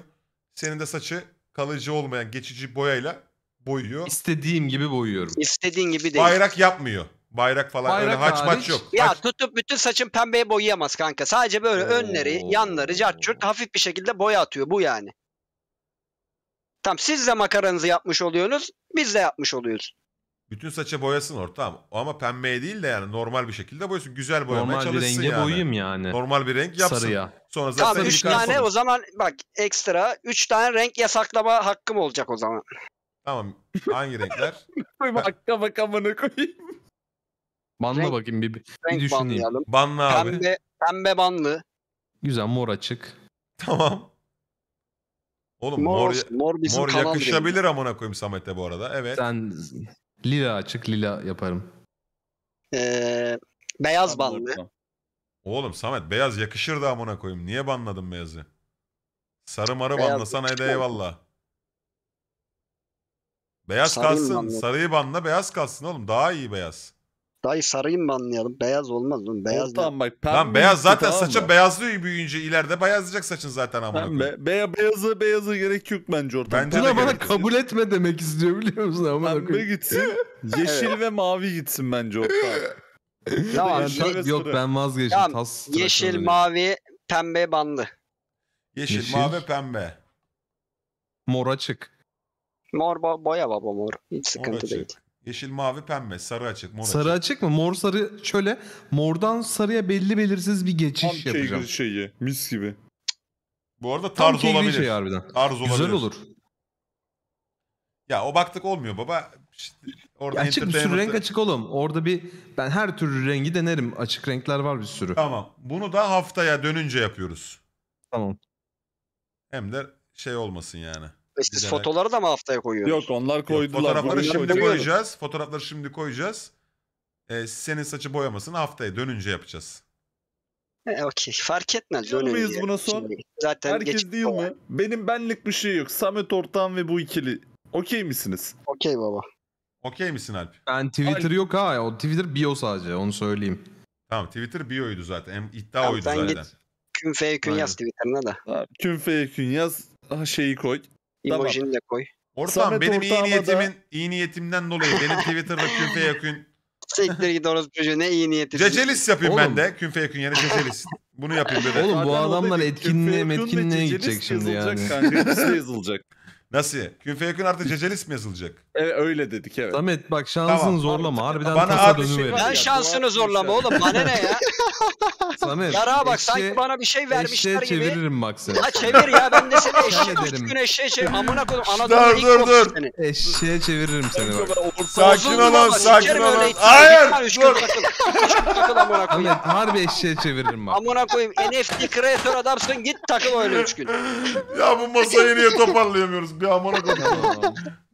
Senin de saçı kalıcı olmayan geçici boyayla boyuyor. İstediğim gibi boyuyorum. İstediğin gibi değil. Bayrak yapmıyor. Bayrak falan Bayrak öyle haç maç yok. Ya Haç- tutup bütün saçın pembeye boyayamaz kanka. Sadece böyle önleri, yanları, cart curt hafif bir şekilde boya atıyor bu yani. Tam siz de makaranızı yapmış oluyorsunuz, biz de yapmış oluyoruz. Bütün saça boyasın or tamam. Ama pembeye değil de yani normal bir şekilde boyasın. Güzel boyamaya Normal bir çalışsın renge yani. boyayayım yani. Normal bir renk yapsın. Sarıya. Sonra zaten Abi 3 tane o zaman bak ekstra 3 tane renk yasaklama hakkım olacak o zaman. Tamam. Hangi renkler? Koy bakka bak amına koyayım. Banla Renk- bakayım bir, bir Renk düşüneyim. banlayalım. Banla abi. Pembe, pembe banlı. Güzel mor açık. Tamam. Oğlum Mor, mor, mor, mor yakışabilir amına koyayım Samet'e bu arada. Evet. Sen Lila açık lila yaparım. Ee, beyaz mı? Oğlum Samet beyaz yakışır da amına koyayım. Niye banladın beyazı? Sarı marı Beyaz banlasan hadi eyvallah. Beyaz Sarıyı kalsın. banlayayım? Sarıyı banla beyaz kalsın oğlum. Daha iyi beyaz. Dayı sarıyı mı anlayalım? Beyaz olmaz oğlum. Beyaz ne? Ortam bak. Lan beyaz zaten saça mı? beyazlıyor büyüyünce ileride beyazlayacak saçın zaten amına koyayım. Pembe. Beya, beyaza beyaza gerek yok bence ortam. Bence Buna bana gerek yok. kabul etme demek istiyor biliyor musun? Amına Pembe gitsin. Yeşil ve mavi gitsin bence ortam. Tamam. Yani ta- yok ben vazgeçtim. Tamam, Tas yeşil, mavi, pembe bandı. Yeşil, Yeşil. mavi, pembe. Mor açık. Mor bo- boya baba mor. Hiç sıkıntı açık. değil. Yeşil, mavi, pembe, sarı açık, mor Sarı açık. açık mı? Mor sarı şöyle mordan sarıya belli belirsiz bir geçiş Tam yapacağım. kegel şeyi. Mis gibi. Bu arada tarz keyifli olabilir. şey harbiden. tarz olabilir. Güzel olur. Ya o baktık olmuyor baba. İşte orada açık bir sürü renk açık oğlum. Orada bir ben her türlü rengi denerim. Açık renkler var bir sürü. Tamam. Bunu da haftaya dönünce yapıyoruz. Tamam. Hem de şey olmasın yani. Ve siz giderek. fotoları da mı haftaya koyuyorsunuz? Yok onlar koydular. Yok, fotoğrafları şimdi koyacağız. Fotoğrafları şimdi koyacağız. Ee, senin saçı boyamasın haftaya dönünce yapacağız. E, Okey fark etmez. Dönün muyuz buna son? Şimdi zaten Herkes değil mi? Benim benlik bir şey yok. Samet Ortan ve bu ikili. Okey misiniz? Okey baba. Okey misin Alp? Ben Twitter Alp. yok ha. O Twitter bio sadece onu söyleyeyim. Tamam Twitter bio'ydu zaten. Hem iddia tamam, oydu zaten. Git, kün feykün yaz Twitter'ına da. Kün feykün yaz şeyi koy. Emojini de koy. Ortam benim iyi ortağıma da- niyetimin iyi niyetimden dolayı beni Twitter'da künfe yakın. Siktir git orası çocuğu ne iyi niyeti. Cecelis yapayım Oğlum. ben de. Künfe yakın yani cecelis. Bunu yapayım böyle. Oğlum bu adamlar orada etkinliğe Küfür metkinliğe gidecek şimdi yani. Kanka Nasıl? Künfeyakün artık Cecel ismi yazılacak. Evet öyle dedik evet. Samet bak şansını Tamam. zorlama. Harbiden Bana tasa abi şey dönüverin. var. Lan şansını zorlama oğlum bana ne ya? Samet. Yarağa bak eşeğe- sanki bana bir şey vermişler eşeğe gibi. çeviririm bak seni. Ha çevir ya ben de seni eşeğe Rica üç ederim. gün eşeğe çevir. Amına koydum Dur, Anadolu'da ilk dur, dur. koptu seni. Eşeğe çeviririm seni bak. Sakin Bozuldu olun, baba, sakin sikerim öyle olun. itleri. Hayır, Lütfen Üç gün dur. takıl. Üç gün takıl amına koyayım. Samet harbi eşeğe çeviririm bak. Amına koyayım NFT kreatör adamsın git takıl öyle üç gün. Ya bu masayı niye toparlayamıyoruz? bir amına koyayım.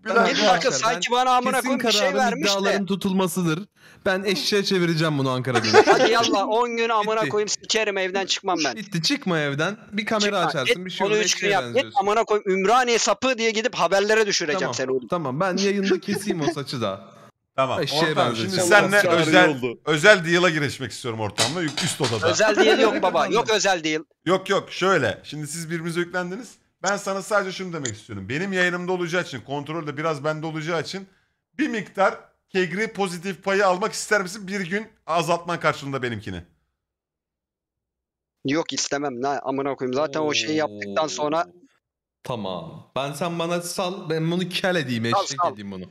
bir dakika. Ne dakika sanki bana amına koyayım bir şey vermiş de. tutulmasıdır. Ben eşeğe çevireceğim bunu Ankara'da. Hadi yallah 10 gün amına koyayım sikerim evden çıkmam ben. Bitti çıkma evden. Bir kamera Çıkma, açarsın et, bir şey olur. Onu 3 gün yap. Git benziyorsun. amına koyayım Ümraniye sapı diye gidip haberlere düşüreceğim Tamam, seni oğlum. tamam ben yayında keseyim o saçı da. Tamam. Ortam, şimdi benzeteceğim. senle Çağrı özel oldu. özel deal'a girişmek istiyorum ortamla. Üst odada. Özel değil yok baba. Yok özel değil. Yok yok şöyle. Şimdi siz birbirinize yüklendiniz. Ben sana sadece şunu demek istiyorum. Benim yayınımda olacağı için, kontrol de biraz bende olacağı için bir miktar kegri pozitif payı almak ister misin? Bir gün azaltman karşılığında benimkini. Yok istemem ne amına koyayım. Zaten o şeyi yaptıktan sonra Tamam. Ben sen bana sal ben bunu kel edeyim Sal, eşlik edeyim bunu.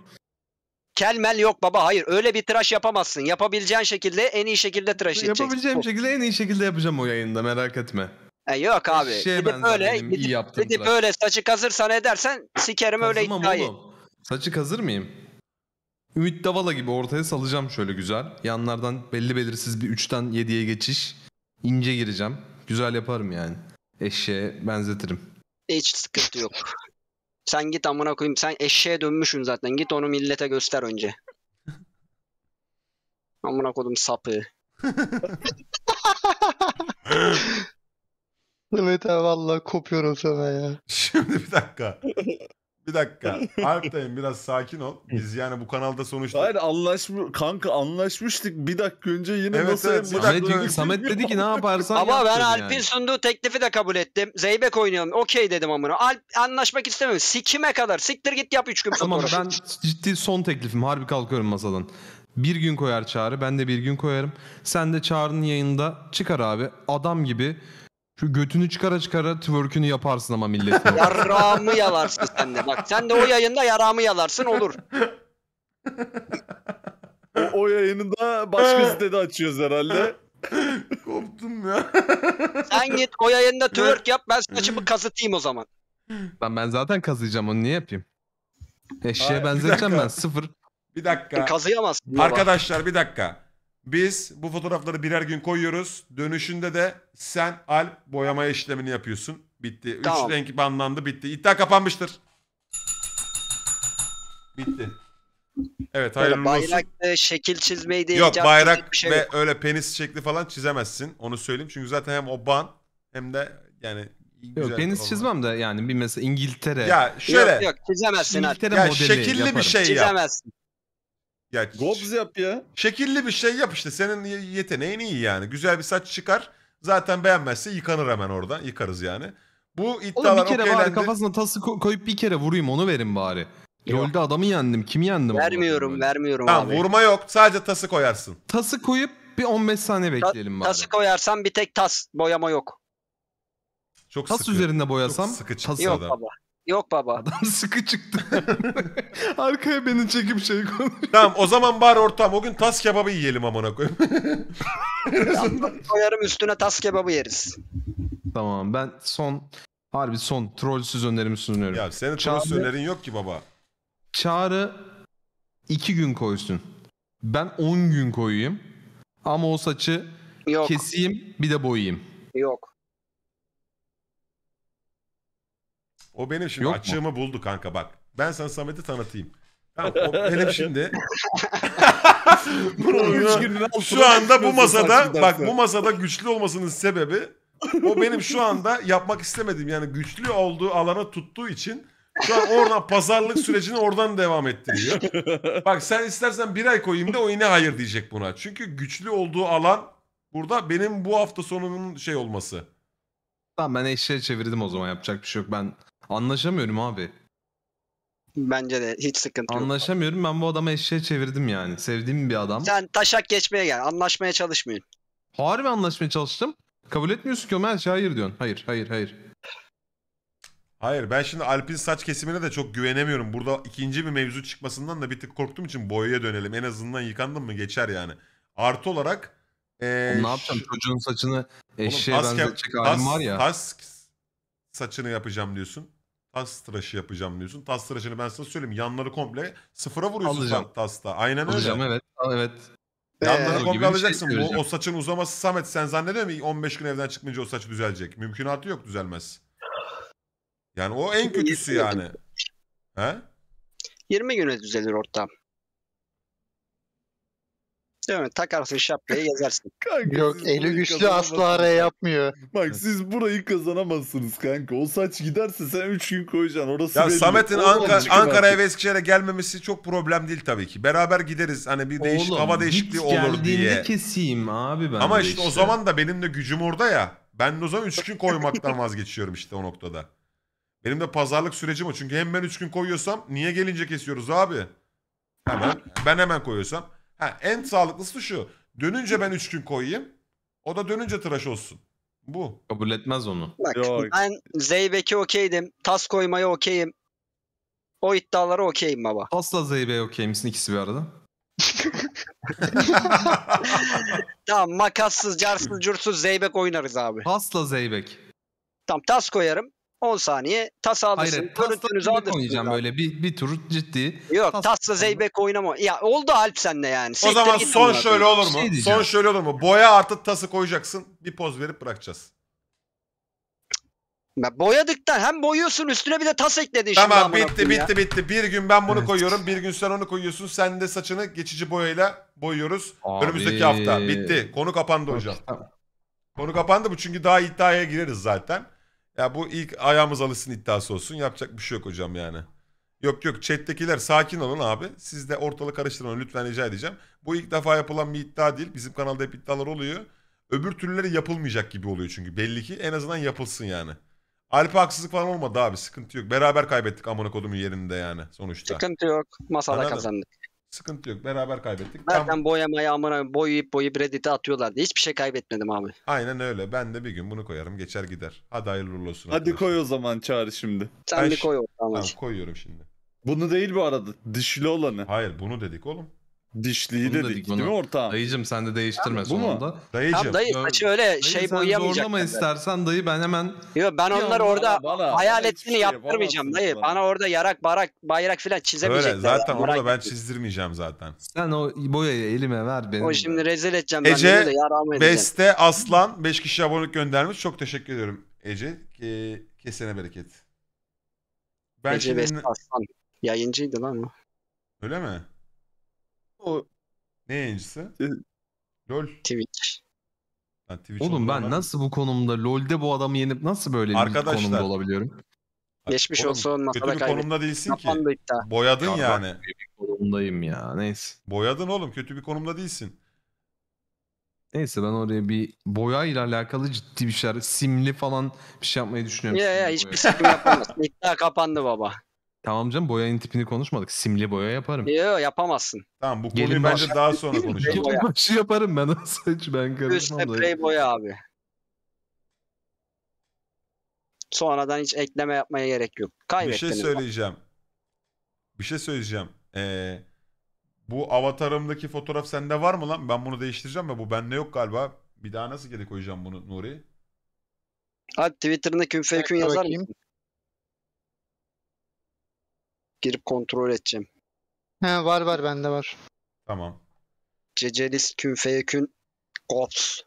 kelmel yok baba hayır öyle bir tıraş yapamazsın. Yapabileceğin şekilde en iyi şekilde tıraş edeceksin. Yapabileceğim şekilde en iyi şekilde yapacağım o yayında merak etme. E yok abi. Şeye gidip böyle dedim, gidip, iyi yaptım gidip böyle saçı kazırsan edersen sikerim Kazımam öyle iddiayı. Oğlum. Saçı kazır mıyım? Ümit Davala gibi ortaya salacağım şöyle güzel. Yanlardan belli belirsiz bir 3'ten 7'ye geçiş. ince gireceğim. Güzel yaparım yani. Eşeğe benzetirim. Hiç sıkıntı yok. Sen git amına koyayım. Sen eşeğe dönmüşsün zaten. Git onu millete göster önce. amına koydum sapı. Mehmet abi valla kopuyorum sana ya. Şimdi bir dakika. Bir dakika. Alptayım biraz sakin ol. Biz yani bu kanalda sonuçta... Hayır anlaşmış kanka anlaşmıştık. Bir dakika önce yine evet, nasıl... Evet, Samet, çünkü, Samet dedi ki ne yaparsan Ama ben Alp'in yani. sunduğu teklifi de kabul ettim. Zeybek oynayalım. Okey dedim amına. Alp anlaşmak istemiyorum. Sikime kadar. Siktir git yap 3 gün Tamam ben ciddi son teklifim. Harbi kalkıyorum masadan. Bir gün koyar Çağrı. Ben de bir gün koyarım. Sen de Çağrı'nın yayında çıkar abi. Adam gibi şu götünü çıkara çıkara twerk'ünü yaparsın ama millet. Yaramı yalarsın sen de. Bak sen de o yayında yaramı yalarsın olur. O, o yayınında başka sitede açıyoruz herhalde. Koptum ya. Sen git o yayında twerk yap ben saçımı kazıtayım o zaman. Ben, ben zaten kazıyacağım onu niye yapayım? Eşeğe Hayır, bir ben sıfır. Bir dakika. E, kazıyamazsın. Arkadaşlar bir dakika. Biz bu fotoğrafları birer gün koyuyoruz. Dönüşünde de sen Alp boyama işlemini yapıyorsun. Bitti. Üç Tamam. renk banlandı bitti. İddia kapanmıştır. Bitti. Evet hayırlı olsun. bayrakta şekil çizmeyi de Yok bayrak şey ve yok. öyle penis şekli falan çizemezsin. Onu söyleyeyim. Çünkü zaten hem o ban hem de yani Yok olmaz. penis çizmem de yani bir mesela İngiltere. Ya şöyle Yok yok çizemezsin İngiltere ya modeli şekilli yaparım. bir şey yap. Çizemezsin. Ya, Gobz yap ya. Şekilli bir şey yap işte. Senin yeteneğin iyi yani. Güzel bir saç çıkar. Zaten beğenmezse yıkanır hemen oradan. Yıkarız yani. Bu iddialar Oğlum bir kere okeylendi. bari kafasına tası koyup bir kere vurayım onu verin bari. Yolda adamı yendim. Kimi yendim? Vermiyorum, vermiyorum Tamam abi. vurma yok. Sadece tası koyarsın. Tası koyup bir 15 saniye bekleyelim bari. Tası koyarsan bir tek tas boyama yok. Çok Tas sıkı. üzerinde boyasam. Çok sıkı çıktı Yok adam. baba. Yok baba. Adam sıkı çıktı. Arkaya beni çekip şey konuşuyor. Tamam o zaman bar ortam. O gün tas kebabı yiyelim amına koyayım. Koyarım üstüne tas kebabı yeriz. Tamam ben son harbi son trollsüz önerimi sunuyorum. Ya senin trollsüz Çağrı... önerin yok ki baba. Çağrı iki gün koysun. Ben 10 gün koyayım. Ama o saçı yok. keseyim bir de boyayayım. Yok. O benim şimdi Yok açığımı mu? buldu kanka bak. Ben sana Samet'i tanıtayım. Tamam, o benim şimdi. Bunu, şu anda bu masada bak bu masada güçlü olmasının sebebi o benim şu anda yapmak istemediğim yani güçlü olduğu alana tuttuğu için şu an oradan pazarlık sürecini oradan devam ettiriyor. Bak sen istersen bir ay koyayım da o yine hayır diyecek buna. Çünkü güçlü olduğu alan burada benim bu hafta sonunun şey olması. Tamam ben eşeğe çevirdim o zaman yapacak bir şey yok. Ben Anlaşamıyorum abi. Bence de hiç sıkıntı yok. Anlaşamıyorum. Ben bu adamı eşeğe çevirdim yani. Sevdiğim bir adam. Sen taşak geçmeye gel. Anlaşmaya çalışmayın. Harbi anlaşmaya çalıştım. Kabul etmiyorsun ki Ömer. Hayır diyorsun. Hayır, hayır, hayır. Hayır ben şimdi Alp'in saç kesimine de çok güvenemiyorum. Burada ikinci bir mevzu çıkmasından da bir tık korktuğum için boyaya dönelim. En azından yıkandım mı geçer yani. Artı olarak ee, ne yapacağım şu- çocuğun saçını eşeğe tas- halim var ya. tas saçını yapacağım diyorsun. Tas tıraşı yapacağım diyorsun. Tas tıraşını ben sana söyleyeyim. Yanları komple sıfıra vuruyorsun Alacağım. tasta. Aynen öyle. Alacağım evet. Evet. Yanları Ee, gibi bir komple şey alacaksın. Bu, o saçın uzaması Samet sen zannediyor musun 15 gün evden çıkmayınca o saç düzelecek? Mümkünatı yok düzelmez. Yani o en kötüsü yani. He? 20 güne düzelir ortam. Değil mi? Takarsın şapkayı yazarsın. Kanka, Yok eli güçlü asla araya yapmıyor. Bak siz burayı kazanamazsınız kanka. O saç giderse sen 3 gün koyacaksın. Orası Ya Samet'in Anka Ankara'ya artık. ve Eskişehir'e gelmemesi çok problem değil tabii ki. Beraber gideriz hani bir değişik hava değişikliği olur diye. diye. keseyim abi ben Ama de işte, o zaman da benim de gücüm orada ya. Ben de o zaman 3 gün koymaktan vazgeçiyorum işte o noktada. Benim de pazarlık sürecim o. Çünkü hem ben 3 gün koyuyorsam niye gelince kesiyoruz abi? Hemen. Ben hemen koyuyorsam. Ha, en sağlıklısı şu. Dönünce ben 3 gün koyayım. O da dönünce tıraş olsun. Bu. Kabul etmez onu. Bak Yok. ben Zeybek'e okeydim. Tas koymaya okeyim. O iddialara okeyim baba. Asla Zeybe okey misin ikisi bir arada? Tamam makassız, carsız, cursuz Zeybek oynarız abi. Asla Zeybek. Tamam tas koyarım. 10 saniye tas alırsın. Hayır, görüntünüzü alırsın. oynayacağım böyle bir, bir tur ciddi. Yok tas, tasla zeybek oynama. Ya oldu Alp sende yani. Sekte o zaman son şöyle olur mu? Şey son şöyle olur mu? Boya artı tası koyacaksın. Bir poz verip bırakacağız. Ya boyadıktan hem boyuyorsun üstüne bir de tas ekledin tamam, şimdi. Tamam bitti bitti ya. bitti. Bir gün ben bunu evet. koyuyorum. Bir gün sen onu koyuyorsun. Sen de saçını geçici boyayla boyuyoruz. Abi. Önümüzdeki hafta. Bitti. Konu kapandı hocam. Konu kapandı bu çünkü daha iddiaya gireriz zaten. Ya bu ilk ayağımız alışsın iddiası olsun. Yapacak bir şey yok hocam yani. Yok yok chat'tekiler sakin olun abi. Siz de ortalık karıştırmayın lütfen rica edeceğim. Bu ilk defa yapılan bir iddia değil. Bizim kanalda hep iddialar oluyor. Öbür türleri yapılmayacak gibi oluyor çünkü. Belli ki en azından yapılsın yani. Alp'e haksızlık falan olmadı abi sıkıntı yok. Beraber kaybettik amına kodumun yerinde yani sonuçta. Sıkıntı yok. Masada Anladın? kazandık. Sıkıntı yok. Beraber kaybettik. Zaten Tam... boyamayı amına boyayıp boyayıp Reddit'e atıyorlardı. Hiçbir şey kaybetmedim abi. Aynen öyle. Ben de bir gün bunu koyarım. Geçer gider. Hadi hayırlı uğurlu olsun. Hadi arkadaşlar. koy o zaman çağrı şimdi. Sen ben bir koy o zaman. Tamam koyuyorum şimdi. Bunu değil bu arada. Dişli olanı. Hayır bunu dedik oğlum. Dişliği de dik değil mi orta? Dayıcım sen de değiştirme bu sonunda. Mu? Dayıcım. Tamam dayı saçı öyle dayı, şey boyayamayacak. Sen zorlama istersen dayı ben hemen. Yok ben onlar orada bana, bana, hayaletini şey yaptırmayacağım dayı. Bana. bana orada yarak barak bayrak filan çizemeyecekler. Öyle zaten onu da ben çizdirmeyeceğim zaten. Sen o boyayı elime ver benim. O şimdi rezil edeceğim Ece, ben. edeceğim. Beste Aslan 5 kişi abonelik göndermiş. Çok teşekkür ediyorum Ece. E, kesene bereket. Ben Ece şimdi... Beste Aslan yayıncıydı lan o. Öyle mi? o? Ne yayıncısı? LOL. Twitch. Ha, Twitch Oğlum ben olabilir. nasıl bu konumda LoL'de bu adamı yenip nasıl böyle Arkadaşlar, bir konumda olabiliyorum? Geçmiş Oğlum, olsun masada Kötü bir konumda değilsin ki. Kapandı iddia. Boyadın Ya ben yani. konumdayım ya. Neyse. Boyadın oğlum kötü bir konumda değilsin. Neyse ben oraya bir boyayla alakalı ciddi bir şeyler simli falan bir şey yapmayı düşünüyorum. Ya ya hiçbir şey yapamazsın. İddia kapandı baba. Tamam canım boyanın tipini konuşmadık. Simli boya yaparım. Yok yapamazsın. Tamam bu konuyu Gelin bence daha sonra konuşalım. Boya. Başı şey yaparım ben nasıl hiç ben Üstüne karışmam da. Prey boya abi. Sonradan hiç ekleme yapmaya gerek yok. Bir şey söyleyeceğim. Bir şey söyleyeceğim. Ee, bu avatarımdaki fotoğraf sende var mı lan? Ben bunu değiştireceğim ve bu bende yok galiba. Bir daha nasıl geri koyacağım bunu Nuri? Hadi Twitter'ına künfekün yazar mısın? girip kontrol edeceğim. He var var bende var. Tamam. Cecelis kün feyekün gops.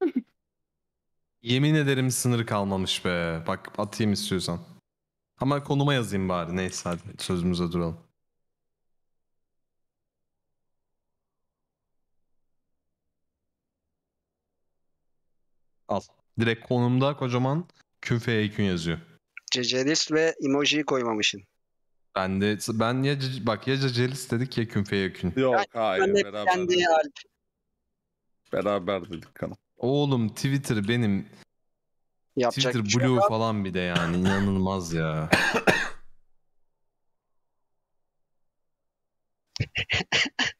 Yemin ederim sınır kalmamış be. Bak atayım istiyorsan. Ama konuma yazayım bari. Neyse hadi sözümüze duralım. Al. Direkt konumda kocaman kün feyekün yazıyor. Cecelis ve emoji koymamışsın. Ben de ben ya bak ya Celis dedik ya Künfe ya Kün. Yok hayır beraber. dedik. Beraber dedik kanım. Oğlum Twitter benim Yapacak Twitter Blue şey falan bir de yani inanılmaz ya.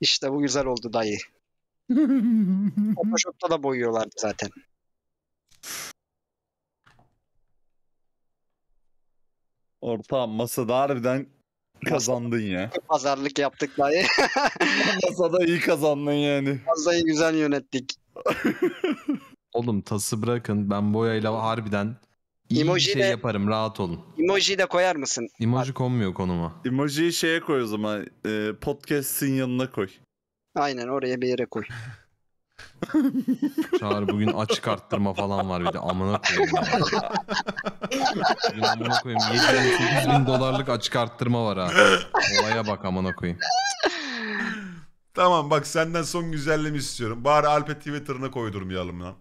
İşte bu güzel oldu dayı. Photoshop'ta da boyuyorlardı zaten. Orta masada harbiden kazandın ya. Pazarlık yaptık dahi. masada iyi kazandın yani. Masayı güzel yönettik. Oğlum tası bırakın ben boyayla harbiden iyi emoji şey de, yaparım rahat olun. Emoji de koyar mısın? Emoji Bak. konmuyor konuma. Emojiyi şeye koy o zaman e, podcast'in yanına koy. Aynen oraya bir yere koy. Çağır bugün açık arttırma falan var bir de amına koyayım. ya. amına koyayım 7 bin dolarlık açık arttırma var ha. Olaya bak amına koyayım. Tamam bak senden son güzelliğimi istiyorum. Bari Alp'e Twitter'ına koydurmayalım lan.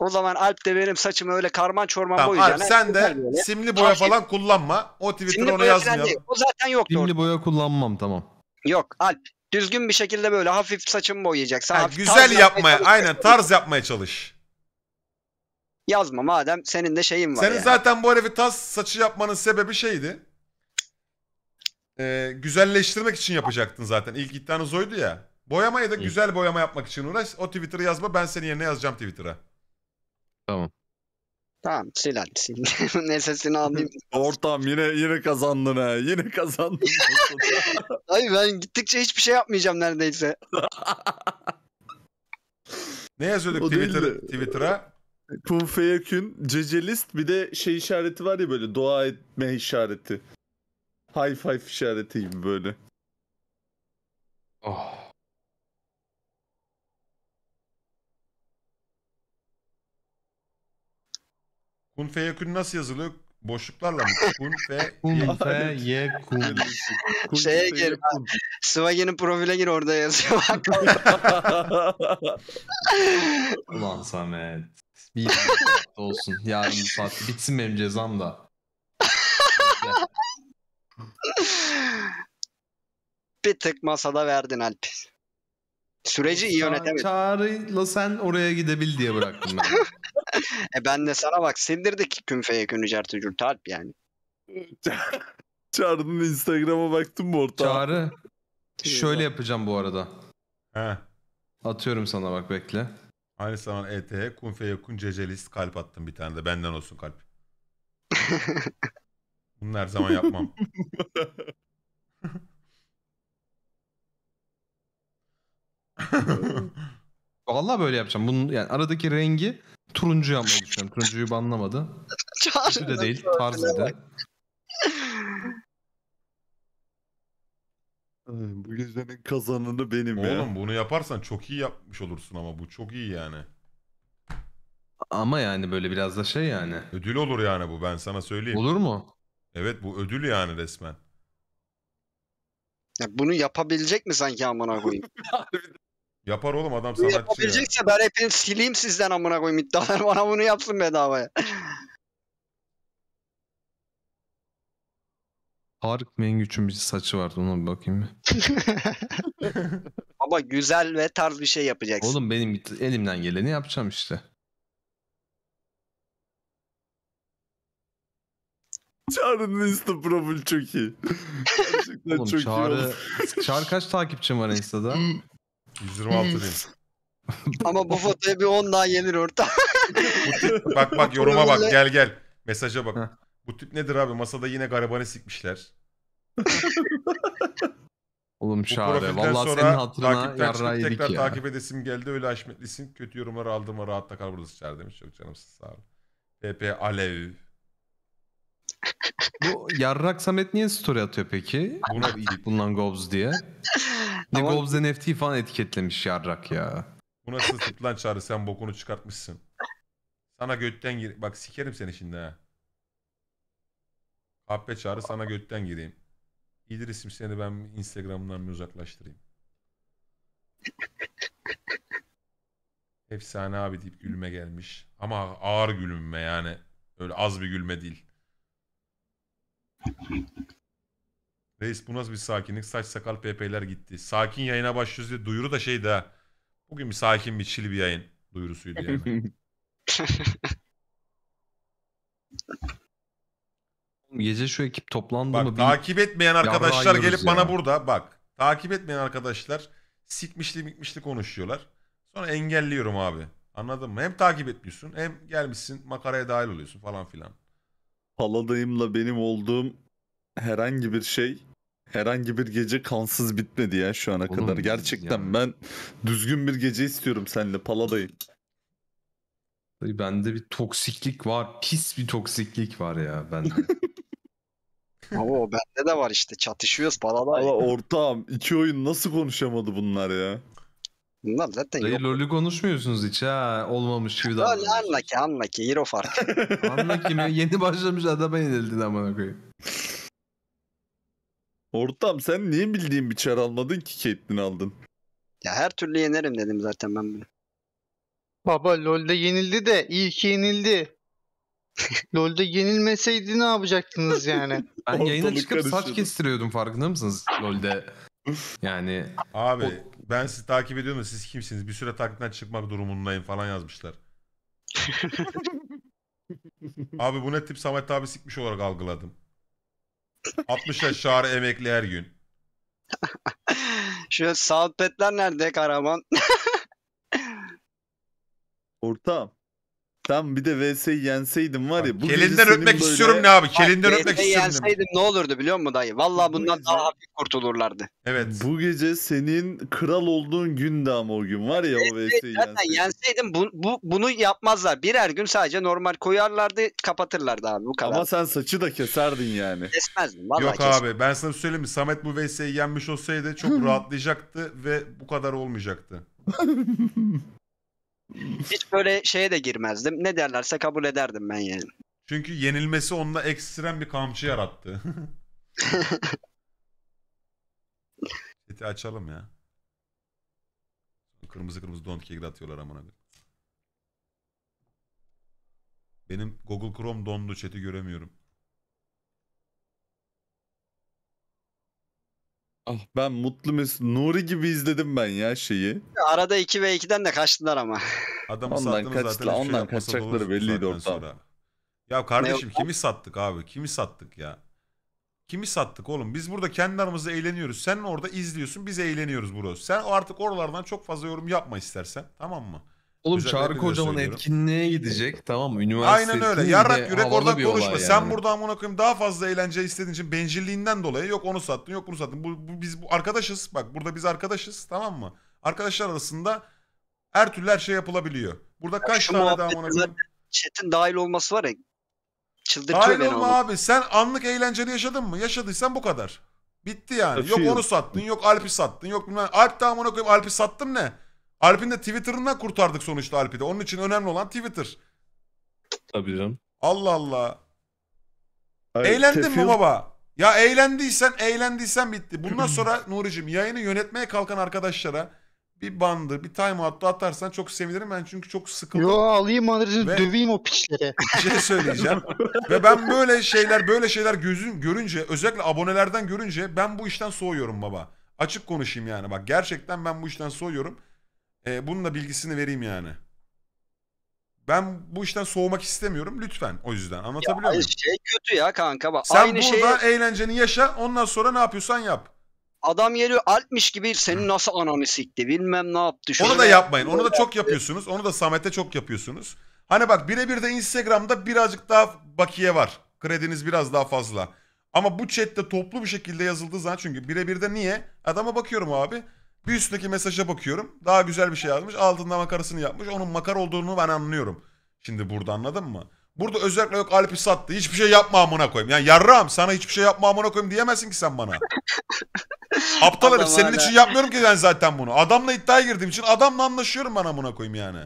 O zaman Alp de benim saçımı öyle karman çorman Tamam boyayacağına. sen de simli boya Tavsiye- falan kullanma. O Twitter'a Şimdi onu boya yazmayalım. O zaten yoktu orada. Dimli boya kullanmam tamam. Yok Alp Düzgün bir şekilde böyle hafif saçımı boyayacaksın. Ha, hafif güzel tarz yapmaya, yapmaya aynen tarz yapmaya çalış. Yazma madem senin de şeyin var Senin yani. zaten bu herifi tas saçı yapmanın sebebi şeydi. Ee, güzelleştirmek için yapacaktın zaten. İlk iddianız oydu ya. Boyamayı da güzel boyama yapmak için uğraş. O Twitter'a yazma ben senin yerine yazacağım Twitter'a. Tamam. Tamam sil hadi sil. Neyse seni alayım. Ortam yine yine kazandın ha. Yine kazandın. Ay ben gittikçe hiçbir şey yapmayacağım neredeyse. ne yazıyorduk Twitter, Twitter'a? Kun Cecelist bir de şey işareti var ya böyle dua etme işareti. High five işareti gibi böyle. Oh. Kun fe yekun nasıl yazılıyor? Boşluklarla mı? Kun fe Kun fe ye kun. Şey. Şeye gir. Swagin'in profile gir orada yazıyor bak. Ulan Samet. Bir olsun. Yarın bu saat bitsin benim cezam da. Bir tık masada verdin Alp. Süreci iyi yönetemedin. Çağrı'yla sen oraya gidebil diye bıraktım ben. e ben de sana bak sildirdik künfeye künü cartı cürtalp yani. Çağrı'nın Instagram'a baktın mı orta? Çağrı şöyle yapacağım bu arada. He. Atıyorum sana bak bekle. Aynı zaman ETH Kunfe Yakun Cecelis kalp attım bir tane de benden olsun kalp. Bunu her zaman yapmam. Vallahi böyle yapacağım. Bunun yani aradaki rengi Turuncu yapmayı düşünüyorum. Turuncuyu banlamadı. Kötü de değil. Tarzı da. Bu yüzdenin kazanını benim ya. Oğlum bunu yaparsan çok iyi yapmış olursun ama bu çok iyi yani. Ama yani böyle biraz da şey yani. Ödül olur yani bu ben sana söyleyeyim. Olur mu? Evet bu ödül yani resmen. Ya bunu yapabilecek mi sanki amına koyayım? Yapar oğlum adam sanatçı Yapabilecekse ben hepini sileyim sizden amına koyayım iddialar. Bana bunu yapsın bedavaya. Tarık Mengüç'ün bir saçı vardı ona bir bakayım bir. Ama güzel ve tarz bir şey yapacaksın. Oğlum benim elimden geleni yapacağım işte. Çağrı'nın Insta profil çok iyi. Gerçekten Oğlum çok iyi. Çağrı, Çağrı kaç takipçim var Insta'da? 126 değil. Ama bu fotoya bir 10 daha gelir orta. bak bak yoruma bak gel gel. Mesaja bak. bu tip nedir abi? Masada yine garibanı sikmişler. Oğlum şahane. Valla senin hatırına yarra yedik tekrar ya. takip edesim geldi. Öyle haşmetlisin. Kötü yorumlar aldığıma rahat takar burada sıçar demiş. Çok canım sağ ol. TP Alev. Bu Yarrak Samet niye story atıyor peki? Buna bundan Gobz diye. Ne Ama... Gobz NFT falan etiketlemiş Yarrak ya. Bu nasıl tut lan çağrı sen bokunu çıkartmışsın. Sana götten gir... Bak sikerim seni şimdi ha. Kahpe çağrı sana götten gireyim. İdris'im seni ben Instagram'dan bir uzaklaştırayım. Efsane abi deyip gülme gelmiş. Ama ağır gülme yani. Öyle az bir gülme değil. Reis bu nasıl bir sakinlik? Saç sakal PP'ler gitti. Sakin yayına başlıyoruz diye duyuru da şeydi ha. Bugün bir sakin bir chill bir yayın duyurusuydu yani. Gece şu ekip toplandı bak, mı? Takip etmeyen arkadaşlar gelip ya. bana burada bak. Takip etmeyen arkadaşlar sikmişli mikmişli konuşuyorlar. Sonra engelliyorum abi. Anladın mı? Hem takip etmiyorsun hem gelmişsin makaraya dahil oluyorsun falan filan. Paladayımla benim olduğum herhangi bir şey herhangi bir gece kansız bitmedi ya şu ana Oğlum, kadar. Gerçekten ya. ben düzgün bir gece istiyorum seninle Paladayım. Bende bir toksiklik var. Pis bir toksiklik var ya bende. Ama o bende de var işte. Çatışıyoruz Paladay. Ama ortağım iki oyun nasıl konuşamadı bunlar ya? Bunlar zaten Dayı yok. LoL'ü konuşmuyorsunuz hiç ha. Olmamış gibi davranıyorsunuz. LoL anla ki anla ki. Hero fark. anla ki mi? Yeni başlamış adama yenildin amına koyayım. Ortam sen niye bildiğin bir çar almadın ki Caitlyn aldın? Ya her türlü yenerim dedim zaten ben bunu. Baba LoL'de yenildi de iyi ki yenildi. LoL'de yenilmeseydi ne yapacaktınız yani? ben yayına çıkıp saç kestiriyordum farkında mısınız LoL'de? Yani Abi o ben sizi takip ediyorum da siz kimsiniz? Bir süre takipten çıkmak durumundayım falan yazmışlar. abi bu ne tip Samet abi sikmiş olarak algıladım. 60 yaş şahı emekli her gün. Şu petler nerede Karaman? Ortam. Tam bir de VS yenseydim var ya. Kelinden öpmek böyle... istiyorum ne abi? Kelinden öpmek istiyorum. yenseydim ne olurdu biliyor musun dayı? Valla bundan daha hafif kurtulurlardı. Evet. Bu gece senin kral olduğun gündü ama o gün var ya VS, o VS'yi yenseydim. yenseydim bu, bu, bunu yapmazlar. Birer gün sadece normal koyarlardı kapatırlardı abi bu kadar. Ama sen saçı da keserdin yani. Kesmezdim valla Yok kesin. abi ben sana söyleyeyim mi? Samet bu VS'yi yenmiş olsaydı çok rahatlayacaktı ve bu kadar olmayacaktı. Hiç böyle şeye de girmezdim. Ne derlerse kabul ederdim ben yani. Çünkü yenilmesi onunla ekstrem bir kamçı yarattı. Chat'i açalım ya. Kırmızı kırmızı Don't Care atıyorlar amına Benim Google Chrome dondu chat'i göremiyorum. Ah ben Mutlu Mesut Nuri gibi izledim ben ya şeyi. Arada 2 ve 2'den de kaçtılar ama. Adamı ondan kaçtılar, şey ondan kaçacakları belliydi ortam. Ya kardeşim ne? kimi sattık abi? Kimi sattık ya? Kimi sattık oğlum? Biz burada kendi aramızda eğleniyoruz. Sen orada izliyorsun, biz eğleniyoruz burada. Sen artık oralardan çok fazla yorum yapma istersen. Tamam mı? Oğlum Özellikle Çağrı Kocaman etkinliğe gidecek tamam mı? Üniversite Aynen öyle. Yarrak yürek orada konuşma. Yani. Sen burada amına koyayım daha fazla eğlence istediğin için bencilliğinden dolayı yok onu sattın yok bunu sattın. Bu, bu, biz bu, arkadaşız bak burada biz arkadaşız tamam mı? Arkadaşlar arasında her türlü her şey yapılabiliyor. Burada ya kaç tane daha amına koyayım? dahil olması var ya Dahil beni olma onu. abi sen anlık eğlenceli yaşadın mı? Yaşadıysan bu kadar. Bitti yani. Yok onu sattın, yok Alp'i sattın, yok bilmem. Alp de amına koyayım Alp'i sattım ne? Alp'in de Twitter'ından kurtardık sonuçta Alp'i de. Onun için önemli olan Twitter. Tabii canım. Allah Allah. Ay, Eğlendin tefil... mi baba? Ya eğlendiysen eğlendiysen bitti. Bundan sonra Nuri'cim yayını yönetmeye kalkan arkadaşlara bir bandı, bir time out atarsan çok sevinirim ben çünkü çok sıkıldım. Yo alayım adresini Ve... döveyim o piçleri. Bir şey söyleyeceğim. Ve ben böyle şeyler böyle şeyler gözüm görünce özellikle abonelerden görünce ben bu işten soğuyorum baba. Açık konuşayım yani bak gerçekten ben bu işten soğuyorum. E, bunun da bilgisini vereyim yani. Ben bu işten soğumak istemiyorum lütfen o yüzden anlatabiliyor Ya, muyum? şey kötü ya kanka bak. Sen Aynı şeyi burada eğlenceni yaşa ondan sonra ne yapıyorsan yap. adam geliyor altmış gibi senin nasıl ananı sikti bilmem ne yaptı. şunu Onu da yapmayın. yaptı, Onu da çok yapıyorsunuz. Onu da Samet'e çok yapıyorsunuz. Hani bak birebir de Instagram'da birazcık daha bakiye var. Krediniz biraz daha fazla. Ama bu chatte toplu bir şekilde yazıldığı zaman çünkü birebir de niye? Adama bakıyorum abi. Bir üstteki mesaja bakıyorum. Daha güzel bir şey yazmış. Altında makarasını yapmış. Onun makar olduğunu ben anlıyorum. Şimdi burada anladın mı? Burada özellikle yok Alp'i sattı. Hiçbir şey yapma amına koyayım. Yani yarram sana hiçbir şey yapma amına koyayım diyemezsin ki sen bana. Aptal herif senin için yapmıyorum ki ben zaten bunu. Adamla iddiaya girdiğim için adamla anlaşıyorum ben amına koyayım yani.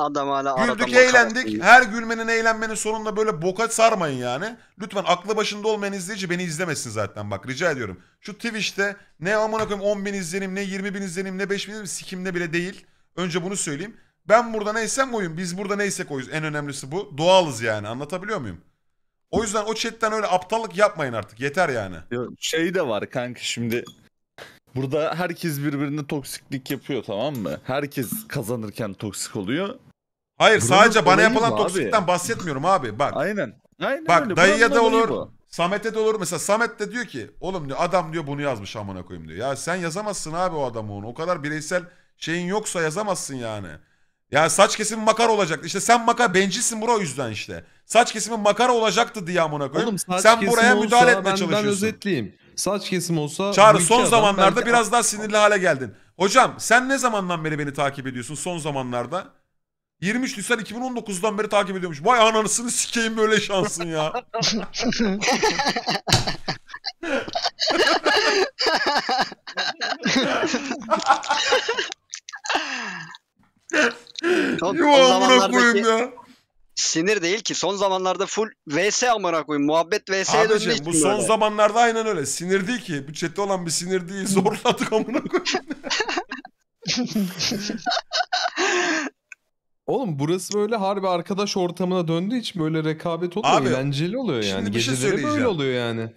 Adam hala Güldük, bakar. eğlendik. Her gülmenin, eğlenmenin sonunda böyle boka sarmayın yani. Lütfen aklı başında olmayan izleyici beni izlemesin zaten bak rica ediyorum. Şu Twitch'te ne amına koyayım 10 bin izlenim, ne 20 bin izlenim, ne 5 bin izlenim sikimde bile değil. Önce bunu söyleyeyim. Ben burada neysem oyun, biz burada neysek oyuz. En önemlisi bu. Doğalız yani anlatabiliyor muyum? O yüzden o chatten öyle aptallık yapmayın artık. Yeter yani. Şey de var kanka şimdi. Burada herkes birbirine toksiklik yapıyor tamam mı? Herkes kazanırken toksik oluyor. Hayır Buranın sadece bana yapılan toksikten bahsetmiyorum abi bak. Aynen. Aynen Bak öyle. dayıya da olur. Samet'e de olur. Mesela Samet de diyor ki oğlum diyor adam diyor bunu yazmış amına koyayım diyor. Ya sen yazamazsın abi o adamı onu. O kadar bireysel şeyin yoksa yazamazsın yani. Ya saç kesimi makar olacaktı. İşte sen makar bencilsin bro o yüzden işte. Saç kesimi makar olacaktı diye amına koyayım. Oğlum, sen buraya müdahale etmeye çalışıyorsun. özetleyeyim. Saç kesim olsa... Çağrı son zamanlarda belki... biraz daha sinirli hale geldin. Hocam sen ne zamandan beri beni takip ediyorsun son zamanlarda? 23 Nisan 2019'dan beri takip ediyormuş. Vay ananısını sikeyim böyle şansın ya. Çok Yuva amına koyayım ya. Sinir değil ki son zamanlarda full VS amına koyayım. Muhabbet VS'ye döndü. Abicim bu son böyle. zamanlarda aynen öyle. Sinir değil ki. Bu chatte olan bir sinir değil. Zorladık amına koyayım. Oğlum burası böyle harbi arkadaş ortamına döndüğü için böyle rekabet oluyor. Abi, eğlenceli oluyor yani. Şimdi bir şey söyleyeceğim. böyle oluyor yani.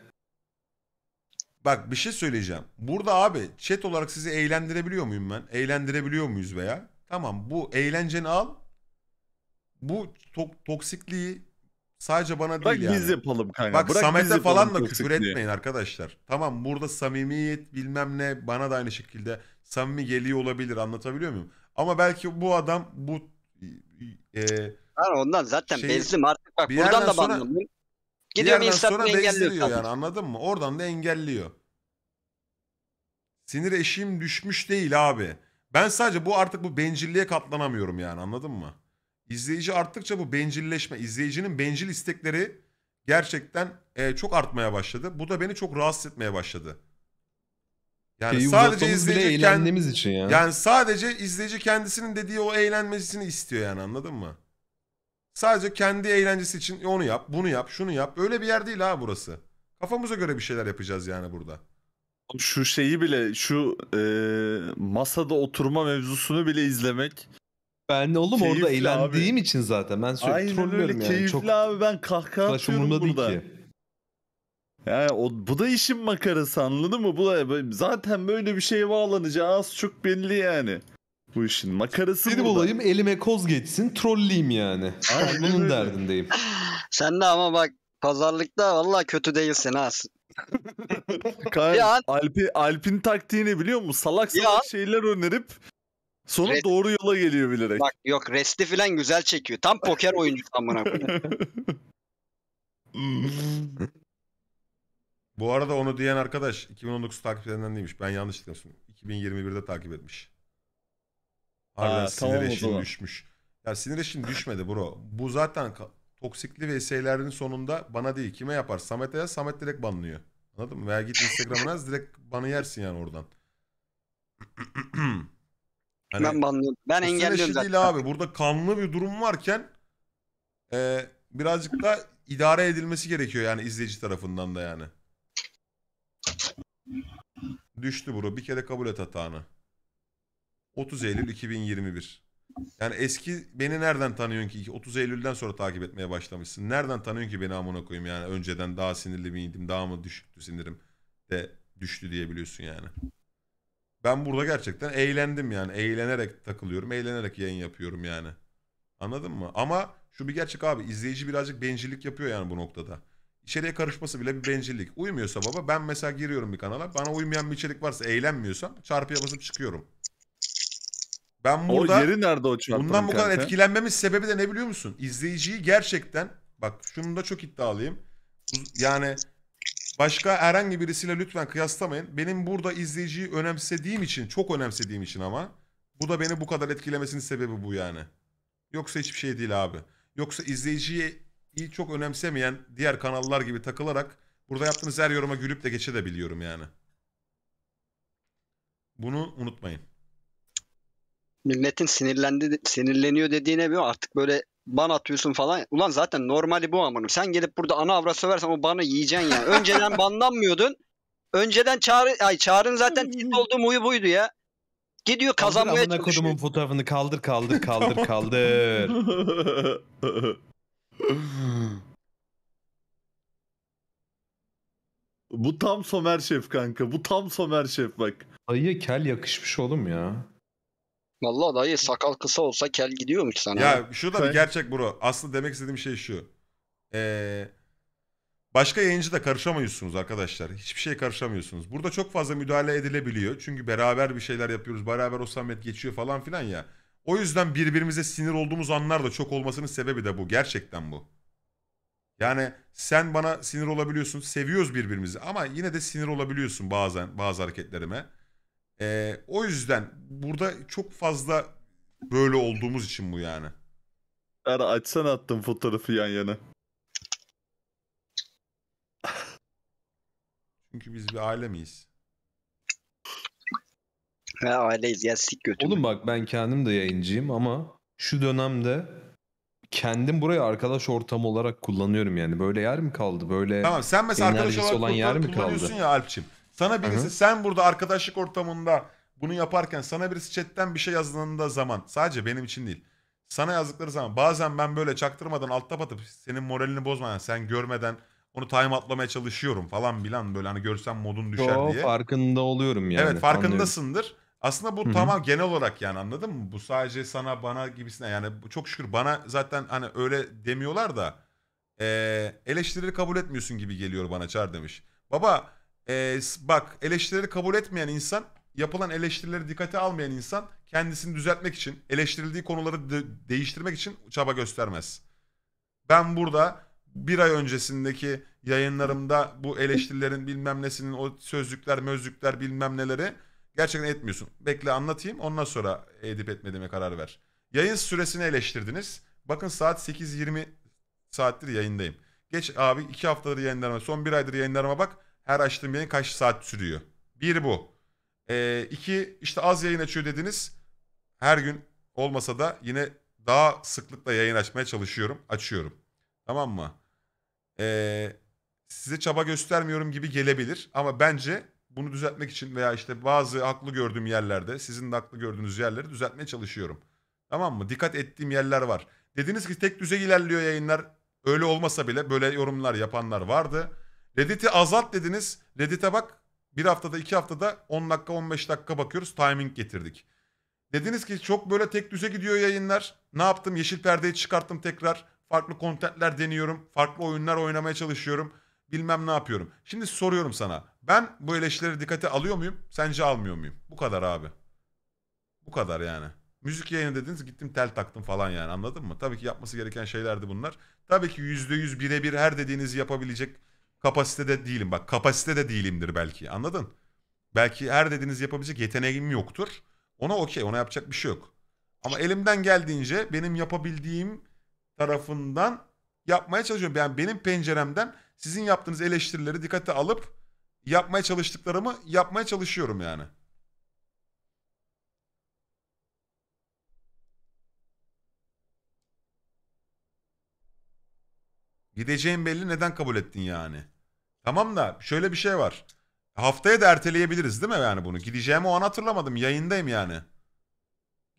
Bak bir şey söyleyeceğim. Burada abi chat olarak sizi eğlendirebiliyor muyum ben? Eğlendirebiliyor muyuz veya? Tamam bu eğlenceni al. Bu to- toksikliği sadece bana Bırak değil yani. biz yapalım kanka. Bak Samet'e falan da küfür etmeyin arkadaşlar. Tamam burada samimiyet bilmem ne bana da aynı şekilde samimi geliyor olabilir anlatabiliyor muyum? Ama belki bu adam bu e, ee, Lan ondan zaten şey, bezdim artık bak buradan da sonra- bandım. bir yerden sonra engelliyor bezdiriyor yani kadın. anladın mı? Oradan da engelliyor. Sinir eşiğim düşmüş değil abi. Ben sadece bu artık bu bencilliğe katlanamıyorum yani anladın mı? İzleyici arttıkça bu bencilleşme, izleyicinin bencil istekleri gerçekten e, çok artmaya başladı. Bu da beni çok rahatsız etmeye başladı. Yani Şeyi sadece uzatmamız bile izleyici kend- için yani. yani sadece izleyici kendisinin dediği o eğlenmesini istiyor yani anladın mı? Sadece kendi eğlencesi için onu yap, bunu yap, şunu yap. Öyle bir yer değil ha burası. Kafamıza göre bir şeyler yapacağız yani burada. Şu şeyi bile şu e, masada oturma mevzusunu bile izlemek. Ben oğlum orada Keyifli eğlendiğim için zaten. Ben sürekli Aynen öyle trollüyorum yani. keyifli Çok abi ben kahkaha atıyorum umurumda değil burada. ki. Yani o, bu da işin makarası anladın mı? Bu da, zaten böyle bir şeye bağlanacağı az çok belli yani. Bu işin makarası Benim burada. olayım elime koz geçsin trolleyim yani. Aynen Bunun öyle. derdindeyim. Sen de ama bak pazarlıkta valla kötü değilsin ha. Kar, an... Alpi, Alp'in taktiğini biliyor musun? Salak salak an... şeyler önerip sonra Res... doğru yola geliyor bilerek. Bak yok resti falan güzel çekiyor. Tam poker oyuncusu amına koyayım. Hmm. Bu arada onu diyen arkadaş 2019 takipçilerinden değilmiş. Ben yanlış diyorsun 2021'de takip etmiş. Harbiden Aa, sinir tamam o düşmüş. Ya sinir eşiğin düşmedi bro. Bu zaten toksikli ve şeylerin sonunda bana değil kime yapar? Samet'e yaz Samet direkt banlıyor. Anladın mı? Veya git Instagram'ına yaz direkt banı yersin yani oradan. Hani Ben banlıyorum. Ben engelliyorum eşiği zaten. değil abi. Burada kanlı bir durum varken e, birazcık da idare edilmesi gerekiyor yani izleyici tarafından da yani. Düştü bro. Bir kere kabul et hatanı. 30 Eylül 2021. Yani eski beni nereden tanıyorsun ki? 30 Eylül'den sonra takip etmeye başlamışsın. Nereden tanıyorsun ki beni amına koyayım yani? Önceden daha sinirli miydim? Daha mı düşüktü sinirim? De düştü diyebiliyorsun yani. Ben burada gerçekten eğlendim yani. Eğlenerek takılıyorum. Eğlenerek yayın yapıyorum yani. Anladın mı? Ama şu bir gerçek abi. izleyici birazcık bencillik yapıyor yani bu noktada içeriye karışması bile bir bencillik. Uymuyorsa baba ben mesela giriyorum bir kanala. Bana uymayan bir içerik varsa eğlenmiyorsam çarpıya basıp çıkıyorum. Ben burada o yeri nerede o çarpının Bundan bu kadar kanka? etkilenmemin sebebi de ne biliyor musun? İzleyiciyi gerçekten bak şunu da çok iddialıyım. Yani başka herhangi birisiyle lütfen kıyaslamayın. Benim burada izleyiciyi önemsediğim için, çok önemsediğim için ama bu da beni bu kadar etkilemesinin sebebi bu yani. Yoksa hiçbir şey değil abi. Yoksa izleyiciyi iyi çok önemsemeyen diğer kanallar gibi takılarak burada yaptığınız her yoruma gülüp de geçebiliyorum yani. Bunu unutmayın. Milletin sinirlendi sinirleniyor dediğine bir artık böyle ban atıyorsun falan. Ulan zaten normali bu amanım. Sen gelip burada ana avra söversen o banı yiyeceksin ya. Önceden banlanmıyordun. Önceden çağrı ay çağrın zaten tilt olduğum buydu ya. Gidiyor kazanmaya kaldır çalışıyor. kodumun fotoğrafını kaldır kaldır kaldır kaldır. Bu tam Somer Şef kanka. Bu tam Somer Şef bak. Dayıya kel yakışmış oğlum ya. Vallahi dayı sakal kısa olsa kel gidiyor mu ki sana? Ya şurada bir gerçek bro. Aslında demek istediğim şey şu. Ee, başka yayıncı da karışamıyorsunuz arkadaşlar. Hiçbir şey karışamıyorsunuz. Burada çok fazla müdahale edilebiliyor. Çünkü beraber bir şeyler yapıyoruz. Beraber o samet geçiyor falan filan ya. O yüzden birbirimize sinir olduğumuz anlar da çok olmasının sebebi de bu. Gerçekten bu. Yani sen bana sinir olabiliyorsun. Seviyoruz birbirimizi ama yine de sinir olabiliyorsun bazen bazı hareketlerime. Ee, o yüzden burada çok fazla böyle olduğumuz için bu yani. Ara açsana attım fotoğrafı yan yana. Çünkü biz bir aile miyiz? Ya aileyiz ya sik götürme. Oğlum bak ben kendim de yayıncıyım ama şu dönemde kendim burayı arkadaş ortamı olarak kullanıyorum yani. Böyle yer mi kaldı? Böyle Tamam sen mesela arkadaş olarak olan yer mi kullanıyorsun kaldı? ya Alpçim. Sana birisi Hı-hı. sen burada arkadaşlık ortamında bunu yaparken sana birisi chatten bir şey yazdığında zaman sadece benim için değil. Sana yazdıkları zaman bazen ben böyle çaktırmadan altta batıp senin moralini bozmadan sen görmeden onu time atlamaya çalışıyorum falan bilan böyle hani görsem modun düşer Yo, diye. farkında oluyorum yani. Evet farkındasındır. Anlıyorum. Aslında bu tamam genel olarak yani anladın mı? Bu sadece sana bana gibisine yani çok şükür bana zaten hani öyle demiyorlar da e, eleştirileri kabul etmiyorsun gibi geliyor bana Çar demiş. Baba e, bak eleştirileri kabul etmeyen insan yapılan eleştirileri dikkate almayan insan kendisini düzeltmek için eleştirildiği konuları de- değiştirmek için çaba göstermez. Ben burada bir ay öncesindeki yayınlarımda bu eleştirilerin bilmem nesinin o sözlükler mözlükler bilmem neleri Gerçekten etmiyorsun. Bekle anlatayım ondan sonra edip etmediğime karar ver. Yayın süresini eleştirdiniz. Bakın saat 8.20 saattir yayındayım. Geç abi 2 haftadır yayınlarıma son 1 aydır yayınlarıma bak. Her açtığım yayın kaç saat sürüyor. Bir bu. E, iki işte az yayın açıyor dediniz. Her gün olmasa da yine daha sıklıkla yayın açmaya çalışıyorum. Açıyorum. Tamam mı? E, size çaba göstermiyorum gibi gelebilir. Ama bence bunu düzeltmek için veya işte bazı haklı gördüğüm yerlerde sizin de haklı gördüğünüz yerleri düzeltmeye çalışıyorum. Tamam mı? Dikkat ettiğim yerler var. Dediniz ki tek düzey ilerliyor yayınlar. Öyle olmasa bile böyle yorumlar yapanlar vardı. Reddit'i azalt dediniz. Reddit'e bak bir haftada iki haftada 10 dakika 15 dakika bakıyoruz timing getirdik. Dediniz ki çok böyle tek düze gidiyor yayınlar. Ne yaptım? Yeşil perdeyi çıkarttım tekrar. Farklı kontentler deniyorum. Farklı oyunlar oynamaya çalışıyorum bilmem ne yapıyorum. Şimdi soruyorum sana. Ben bu eleştirileri dikkate alıyor muyum? Sence almıyor muyum? Bu kadar abi. Bu kadar yani. Müzik yayını dediniz gittim tel taktım falan yani anladın mı? Tabii ki yapması gereken şeylerdi bunlar. Tabii ki %100 birebir her dediğinizi yapabilecek kapasitede değilim. Bak kapasitede değilimdir belki anladın? Belki her dediğinizi yapabilecek yeteneğim yoktur. Ona okey ona yapacak bir şey yok. Ama elimden geldiğince benim yapabildiğim tarafından yapmaya çalışıyorum. Yani benim penceremden sizin yaptığınız eleştirileri dikkate alıp yapmaya çalıştıklarımı yapmaya çalışıyorum yani. Gideceğin belli neden kabul ettin yani? Tamam da şöyle bir şey var. Haftaya da erteleyebiliriz değil mi yani bunu? Gideceğimi o an hatırlamadım. Yayındayım yani.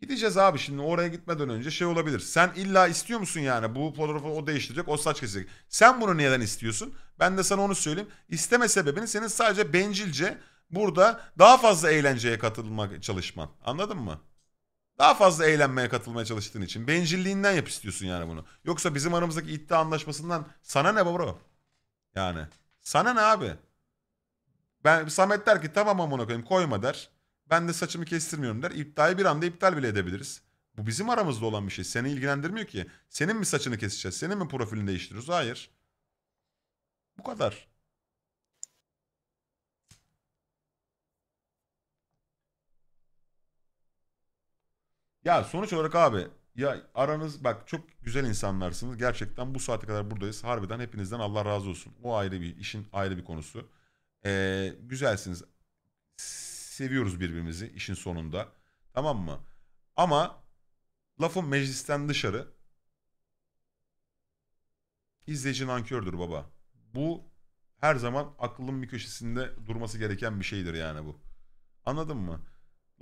Gideceğiz abi şimdi oraya gitmeden önce şey olabilir. Sen illa istiyor musun yani bu fotoğrafı o değiştirecek o saç kesecek. Sen bunu neden istiyorsun? Ben de sana onu söyleyeyim. İsteme sebebini senin sadece bencilce burada daha fazla eğlenceye katılmak çalışman. Anladın mı? Daha fazla eğlenmeye katılmaya çalıştığın için. Bencilliğinden yap istiyorsun yani bunu. Yoksa bizim aramızdaki iddia anlaşmasından sana ne bro? Yani sana ne abi? Ben Samet der ki tamam amına koyayım koyma der. Ben de saçımı kestirmiyorum der. İptali bir anda iptal bile edebiliriz. Bu bizim aramızda olan bir şey. Seni ilgilendirmiyor ki. Senin mi saçını keseceğiz? Senin mi profilini değiştiriyoruz? Hayır. Bu kadar. Ya sonuç olarak abi ya aranız bak çok güzel insanlarsınız. Gerçekten bu saate kadar buradayız. Harbiden hepinizden Allah razı olsun. O ayrı bir işin ayrı bir konusu. Ee, güzelsiniz seviyoruz birbirimizi işin sonunda. Tamam mı? Ama lafın meclisten dışarı izleyici nankördür baba. Bu her zaman aklın bir köşesinde durması gereken bir şeydir yani bu. Anladın mı?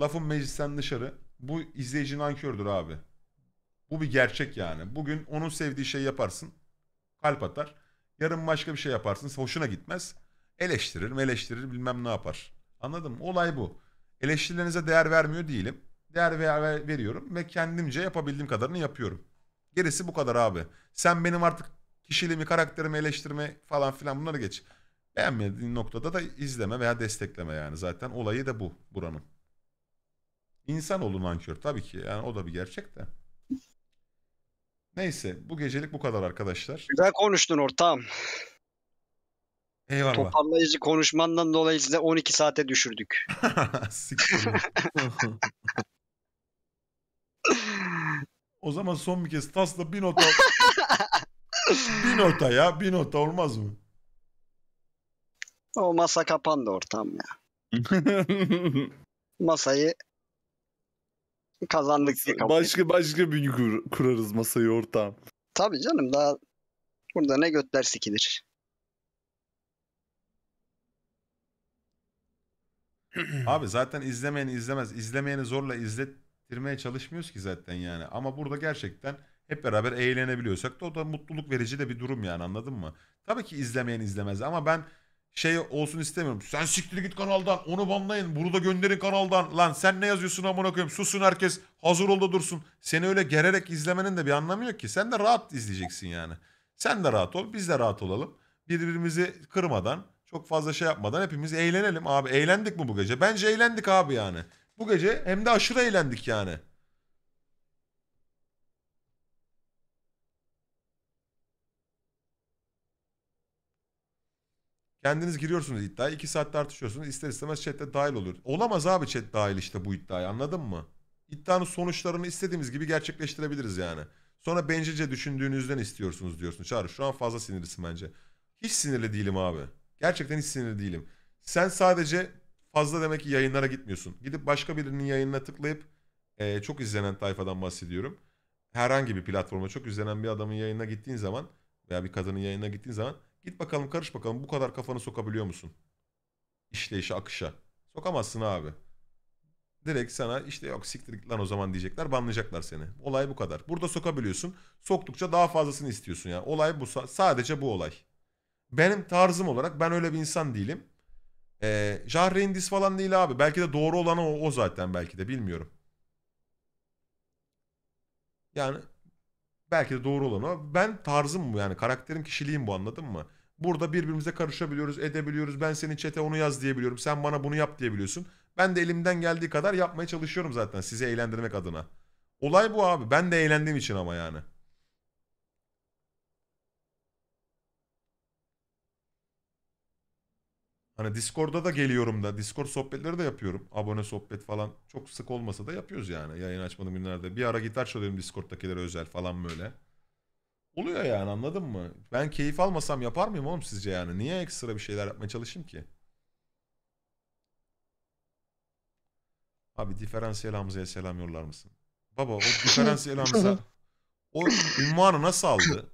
Lafın meclisten dışarı bu izleyici nankördür abi. Bu bir gerçek yani. Bugün onun sevdiği şey yaparsın. Kalp atar. Yarın başka bir şey yaparsın. Hoşuna gitmez. Eleştirir meleştirir bilmem ne yapar. Anladım. Olay bu. Eleştirilerinize değer vermiyor değilim. Değer ver, veriyorum ve kendimce yapabildiğim kadarını yapıyorum. Gerisi bu kadar abi. Sen benim artık kişiliğimi, karakterimi eleştirme falan filan bunları geç. Beğenmediğin noktada da izleme veya destekleme yani. Zaten olayı da bu buranın. İnsan olun nankör tabii ki. Yani o da bir gerçek de. Neyse bu gecelik bu kadar arkadaşlar. Güzel konuştun ortağım. Eyvallah. Toparlayıcı konuşmandan dolayı size 12 saate düşürdük. o zaman son bir kez Tas'la bir nota bir nota ya bir nota olmaz mı? O masa kapandı ortam ya. Masayı kazandık. Başka başka bir gün kur, kurarız masayı ortam. Tabii canım daha burada ne götler sikilir. Abi zaten izlemeyen izlemez. İzlemeyeni zorla izlettirmeye çalışmıyoruz ki zaten yani. Ama burada gerçekten hep beraber eğlenebiliyorsak da o da mutluluk verici de bir durum yani anladın mı? Tabii ki izlemeyen izlemez ama ben şey olsun istemiyorum. Sen siktir git kanaldan onu banlayın burada gönderin kanaldan. Lan sen ne yazıyorsun amına koyayım susun herkes hazır ol da dursun. Seni öyle gererek izlemenin de bir anlamı yok ki. Sen de rahat izleyeceksin yani. Sen de rahat ol biz de rahat olalım. Birbirimizi kırmadan çok fazla şey yapmadan hepimiz eğlenelim abi. Eğlendik mi bu gece? Bence eğlendik abi yani. Bu gece hem de aşırı eğlendik yani. Kendiniz giriyorsunuz iddia, 2 saat tartışıyorsunuz. İster istemez chatte dahil olur. Olamaz abi chat dahil işte bu iddiaya anladın mı? İddianın sonuçlarını istediğimiz gibi gerçekleştirebiliriz yani. Sonra bencece düşündüğünüzden istiyorsunuz diyorsun. Çağrı şu an fazla sinirlisin bence. Hiç sinirli değilim abi. Gerçekten hiç sinirli değilim. Sen sadece fazla demek ki yayınlara gitmiyorsun. Gidip başka birinin yayınına tıklayıp e, çok izlenen tayfadan bahsediyorum. Herhangi bir platforma çok izlenen bir adamın yayınına gittiğin zaman veya bir kadının yayınına gittiğin zaman git bakalım karış bakalım bu kadar kafanı sokabiliyor musun? İşleyişe, akışa. Sokamazsın abi. Direkt sana işte yok siktir lan o zaman diyecekler. Banlayacaklar seni. Olay bu kadar. Burada sokabiliyorsun. Soktukça daha fazlasını istiyorsun ya. Olay bu. Sadece bu olay benim tarzım olarak ben öyle bir insan değilim. Ee, indis falan değil abi. Belki de doğru olanı o, o zaten belki de bilmiyorum. Yani belki de doğru olanı. o. Ben tarzım bu yani karakterim kişiliğim bu anladın mı? Burada birbirimize karışabiliyoruz, edebiliyoruz. Ben senin çete onu yaz diyebiliyorum. Sen bana bunu yap diyebiliyorsun. Ben de elimden geldiği kadar yapmaya çalışıyorum zaten sizi eğlendirmek adına. Olay bu abi. Ben de eğlendiğim için ama yani. Hani Discord'da da geliyorum da Discord sohbetleri de yapıyorum. Abone sohbet falan çok sık olmasa da yapıyoruz yani yayın açmadığım günlerde. Bir ara gitar çalıyorum Discord'dakilere özel falan böyle. Oluyor yani anladın mı? Ben keyif almasam yapar mıyım oğlum sizce yani? Niye ekstra bir şeyler yapmaya çalışayım ki? Abi diferansiyel Hamza'ya selam yollar mısın? Baba o diferansiyel Hamza o ünvanı nasıl aldı?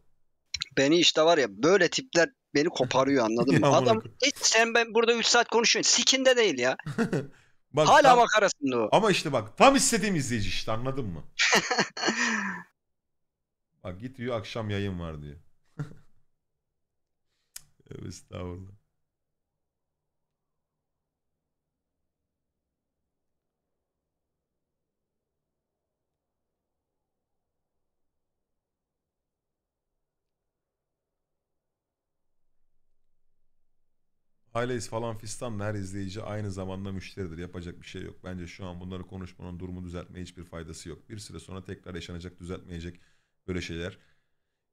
Beni işte var ya böyle tipler beni koparıyor anladın mı? Adam hiç sen ben burada 3 saat konuşuyorsun. Sikinde değil ya. bak, Hala tam, bak arasında o. Ama işte bak tam istediğim izleyici işte anladın mı? bak git diyor akşam yayın var diyor. evet estağfurullah. Highlights falan fistan her izleyici aynı zamanda müşteridir. Yapacak bir şey yok. Bence şu an bunları konuşmanın durumu düzeltmeye hiçbir faydası yok. Bir süre sonra tekrar yaşanacak, düzeltmeyecek böyle şeyler.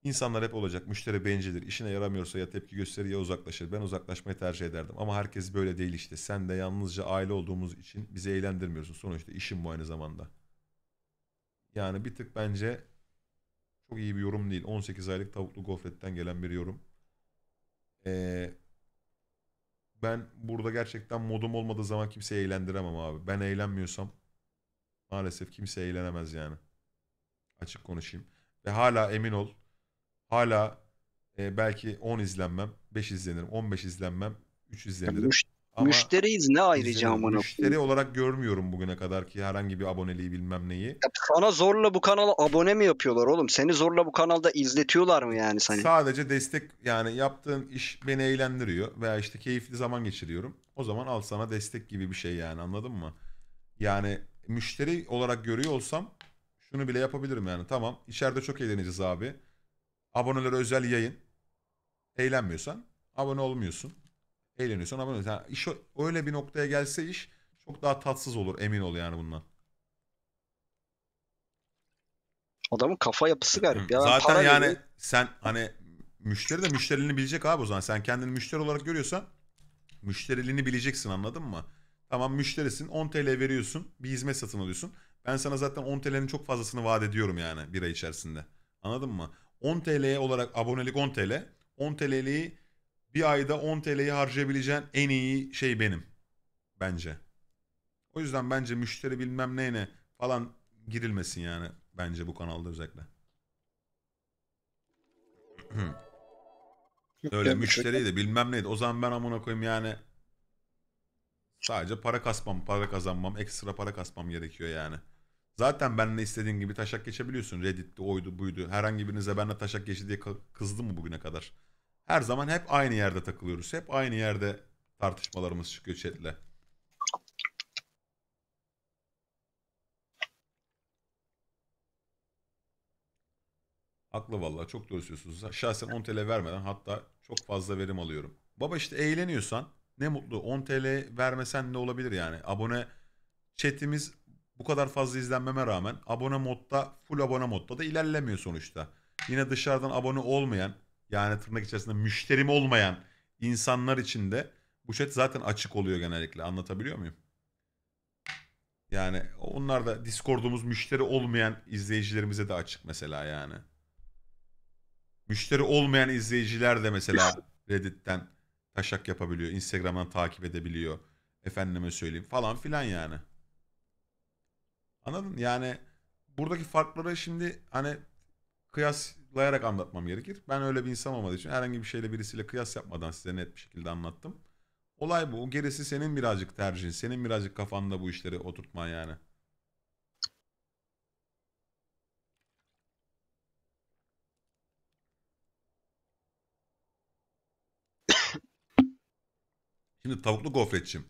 İnsanlar hep olacak. Müşteri bencildir. İşine yaramıyorsa ya tepki gösterir ya uzaklaşır. Ben uzaklaşmayı tercih ederdim. Ama herkes böyle değil işte. Sen de yalnızca aile olduğumuz için bizi eğlendirmiyorsun. Sonuçta işim bu aynı zamanda. Yani bir tık bence çok iyi bir yorum değil. 18 aylık tavuklu gofretten gelen bir yorum. Eee ben burada gerçekten modum olmadığı zaman kimseyi eğlendiremem abi. Ben eğlenmiyorsam maalesef kimse eğlenemez yani. Açık konuşayım. Ve hala emin ol. Hala e, belki 10 izlenmem, 5 izlenirim, 15 izlenmem, 3 izlenirim. Ama Müşteriyiz ne ayrıca amına Müşteri olarak görmüyorum bugüne kadar ki herhangi bir aboneliği bilmem neyi. Ya sana zorla bu kanala abone mi yapıyorlar oğlum? Seni zorla bu kanalda izletiyorlar mı yani seni? Sadece destek yani yaptığın iş beni eğlendiriyor veya işte keyifli zaman geçiriyorum. O zaman al sana destek gibi bir şey yani anladın mı? Yani müşteri olarak görüyor olsam şunu bile yapabilirim yani. Tamam içeride çok eğleneceğiz abi. Abonelere özel yayın. Eğlenmiyorsan abone olmuyorsun. Eğleniyorsun abone Yani iş öyle bir noktaya gelse iş çok daha tatsız olur emin ol yani bundan. Adamın kafa yapısı garip ya. Zaten yani veriyorum. sen hani müşteri de müşterilini bilecek abi o zaman. Sen kendini müşteri olarak görüyorsan müşteriliğini bileceksin anladın mı? Tamam müşterisin 10 TL veriyorsun bir hizmet satın alıyorsun. Ben sana zaten 10 TL'nin çok fazlasını vaat ediyorum yani bir ay içerisinde. Anladın mı? 10 TL olarak abonelik 10 TL. 10 TL'liği bir ayda 10 TL'yi harcayabileceğin en iyi şey benim. Bence. O yüzden bence müşteri bilmem neyine falan girilmesin yani bence bu kanalda özellikle. Öyle müşteriydi bilmem neydi. O zaman ben amına koyayım yani sadece para kasmam, para kazanmam, ekstra para kasmam gerekiyor yani. Zaten benle istediğin gibi taşak geçebiliyorsun. Reddit'te oydu buydu. Herhangi birinize benle taşak geçti diye kızdı mı bugüne kadar? her zaman hep aynı yerde takılıyoruz. Hep aynı yerde tartışmalarımız çıkıyor chatle. Haklı valla çok doğru söylüyorsunuz. Şahsen 10 TL vermeden hatta çok fazla verim alıyorum. Baba işte eğleniyorsan ne mutlu 10 TL vermesen ne olabilir yani. Abone chatimiz bu kadar fazla izlenmeme rağmen abone modda full abone modda da ilerlemiyor sonuçta. Yine dışarıdan abone olmayan yani tırnak içerisinde müşterim olmayan insanlar için de bu chat zaten açık oluyor genellikle. Anlatabiliyor muyum? Yani onlar da Discord'umuz müşteri olmayan izleyicilerimize de açık mesela yani. Müşteri olmayan izleyiciler de mesela Reddit'ten taşak yapabiliyor. Instagram'dan takip edebiliyor. Efendime söyleyeyim falan filan yani. Anladın? Yani buradaki farkları şimdi hani kıyas açıklayarak anlatmam gerekir. Ben öyle bir insan olmadığı için herhangi bir şeyle birisiyle kıyas yapmadan size net bir şekilde anlattım. Olay bu. Gerisi senin birazcık tercihin. Senin birazcık kafanda bu işleri oturtman yani. Şimdi tavuklu gofretçim.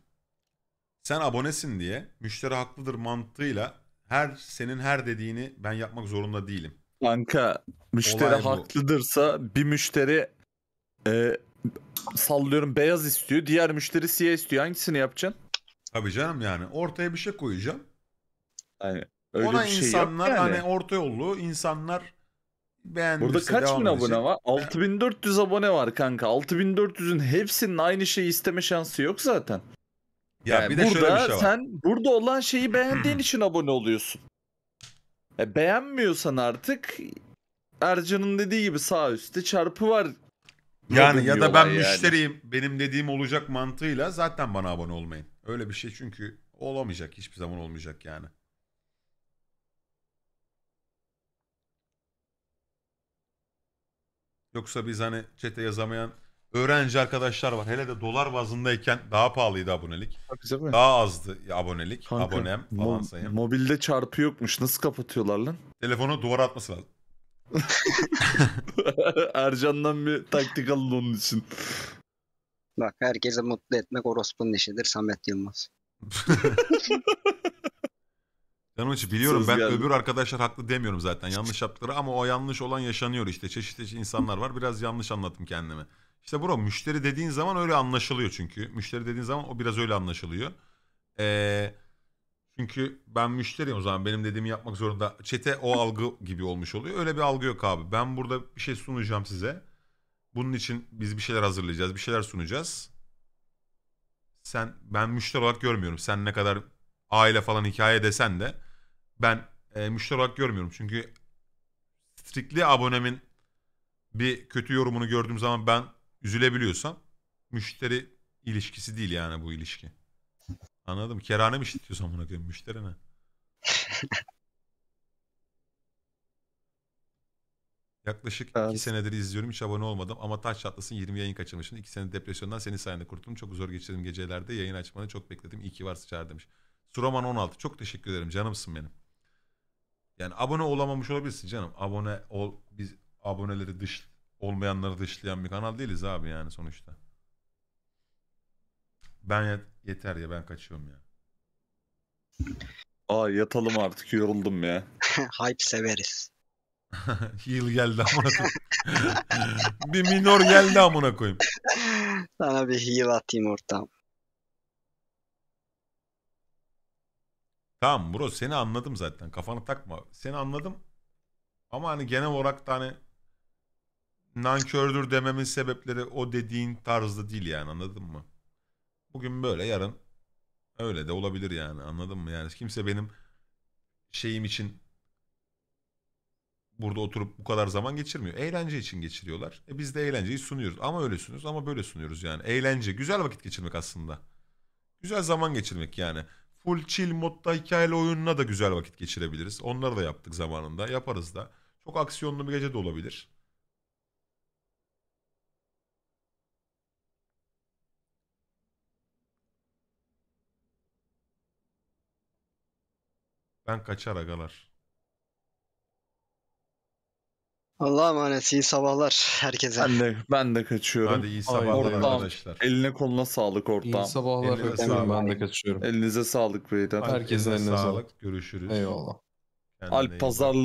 Sen abonesin diye müşteri haklıdır mantığıyla her senin her dediğini ben yapmak zorunda değilim. Kanka müşteri haklıdırsa bir müşteri e, sallıyorum beyaz istiyor. Diğer müşteri siyah istiyor. Hangisini yapacaksın? Tabii canım yani ortaya bir şey koyacağım. Yani öyle Ona bir şey insanlar yok yani. hani orta yollu insanlar beğendiyse Burada kaç devam bin abone var? 6400 abone var kanka. 6400'ün hepsinin aynı şeyi isteme şansı yok zaten. Ya Yani bir de şöyle bir şey var. sen burada olan şeyi beğendiğin için abone oluyorsun. E, beğenmiyorsan artık Ercan'ın dediği gibi sağ üstte çarpı var. Yani ya da ben yani. müşteriyim benim dediğim olacak mantığıyla zaten bana abone olmayın. Öyle bir şey çünkü olamayacak hiçbir zaman olmayacak yani. Yoksa biz hani çete yazamayan öğrenci arkadaşlar var. Hele de dolar bazındayken daha pahalıydı abonelik. Tabii tabii. Daha azdı abonelik, Kanka, abonem falan mo- sayın. Mobilde çarpı yokmuş. Nasıl kapatıyorlar lan? Telefonu duvara atması lazım. Ercan'dan bir taktik alın onun için. Bak herkese mutlu etmek orospunun işidir Samet Yılmaz. Canım için biliyorum Söz ben geldi. öbür arkadaşlar haklı demiyorum zaten yanlış yaptıkları ama o yanlış olan yaşanıyor işte çeşitli insanlar var biraz yanlış anlattım kendimi. İşte bro müşteri dediğin zaman öyle anlaşılıyor çünkü. Müşteri dediğin zaman o biraz öyle anlaşılıyor. Ee, çünkü ben müşteriyim o zaman benim dediğimi yapmak zorunda. Çete o algı gibi olmuş oluyor. Öyle bir algı yok abi. Ben burada bir şey sunacağım size. Bunun için biz bir şeyler hazırlayacağız, bir şeyler sunacağız. Sen ben müşteri olarak görmüyorum. Sen ne kadar aile falan hikaye desen de ben e, müşteri olarak görmüyorum. Çünkü strictly abonemin bir kötü yorumunu gördüğüm zaman ben üzülebiliyorsam müşteri ilişkisi değil yani bu ilişki. Anladım. Kerane mi işletiyorsan bunu koyayım müşteri ne? Yaklaşık 2 senedir izliyorum hiç abone olmadım ama taş çatlasın 20 yayın kaçırmışım. 2 sene depresyondan senin sayende kurtuldum. Çok zor geçirdim gecelerde. Yayın açmanı çok bekledim. İyi ki varsa çağır demiş. Suraman 16 çok teşekkür ederim canımsın benim. Yani abone olamamış olabilirsin canım. Abone ol biz aboneleri dış olmayanları dışlayan bir kanal değiliz abi yani sonuçta. Ben yet yeter ya ben kaçıyorum ya. Aa yatalım artık yoruldum ya. Hype severiz. Heal geldi amına koyayım. bir minor geldi amına koyayım. Sana bir heal atayım ortam. Tamam bro seni anladım zaten. Kafanı takma. Seni anladım. Ama hani genel olarak da hani nankördür dememin sebepleri o dediğin tarzda değil yani anladın mı? Bugün böyle yarın öyle de olabilir yani anladın mı? Yani kimse benim şeyim için burada oturup bu kadar zaman geçirmiyor. Eğlence için geçiriyorlar. E biz de eğlenceyi sunuyoruz. Ama öyle sunuyoruz ama böyle sunuyoruz yani. Eğlence. Güzel vakit geçirmek aslında. Güzel zaman geçirmek yani. Full chill modda hikayeli oyununa da güzel vakit geçirebiliriz. Onları da yaptık zamanında. Yaparız da. Çok aksiyonlu bir gece de olabilir. Ben kaçar agalar. Allah'a emanet. iyi sabahlar herkese. Ben de, ben de kaçıyorum. Hadi iyi sabahlar Ortam. arkadaşlar. Eline koluna sağlık ortam. İyi sabahlar. Elinize sağlık. Ben de kaçıyorum. Elinize sağlık beyler. Herkese, Herkese eline sağlık. sağlık. Görüşürüz. Eyvallah. Kendine Alp pazarlığı.